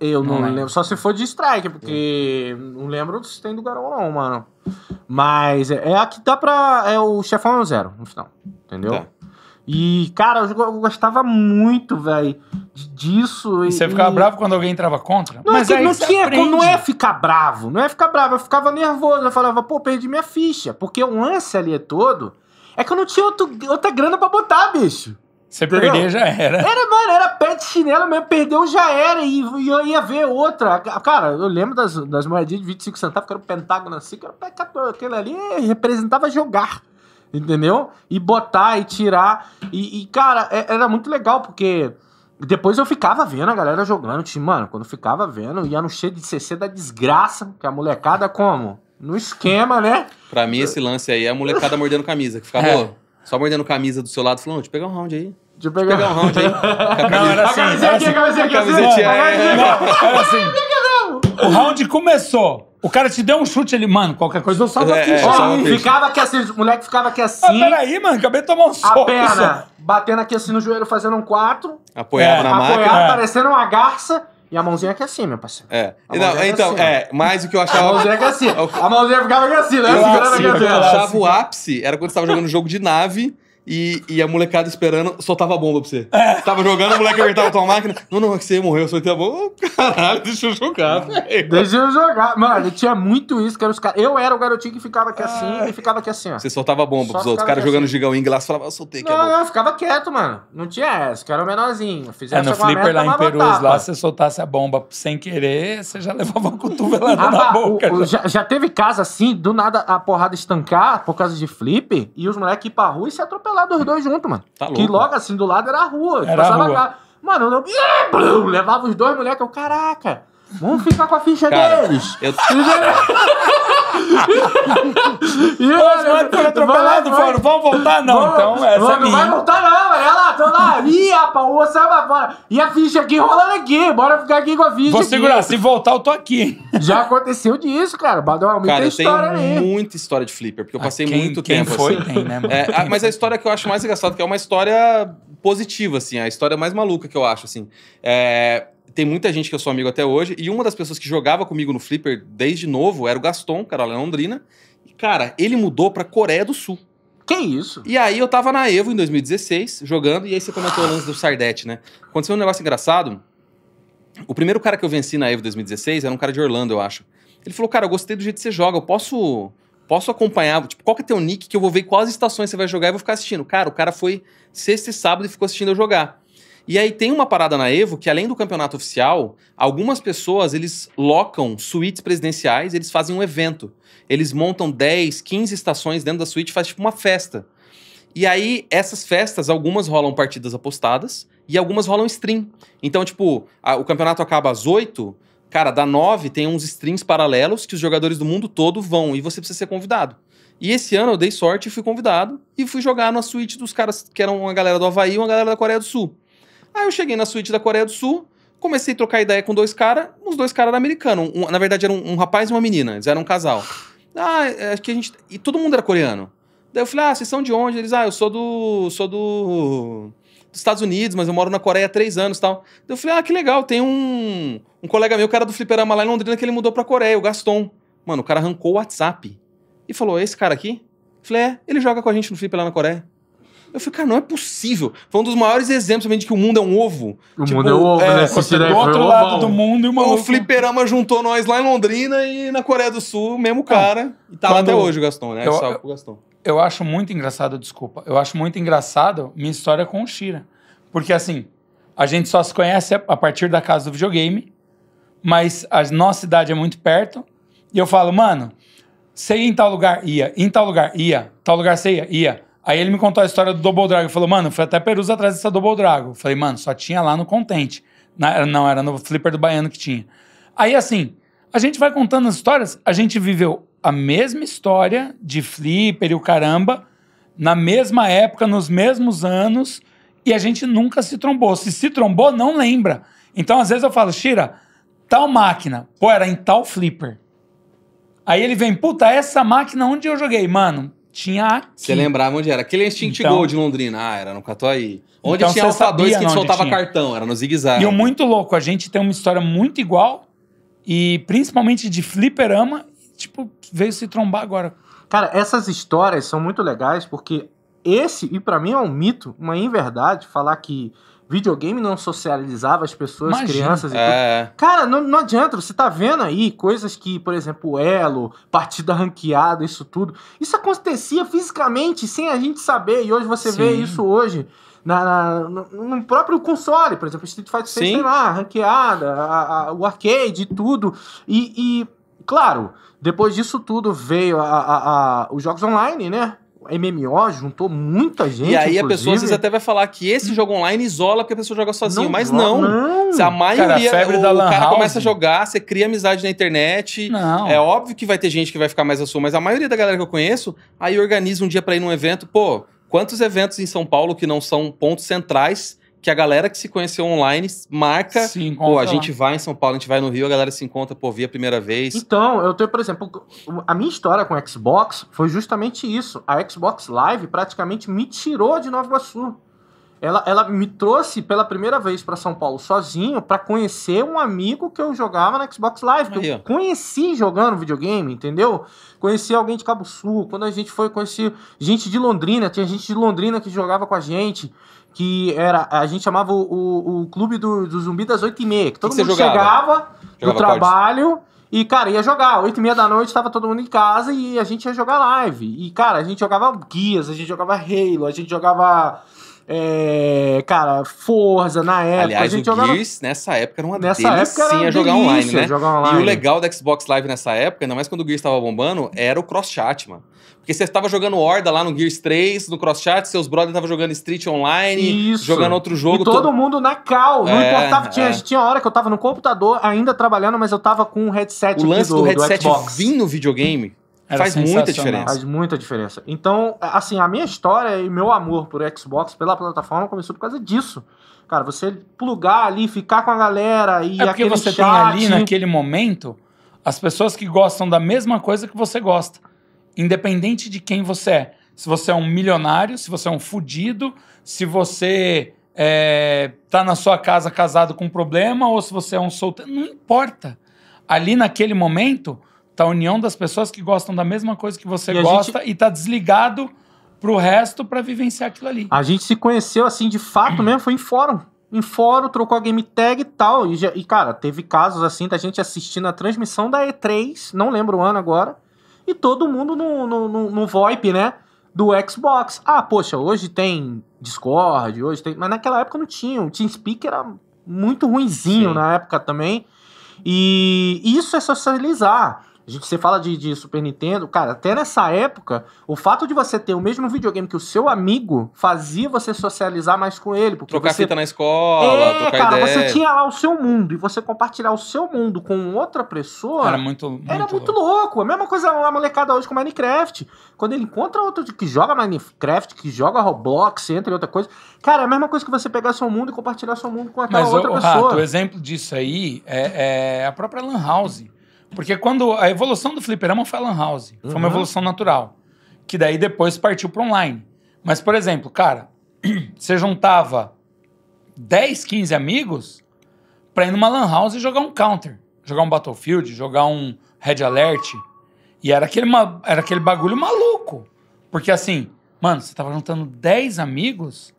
B: Eu não,
A: não lembro. lembro. Só se for de strike, porque não lembro se tem do Garou não, mano. Mas é, é a que dá pra. É o chefão é o zero no final. Entendeu? É. E, cara, eu, eu gostava muito, velho, disso. E, e você ficava e... bravo quando alguém entrava contra? Não, Mas é que não tinha, não é ficar bravo, não é ficar bravo, eu ficava nervoso, eu falava, pô, perdi minha ficha, porque o lance ali é todo, é que eu não tinha outro, outra grana pra botar, bicho. Você
C: perder Entendeu? já era.
A: Era, mano, era pé de chinelo mesmo, perdeu já era. E, e eu ia ver outra. Cara, eu lembro das, das moedinhas de 25 centavos, que era o pentágono assim, que era o pé 14. Aquele ali representava jogar. Entendeu? E botar e tirar. E, e cara, é, era muito legal, porque depois eu ficava vendo a galera jogando. Tipo, mano, quando ficava vendo, ia no cheio de CC da
B: desgraça,
A: que a molecada como? No esquema, né?
B: Pra mim, esse lance aí é a molecada mordendo camisa, que ficava. É. Só mordendo camisa do seu lado, falando, deixa eu pegar um round aí. Deixa eu pegar, pegar um round
C: aí.
B: Não, era assim. A camisetinha,
A: a camisetinha, a camisetinha. assim. O
C: round começou. O cara te deu um chute ali, mano, qualquer coisa eu salvo é, aqui. É, ficava aqui assim, o moleque ficava aqui ah, assim. Ah, peraí, mano, acabei de tomar
A: um soco. A perna [laughs] batendo aqui assim no joelho, fazendo um quatro
B: Apoiado é, na apoiado, máquina. É.
A: parecendo uma garça. E a mãozinha aqui assim, meu parceiro.
B: É. Não, então, assim, é, mais o que eu achava. A mãozinha aqui assim. É a mãozinha ficava aqui assim, né? Eu, assim, eu achava o ápice era quando você tava jogando jogo de nave e, e a molecada esperando, soltava a bomba pra você. É. Tava jogando, o moleque apertava tua máquina. Não, não, é que você morreu, soltei a bomba. caralho, deixa eu jogar, velho. Deixa eu jogar.
A: Mano, tinha muito isso, que era os caras. Eu era o garotinho que ficava aqui assim ah. e ficava aqui assim, ó. Você
B: soltava a bomba Só pros outros. Os caras jogando assim. gigawing lá, você falava, eu soltei
C: aqui.
A: Não, não, eu ficava quieto, mano. Não tinha essa, que era o menorzinho. Fizeram é, no flipper lá em Perus, lá, mano.
C: se soltasse a bomba sem querer, você já levava a
A: cotovelada ah, na ah, boca. O,
C: já. já. teve casa assim, do nada a
A: porrada estancar por causa de flip, e os moleques ir pra rua e se atropelar? atropelar dos dois juntos, mano. Tá louco. Que logo assim do lado era a rua. Era a rua. Lá. Mano, eu... levava os dois moleques. Eu, caraca, vamos ficar com a ficha Cara, deles. Eu... [laughs] e olha, foi atropelado, vai, foram, vão voltar? Não, vamos, então é essa vamos, é minha. Não vai voltar não, olha lá, tô lá. Ih, rapaz, o Osama fora. E a ficha aqui rolando aqui, bora ficar aqui com a ficha Vou aqui. segurar,
C: se
B: voltar eu tô aqui.
C: Já
A: aconteceu disso, cara, Badalmente cara, tem história tem aí.
B: muita história de Flipper, porque eu ah, passei muito quem, muito quem tempo foi, assim. Tem, né, mano? É, ah, mas a história que eu acho mais engraçada, que é uma história positiva, assim, a história mais maluca que eu acho, assim. É tem muita gente que eu sou amigo até hoje. E uma das pessoas que jogava comigo no Flipper desde novo era o Gaston, cara lá Londrina. E, cara, ele mudou pra Coreia do Sul. Que isso? E aí eu tava na Evo em 2016, jogando, e aí você comentou o lance do Sardete, né? Aconteceu um negócio engraçado. O primeiro cara que eu venci na Evo 2016 era um cara de Orlando, eu acho. Ele falou, cara, eu gostei do jeito que você joga, eu posso posso acompanhar, tipo, qual que é teu nick que eu vou ver quais estações você vai jogar e vou ficar assistindo. Cara, o cara foi sexta e sábado e ficou assistindo eu jogar. E aí tem uma parada na Evo que, além do campeonato oficial, algumas pessoas eles locam suítes presidenciais, eles fazem um evento. Eles montam 10, 15 estações dentro da suíte, faz tipo uma festa. E aí, essas festas, algumas rolam partidas apostadas e algumas rolam stream. Então, tipo, a, o campeonato acaba às 8, cara, da 9 tem uns streams paralelos que os jogadores do mundo todo vão e você precisa ser convidado. E esse ano eu dei sorte e fui convidado e fui jogar na suíte dos caras que eram uma galera do Havaí e uma galera da Coreia do Sul. Aí eu cheguei na suíte da Coreia do Sul, comecei a trocar ideia com dois caras, os dois caras eram americanos. Um, na verdade, era um, um, rapaz e uma menina, eles eram um casal. Ah, é, acho que a gente. E todo mundo era coreano. Daí eu falei, ah, vocês são de onde? Eles, ah, eu sou do. sou do. dos Estados Unidos, mas eu moro na Coreia há três anos e tal. Daí eu falei, ah, que legal, tem um, um colega meu, cara do Fliperama lá em Londrina, que ele mudou pra Coreia, o Gaston. Mano, o cara arrancou o WhatsApp e falou: é esse cara aqui? Eu falei, é, ele joga com a gente no Flip lá na Coreia. Eu falei, cara, não é possível. Foi um dos maiores exemplos também de que o mundo é um ovo. O tipo, mundo é um ovo, é, né? Se do outro lado ovo. do mundo e uma O fliperama juntou nós lá em Londrina e na Coreia do Sul, mesmo então, cara. Ah, e tá lá até hoje o Gastão, né? Eu, Salve pro Gastão.
C: Eu acho muito engraçado, desculpa. Eu acho muito engraçado minha história com o Shira. Porque assim, a gente só se conhece a partir da casa do videogame, mas a nossa cidade é muito perto. E eu falo, mano, você ia em tal lugar? Ia. Em tal lugar? Ia. Tal lugar você ia? Ia. Aí ele me contou a história do Double Dragon. Falou, mano, fui até Perus atrás dessa Double Dragon. Falei, mano, só tinha lá no Contente. não, era no Flipper do Baiano que tinha. Aí, assim, a gente vai contando as histórias. A gente viveu a mesma história de Flipper e o caramba, na mesma época, nos mesmos anos, e a gente nunca se trombou. Se se trombou, não lembra. Então, às vezes eu falo, Shira, tal máquina, pô, era em tal Flipper. Aí ele vem, puta, essa máquina onde eu joguei? Mano, tinha aqui. Você lembrava
B: onde era. Aquele Extinct então, de Londrina. Ah, era no Catuaí. Onde então tinha Alfa 2 que soltava tinha. cartão, era no zigue-zague. E o
C: muito louco, a gente tem uma história muito igual, e principalmente de fliperama, tipo, veio se trombar agora. Cara,
A: essas histórias são muito legais, porque esse, e para mim é um mito, uma inverdade, falar que videogame não socializava as pessoas, Imagina. crianças e é. tudo. Cara, não, não adianta, você tá vendo aí coisas que, por exemplo, elo, partida ranqueada, isso tudo. Isso acontecia fisicamente sem a gente saber, e hoje você Sim. vê isso hoje. Na, na, no próprio console, por exemplo, Street Fighter 6 lá, ranqueada, a, a, o arcade e tudo. e, e claro, depois disso tudo veio a, a, a, os jogos online, né? MMO juntou muita gente. E aí inclusive. a pessoa às vezes até
B: vai falar que esse jogo online isola porque a pessoa joga sozinho. Não, mas não. não. Se a maioria. Cara, a o, o cara começa a jogar, você cria amizade na internet. Não. É óbvio que vai ter gente que vai ficar mais a sua, mas a maioria da galera que eu conheço aí organiza um dia para ir num evento. Pô, quantos eventos em São Paulo que não são pontos centrais que a galera que se conheceu online marca. Sim, pô, a gente vai em São Paulo, a gente vai no Rio, a galera se encontra, pô, via a primeira vez.
A: Então, eu tenho, por exemplo, a minha história com Xbox foi justamente isso. A Xbox Live praticamente me tirou de Nova Iguaçu. Ela, ela me trouxe pela primeira vez para São Paulo sozinho para conhecer um amigo que eu jogava na Xbox Live, que eu conheci jogando videogame, entendeu? Conheci alguém de Cabo Sul, quando a gente foi, conheci gente de Londrina, tinha gente de Londrina que jogava com a gente que era. A gente chamava o, o, o clube do, do zumbi das 8 e meia. Que todo que mundo jogava? chegava do trabalho. E, cara, ia jogar. 8 e meia da noite tava todo mundo em casa e a gente ia jogar live. E, cara, a gente jogava guias, a gente jogava Halo, a gente jogava. É, cara, Forza na época. Aliás, a gente o jogava... Gears
B: nessa época era uma nessa delicinha época era jogar online, né? Jogar online. E o legal do Xbox Live nessa época, ainda mais quando o Gears estava bombando, era o cross-chat, mano. Porque você estava jogando Horda lá no Gears 3, no Cross Chat, seus brothers estavam jogando Street Online, Isso. jogando outro jogo. E todo to...
A: mundo na cal, não é, importava. Tinha, é. tinha hora que eu tava no computador ainda trabalhando, mas eu tava com um headset. O lance do, do headset do
B: vir no videogame era faz muita diferença. Faz
A: muita diferença. Então, assim, a minha história e meu amor por Xbox, pela plataforma, começou por causa disso. Cara, você plugar ali, ficar com a galera e
C: é porque aquele você chat... tem ali naquele momento as pessoas que gostam da mesma coisa que você gosta. Independente de quem você é. Se você é um milionário, se você é um fudido, se você é, tá na sua casa casado com um problema ou se você é um solteiro, não importa. Ali naquele momento, tá a união das pessoas que gostam da mesma coisa que você e gosta gente... e tá desligado pro resto para vivenciar aquilo ali.
A: A gente se conheceu assim de fato mesmo, foi em fórum. Em fórum, trocou a game tag e tal. E, já, e cara, teve casos assim da gente assistindo a transmissão da E3, não lembro o ano agora e todo mundo no, no, no, no VoIP, né? Do Xbox. Ah, poxa, hoje tem Discord, hoje tem. Mas naquela época não tinha. O TeamSpeak era muito ruinzinho Sim. na época também. E isso é socializar. A gente, você fala de, de, Super Nintendo, cara, até nessa época, o fato de você ter o mesmo videogame que o seu amigo fazia você socializar mais com ele.
B: Porque trocar você... fita na escola, é, trocar cara, ideia. Você tinha
A: lá o seu mundo e você compartilhar o seu mundo com outra pessoa. Era muito, muito Era muito louco. louco. A mesma coisa a molecada hoje com Minecraft. Quando ele encontra outro que joga Minecraft, que joga Roblox, entre outra coisa. Cara, é a mesma coisa que você pegar seu mundo e compartilhar seu mundo com aquela Mas, outra o, pessoa. Mas, o
C: exemplo disso aí é, é a própria Lan House. Porque quando a evolução do fliperama foi a Lan House, uhum. foi uma uhum. evolução natural. Que daí depois partiu para online. Mas, por exemplo, cara, [clears throat] você juntava 10, 15 amigos para ir numa Lan House e jogar um Counter, jogar um Battlefield, jogar um Red Alert. E era aquele, era aquele bagulho maluco. Porque assim, mano, você tava juntando 10 amigos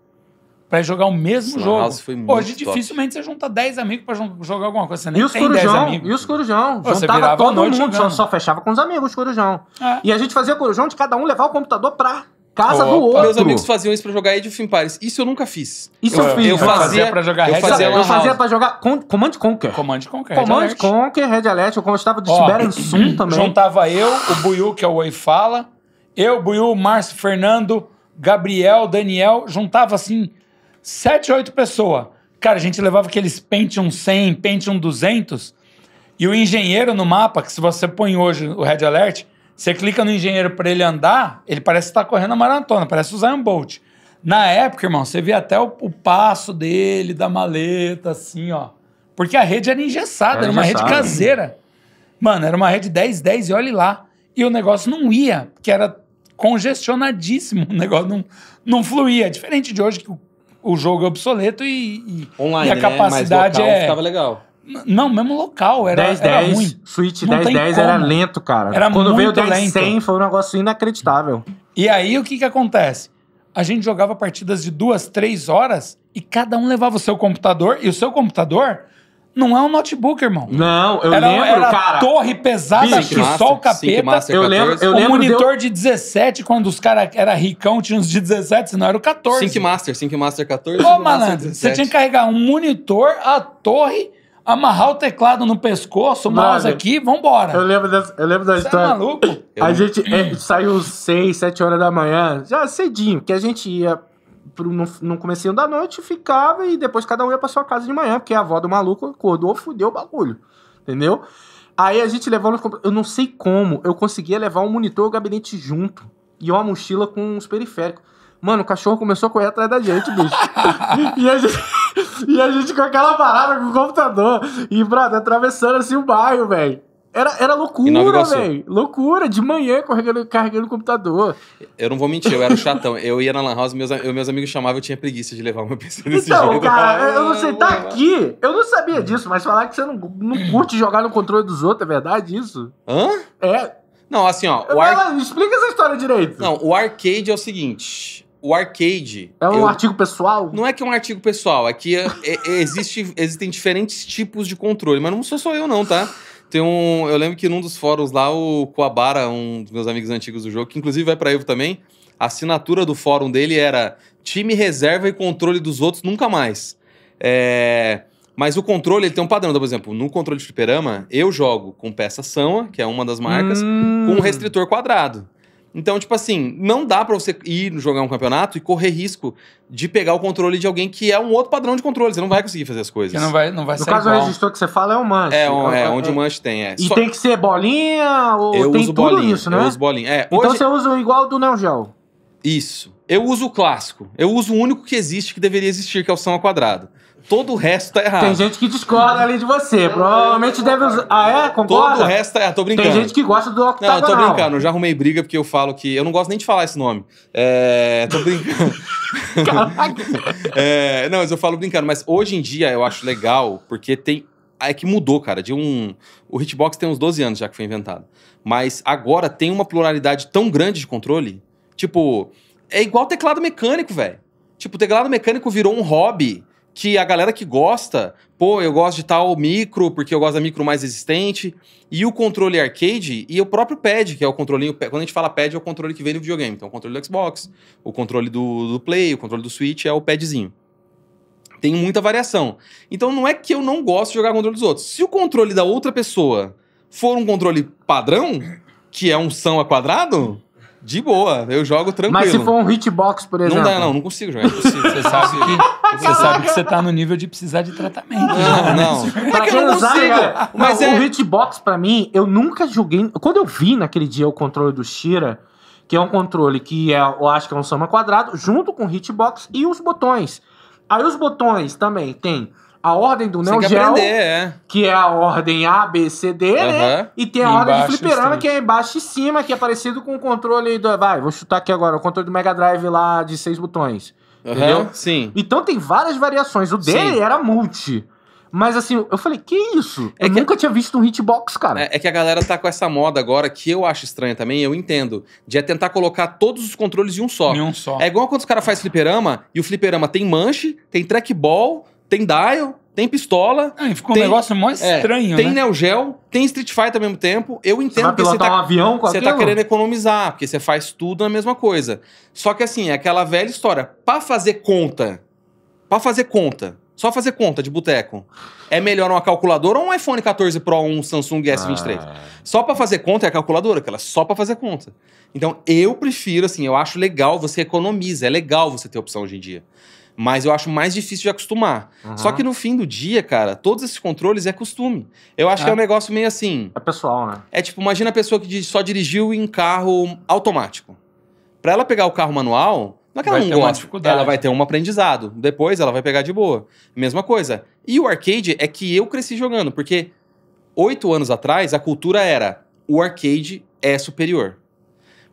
C: para jogar o mesmo jogo. Hoje, top. dificilmente você junta 10 amigos para jogar alguma coisa. Você nem e os tem corujão, 10 amigos.
A: E os corujão. Pô, Juntava todo mundo, só, fechava com os amigos, os corujão.
B: É. E a gente fazia corujão de cada um levar o computador pra casa Opa. do outro. Meus amigos faziam isso pra jogar Age of Empires. Isso eu nunca fiz. Isso eu, eu fiz. Eu fazia, pra jogar Red Eu fazia, eu fazia pra jogar
A: Command Conquer. Command Conquer, Command Conquer, Red Alert. Eu gostava de Tiberian Sun [clears throat] também.
C: Juntava eu, o Buiu, que é o Oi Fala. Eu, Buiu, Márcio, Fernando, Gabriel, Daniel. Juntava assim sete, oito pessoas. Cara, a gente levava aqueles Pentium 100, Pentium 200, e o engenheiro no mapa, que se você põe hoje o Red Alert, você clica no engenheiro para ele andar, ele parece estar tá correndo a maratona, parece o Zion Bolt. Na época, irmão, você via até o, o, passo dele, da maleta, assim, ó. Porque a rede era engessada, era, era uma rede né? caseira. Né? Mano, era uma rede 10, 10 e olhe lá. E o negócio não ia, porque era congestionadíssimo. [laughs] O negócio não, não fluía. Diferente de hoje, que o o jogo é obsoleto e, e, Online, e a né? capacidade local, é. Ficava legal. Não, mesmo local, era,
B: 10, era ruim. Switch 1010 era lento, cara. Era Quando veio o 10100
C: foi um negócio inacreditável. E aí o que que acontece? A gente jogava partidas de duas, três horas e cada um levava o seu computador e o seu computador não é um notebook, irmão. Não, eu era, lembro, era cara. torre pesada bicho, que só o capeta. eu lembro, eu lembro. O monitor deu... de 17, quando os caras eram ricão, tinha uns de 17, senão era o 14. Sync Master, Sync Master 14. Ô, malandro, você tinha que carregar um monitor, a torre, amarrar o teclado no pescoço, o mouse aqui, vambora. Eu lembro,
A: das, eu lembro da é história. Você é maluco?
C: a gente é, saiu
A: 6, 7 horas da manhã, já cedinho, que a gente ia pro, no, no comecinho da noite, ficava e depois cada um ia pra sua casa de manhã, porque a avó do maluco acordou, fudeu o bagulho. Entendeu? Aí a gente levou. Eu não sei como eu conseguia levar um monitor e o gabinete junto. E uma mochila com os periféricos. Mano, o cachorro começou a correr atrás da gente, bicho. [laughs] e, a gente, e a gente com aquela parada com o computador. E, brother, atravessando assim o bairro, velho. Era, era loucura, velho. Loucura, de manhã carregando, carregando o computador.
B: Eu não vou mentir, eu era chatão. eu ia na Lan House, meus, eu, meus amigos chamavam, eu tinha preguiça de levar uma PC desse então, jeito. cara, [laughs] eu não sei, tá aqui.
A: Eu não sabia disso, mas falar que você não, não curte jogar no controle dos outros, é verdade isso? Hã? É.
B: Não, assim, ó. O
A: ar... Ela, explica essa história
B: direito. Não, o arcade é o seguinte o arcade. É um eu, artigo pessoal? Não é que é um artigo pessoal, é que é, é, existe, existem diferentes tipos de controle, mas não sou só eu, não, tá? Tem um. Eu lembro que num dos fóruns lá, o Coabara, um dos meus amigos antigos do jogo, que inclusive vai para Evo também, a assinatura do fórum dele era time reserva e controle dos outros nunca mais. É... Mas o controle ele tem um padrão. Então, por exemplo, no controle de fliperama, eu jogo com peça Sama, que é uma das marcas, hum. com um hum. restritor quadrado. Então, tipo assim, não dá para você ir jogar um campeonato e correr risco de pegar o controle de alguém que é um outro padrão de controle. Você não vai conseguir fazer as coisas. Você não vai, não vai no caso, o registro que você fala é o manche. É, um, é, é onde o é. manche tem, é. E Só... tem que ser bolinha ou eu tem uso tudo bolinha, isso, né? Eu uso bolinha, é. Então hoje... Então você usa igual do Neo Geo. Isso. Eu uso o clássico. Eu uso o único que existe que deveria existir, que é o são ao quadrado. Todo o resto tá errado. Tem gente que discorda ali de você. Provavelmente deve usar. Ah, é? Concorda? Todo o resto tá é, errado. Tô brincando. Tem gente
A: que gosta do octagonal. Não, eu tô brincando.
B: Eu já arrumei briga porque eu falo que. Eu não gosto nem de falar esse nome. É. Tô brincando. [laughs] Caraca. é... Não, mas eu falo brincando. Mas hoje em dia eu acho legal porque tem. É que mudou, cara. De um. O hitbox tem uns 12 anos já que foi inventado. Mas agora tem uma pluralidade tão grande de controle. Tipo. É igual teclado mecânico, velho. Tipo, o teclado mecânico virou um hobby que a galera que gosta, pô, eu gosto de tal micro, porque eu gosto da micro mais existente, e o controle arcade, e o próprio pad, que é o controlinho, quando a gente fala pad, é o controle que vem no videogame, então o controle do Xbox, o controle do, do Play, o controle do Switch é o padzinho. Tem muita variação. Então não é que eu não gosto de jogar controle dos outros. Se o controle da outra pessoa for um controle padrão, que é um são a quadrado, de boa, eu jogo tranquilo. Mas se for um
C: hitbox, por exemplo. Não dá, não, não
B: consigo jogar. É [laughs] Você sabe que você sabe que você tá
C: no nível de precisar de tratamento. Não, né? não. não. Pra é que eu não consigo. Mas não, é... o
A: hitbox, pra mim, eu nunca joguei. Quando eu vi naquele dia o controle do Shira, que é um controle que é, eu acho que é um soma quadrado, junto com o hitbox e os botões. Aí os botões também tem a ordem do Neo Geo, aprender, é. que é a ordem A, B, C, D, uhum. né? E tem a e ordem de fliperama, que é embaixo e cima, que é parecido com o controle do... Vai, vou chutar aqui agora, o controle do Mega Drive lá de seis botões. Uhum, entendeu? Sim. Então tem várias variações. O dele sim.
B: era multi.
A: Mas assim, eu falei, que isso? É eu que nunca a... tinha visto um
B: hitbox, cara. É, é, que a galera tá com essa moda agora, que eu acho estranha também, eu entendo, de é tentar colocar todos os controles em um só. Em um só. É igual quando os caras fazem fliperama, e o fliperama tem manche, tem trackball, tem dial, tem pistola. Ah, ficou tem, um negócio mó é, estranho, é, Tem né? Neo Geo, tem Street Fighter ao mesmo tempo. Eu entendo você que você tá, um avião com você tá aquilo? tá querendo economizar, porque você faz tudo na mesma coisa. Só que assim, é aquela velha história, para fazer conta, para fazer conta, só fazer conta de boteco. É melhor uma calculadora ou um iPhone 14 Pro ou um Samsung S23? Ah. Só para fazer conta é a calculadora, aquela é só para fazer conta. Então, eu prefiro assim, eu acho legal você economiza, é legal você ter opção hoje em dia. Mas eu acho mais difícil de acostumar. Uhum. Só que no fim do dia, cara, todos esses controles é costume. Eu acho é. que é um negócio meio assim. É pessoal, né? É tipo, imagina a pessoa que só dirigiu em carro automático. Para ela pegar o carro manual, não é que ela vai não gosta. Ela vai ter um aprendizado. Depois ela vai pegar de boa. Mesma coisa. E o arcade é que eu cresci jogando, porque oito anos atrás a cultura era o arcade é superior.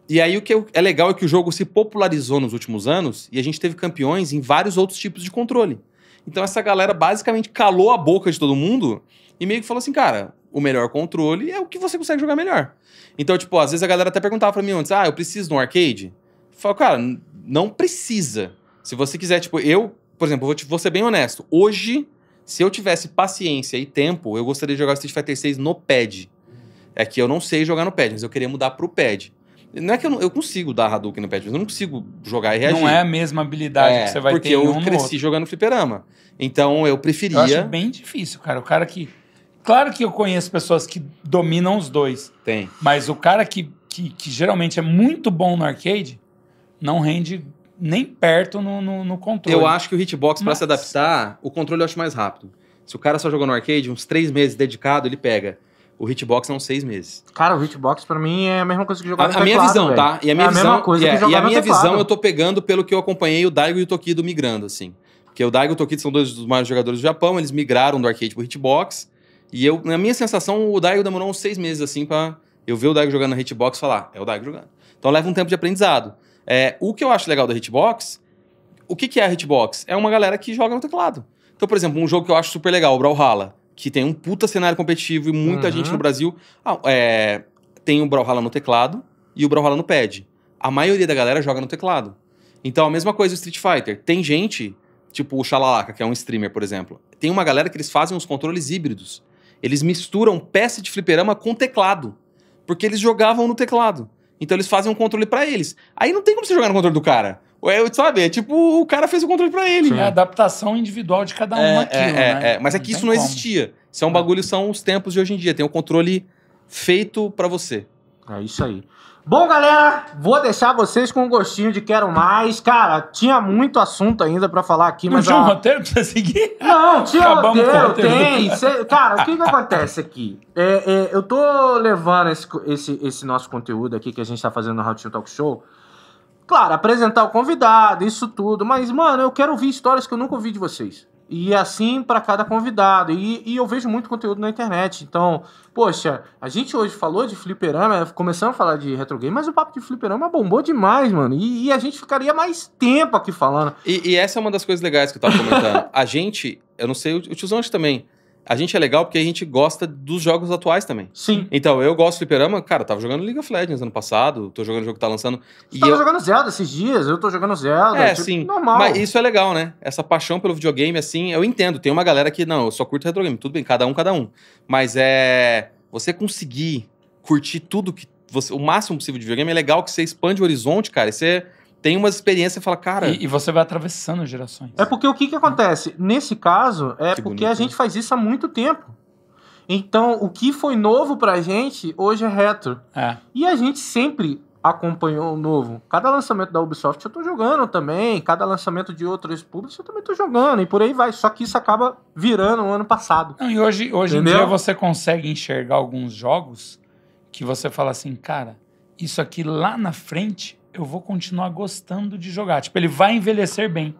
B: E aí o que é legal é que o jogo se popularizou nos últimos anos e a gente teve campeões em vários outros tipos de controle. Então essa galera basicamente calou a boca de todo mundo e meio que falou assim, cara, o melhor controle é o que você consegue jogar melhor. Então, tipo, às vezes a galera até perguntava para mim antes, ah, eu preciso de um arcade? Eu falo, cara, não precisa. Se você quiser, tipo, eu, por exemplo, vou, te, vou ser bem honesto. Hoje, se eu tivesse paciência e tempo, eu gostaria de jogar Street Fighter 6 no pad. É que eu não sei jogar no pad, mas eu queria mudar pro pad. Não é que eu, não, eu consigo dar Hadouken no pé eu não consigo jogar e reagir. Não é a mesma
C: habilidade é, que você vai porque ter. Porque eu um cresci outro.
B: jogando fliperama. Então eu preferia. Eu acho
C: bem difícil, cara. O cara que. Claro que eu conheço pessoas que dominam os dois. Tem. Mas o cara que, que, que geralmente é muito bom no arcade não rende nem perto no, no, no controle. Eu acho
B: que o hitbox, para se adaptar, o controle eu acho mais rápido. Se o cara só jogou no arcade, uns três meses dedicado, ele pega. O hitbox é são seis meses.
A: Cara, o hitbox para mim é a mesma coisa que jogar a, no teclado. A minha visão, véio. tá? E a minha é visão, a mesma coisa é, que jogar E a minha visão eu
B: tô pegando pelo que eu acompanhei o Daigo e o Tokido migrando, assim. Porque o Daigo e o Tokido são dois dos maiores jogadores do Japão, eles migraram do arcade pro hitbox. E eu, na minha sensação, o Daigo demorou uns seis meses, assim, pra eu ver o Daigo jogando no hitbox e falar, é o Daigo jogando. Então leva um tempo de aprendizado. É, o que eu acho legal da hitbox, o que, que é a hitbox? É uma galera que joga no teclado. Então, por exemplo, um jogo que eu acho super legal, o Brawlhalla que tem um puta cenário competitivo e muita uhum. gente no Brasil. Ah, é, tem o Brawlhalla no teclado e o Brawlhalla no pad. A maioria da galera joga no teclado. Então, a mesma coisa do Street Fighter. Tem gente, tipo o Xalalaca, que é um streamer, por exemplo. Tem uma galera que eles fazem os controles híbridos. Eles misturam peça de fliperama com teclado. Porque eles jogavam no teclado. Então eles fazem um controle para eles. Aí não tem como você jogar no controle do cara. É, sabe, é tipo, o cara fez o controle para ele. Né? É a adaptação individual de cada um é, aquilo, é, né? É, é, mas é que isso não como. existia. Isso é um bagulho, são os tempos de hoje em dia. Tem o um controle feito para você. É isso aí. Bom, galera, vou deixar
A: vocês com um gostinho de quero mais. Cara, tinha muito assunto ainda para falar aqui, não mas. Não tinha um roteiro pra seguir?
C: Não, tinha um roteiro, tem.
A: cara, o que, que acontece aqui? É, é, eu tô levando esse, esse, esse, nosso conteúdo aqui que a gente tá fazendo no Ratinho Talk Show Claro, apresentar o convidado, isso tudo, mas, mano, eu quero ouvir histórias que eu nunca ouvi de vocês. E assim para cada convidado. E, e, eu vejo muito conteúdo na internet. Então, poxa, a gente hoje falou de fliperama, começamos a falar de retro game, mas o papo de fliperama bombou demais, mano. E, e a gente ficaria mais tempo aqui falando.
B: E, e, essa é uma das coisas legais que eu tava comentando. [laughs] a gente, eu não sei, o, tiozão também a gente é legal porque a gente gosta dos jogos atuais também. Sim. Então, eu gosto de fliperama, cara, eu tava jogando League of Legends ano passado, tô jogando o jogo que tá lançando. Você e tava eu... jogando Zelda esses dias, eu tô jogando Zelda. É, tipo, sim. Normal. Mas isso é legal, né? Essa paixão pelo videogame, assim, eu entendo. Tem uma galera que, não, eu só curto retrogame. Tudo bem, cada um, cada um. Mas é... Você conseguir curtir tudo que... Você, o máximo possível de videogame é legal que você expande o horizonte, cara. E você tem uma experiência e fala, cara. E, e, você vai atravessando gerações. É porque o que, que acontece?
A: Nesse caso, é que porque bonito. a né? gente faz isso há muito tempo. Então, o que foi novo pra gente, hoje é retro. É. E a gente sempre acompanhou o novo. Cada lançamento da Ubisoft eu tô jogando também, cada lançamento de outros públicos eu também tô jogando, e por aí vai. Só que isso acaba virando o ano passado. Não, e hoje, hoje em dia
C: você consegue enxergar alguns jogos que você fala assim, cara, isso aqui lá na frente eu vou continuar gostando de jogar. Tipo, ele vai envelhecer bem.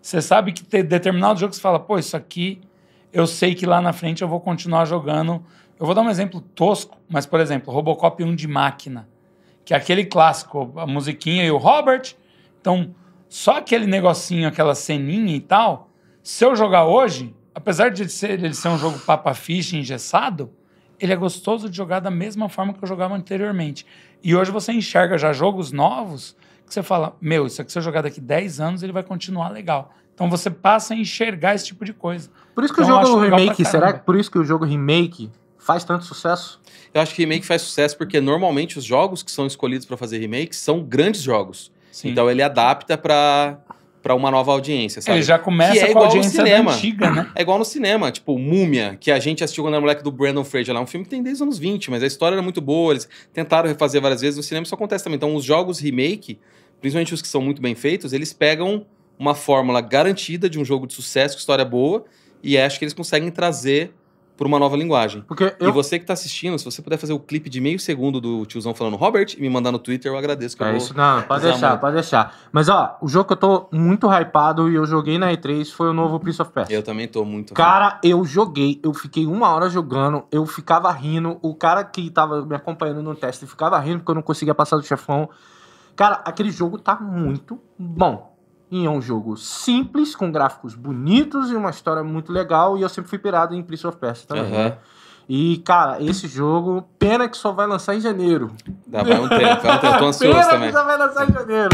C: Você sabe que tem determinado jogo que você fala, pô, isso aqui eu sei que lá na frente eu vou continuar jogando. Eu vou dar um exemplo tosco, mas, por exemplo, Robocop 1 de máquina, que é aquele clássico, a musiquinha e o Robert. Então, só aquele negocinho, aquela ceninha e tal, se eu jogar hoje, apesar de ele ser, de ele ser um jogo papa-ficha engessado, ele é gostoso de jogar da mesma forma que eu jogava anteriormente. E hoje você enxerga já jogos novos que você fala: meu, isso aqui se eu jogar daqui 10 anos, ele vai continuar legal. Então você passa a
B: enxergar esse tipo de coisa.
C: Por isso
A: que então, o jogo remake, será que por isso que o jogo remake
B: faz tanto sucesso? Eu acho que remake faz sucesso porque normalmente os jogos que são escolhidos para fazer remake são grandes jogos. Sim. Então ele adapta para para uma nova audiência, é, sabe? Ele já começa que é igual com a audiência cinema. antiga, né? É igual no cinema, tipo, Múmia, que a gente assistiu quando era moleque do Brandon Fraser lá, um filme que tem desde os anos 20, mas a história era muito boa, eles tentaram refazer várias vezes, no cinema isso acontece também. Então, os jogos remake, principalmente os que são muito bem feitos, eles pegam uma fórmula garantida de um jogo de sucesso, história boa, e acho que eles conseguem trazer por uma nova linguagem. Porque eu... E você que está assistindo, se você puder fazer o clipe de meio segundo do tiozão falando Robert e me mandar no Twitter, eu agradeço. Que é eu isso, não, pode deixar, pode deixar.
A: Mas ó, o jogo que eu tô muito hypado e eu joguei na E3 foi o novo Prince of Persia. Eu também tô muito. Cara, eu joguei, eu fiquei uma hora jogando, eu ficava rindo, o cara que tava me acompanhando no teste ficava rindo porque eu não conseguia passar do chefão. Cara, aquele jogo tá muito bom. E é um jogo simples, com gráficos bonitos e uma história muito legal. E eu sempre fui pirado em Prince of Persia também. Uhum. E, cara, esse jogo, pena que só vai lançar em janeiro. Dá, vai um tempo, vai um tempo. Tô ansioso pena também. que só vai lançar em janeiro.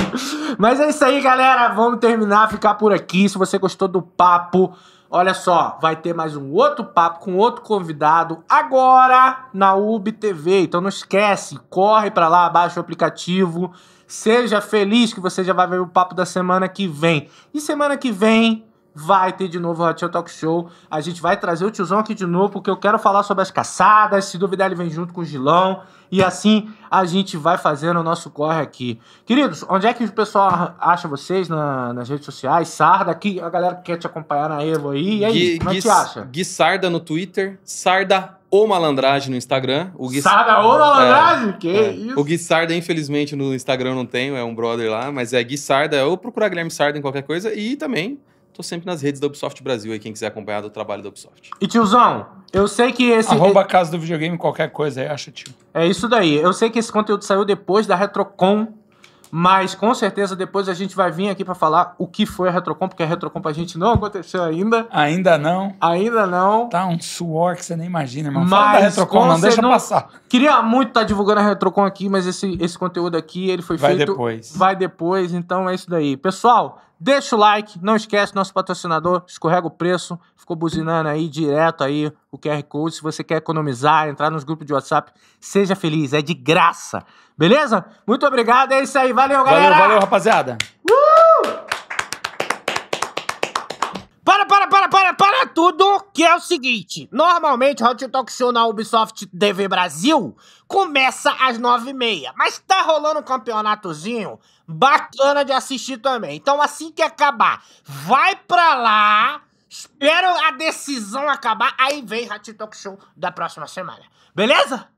A: Mas é isso aí, galera. Vamos terminar, ficar por aqui. Se você gostou do papo, olha só, vai ter mais um outro papo com outro convidado agora na UB TV. Então não esquece, corre pra lá, baixa o aplicativo. Seja feliz que você já vai ver o papo da semana que vem. E semana que vem vai ter de novo o Hot Show Talk Show. A gente vai trazer o tiozão aqui de novo, porque eu quero falar sobre as caçadas. Se duvidar, ele vem junto com o Gilão. E assim a gente vai fazendo o nosso corre aqui. Queridos, onde é que o pessoal acha vocês na, nas redes sociais? Sarda, aqui, a galera que quer te acompanhar
B: na Evo aí. E aí, Gui, como é que acha? Gui Sarda no Twitter, Sarda ou Malandragem no Instagram. O Gui Sarda o é, Malandragem?
A: É, que é. isso? O
B: Gui Sarda, infelizmente, no Instagram não tenho, é um brother lá, mas é Gui Sarda, ou procurar Guilherme Sarda em qualquer coisa. E também tô sempre nas redes da Ubisoft Brasil aí, quem quiser acompanhar do trabalho da Ubisoft.
A: E tiozão, eu sei que esse. Arroba a casa do videogame, qualquer coisa aí, acha, tio. É isso daí. Eu sei que esse conteúdo saiu depois da Retrocon mas com certeza depois a gente vai vir aqui para falar o que foi a Retrocom, porque a Retrocom a gente não aconteceu ainda. Ainda não. Ainda não. Tá um suor que você nem imagina, irmão. Mas Fala da Retrocom, não deixa não... passar. Queria muito estar tá divulgando a Retrocom aqui, mas esse, esse conteúdo aqui, ele foi vai feito... Vai depois. Vai depois, então é isso daí. Pessoal, deixa o like, não esquece nosso patrocinador, escorrega o preço, ficou buzinando aí direto aí o QR Code. Se você quer economizar, entrar nos grupos de WhatsApp, seja feliz, é de graça. Beleza? Muito obrigado, é isso aí. Valeu, galera. Valeu, valeu,
C: rapaziada. Uh!
A: Para, para, para, para, para tudo, que é o seguinte. Normalmente, o Hot Talk Show na Ubisoft TV Brasil começa às nove e meia, mas tá rolando um campeonatozinho bacana de assistir também. Então, assim que acabar, vai pra lá Espero a decisão acabar, aí vem Hot Talk Show da próxima semana.
C: Beleza?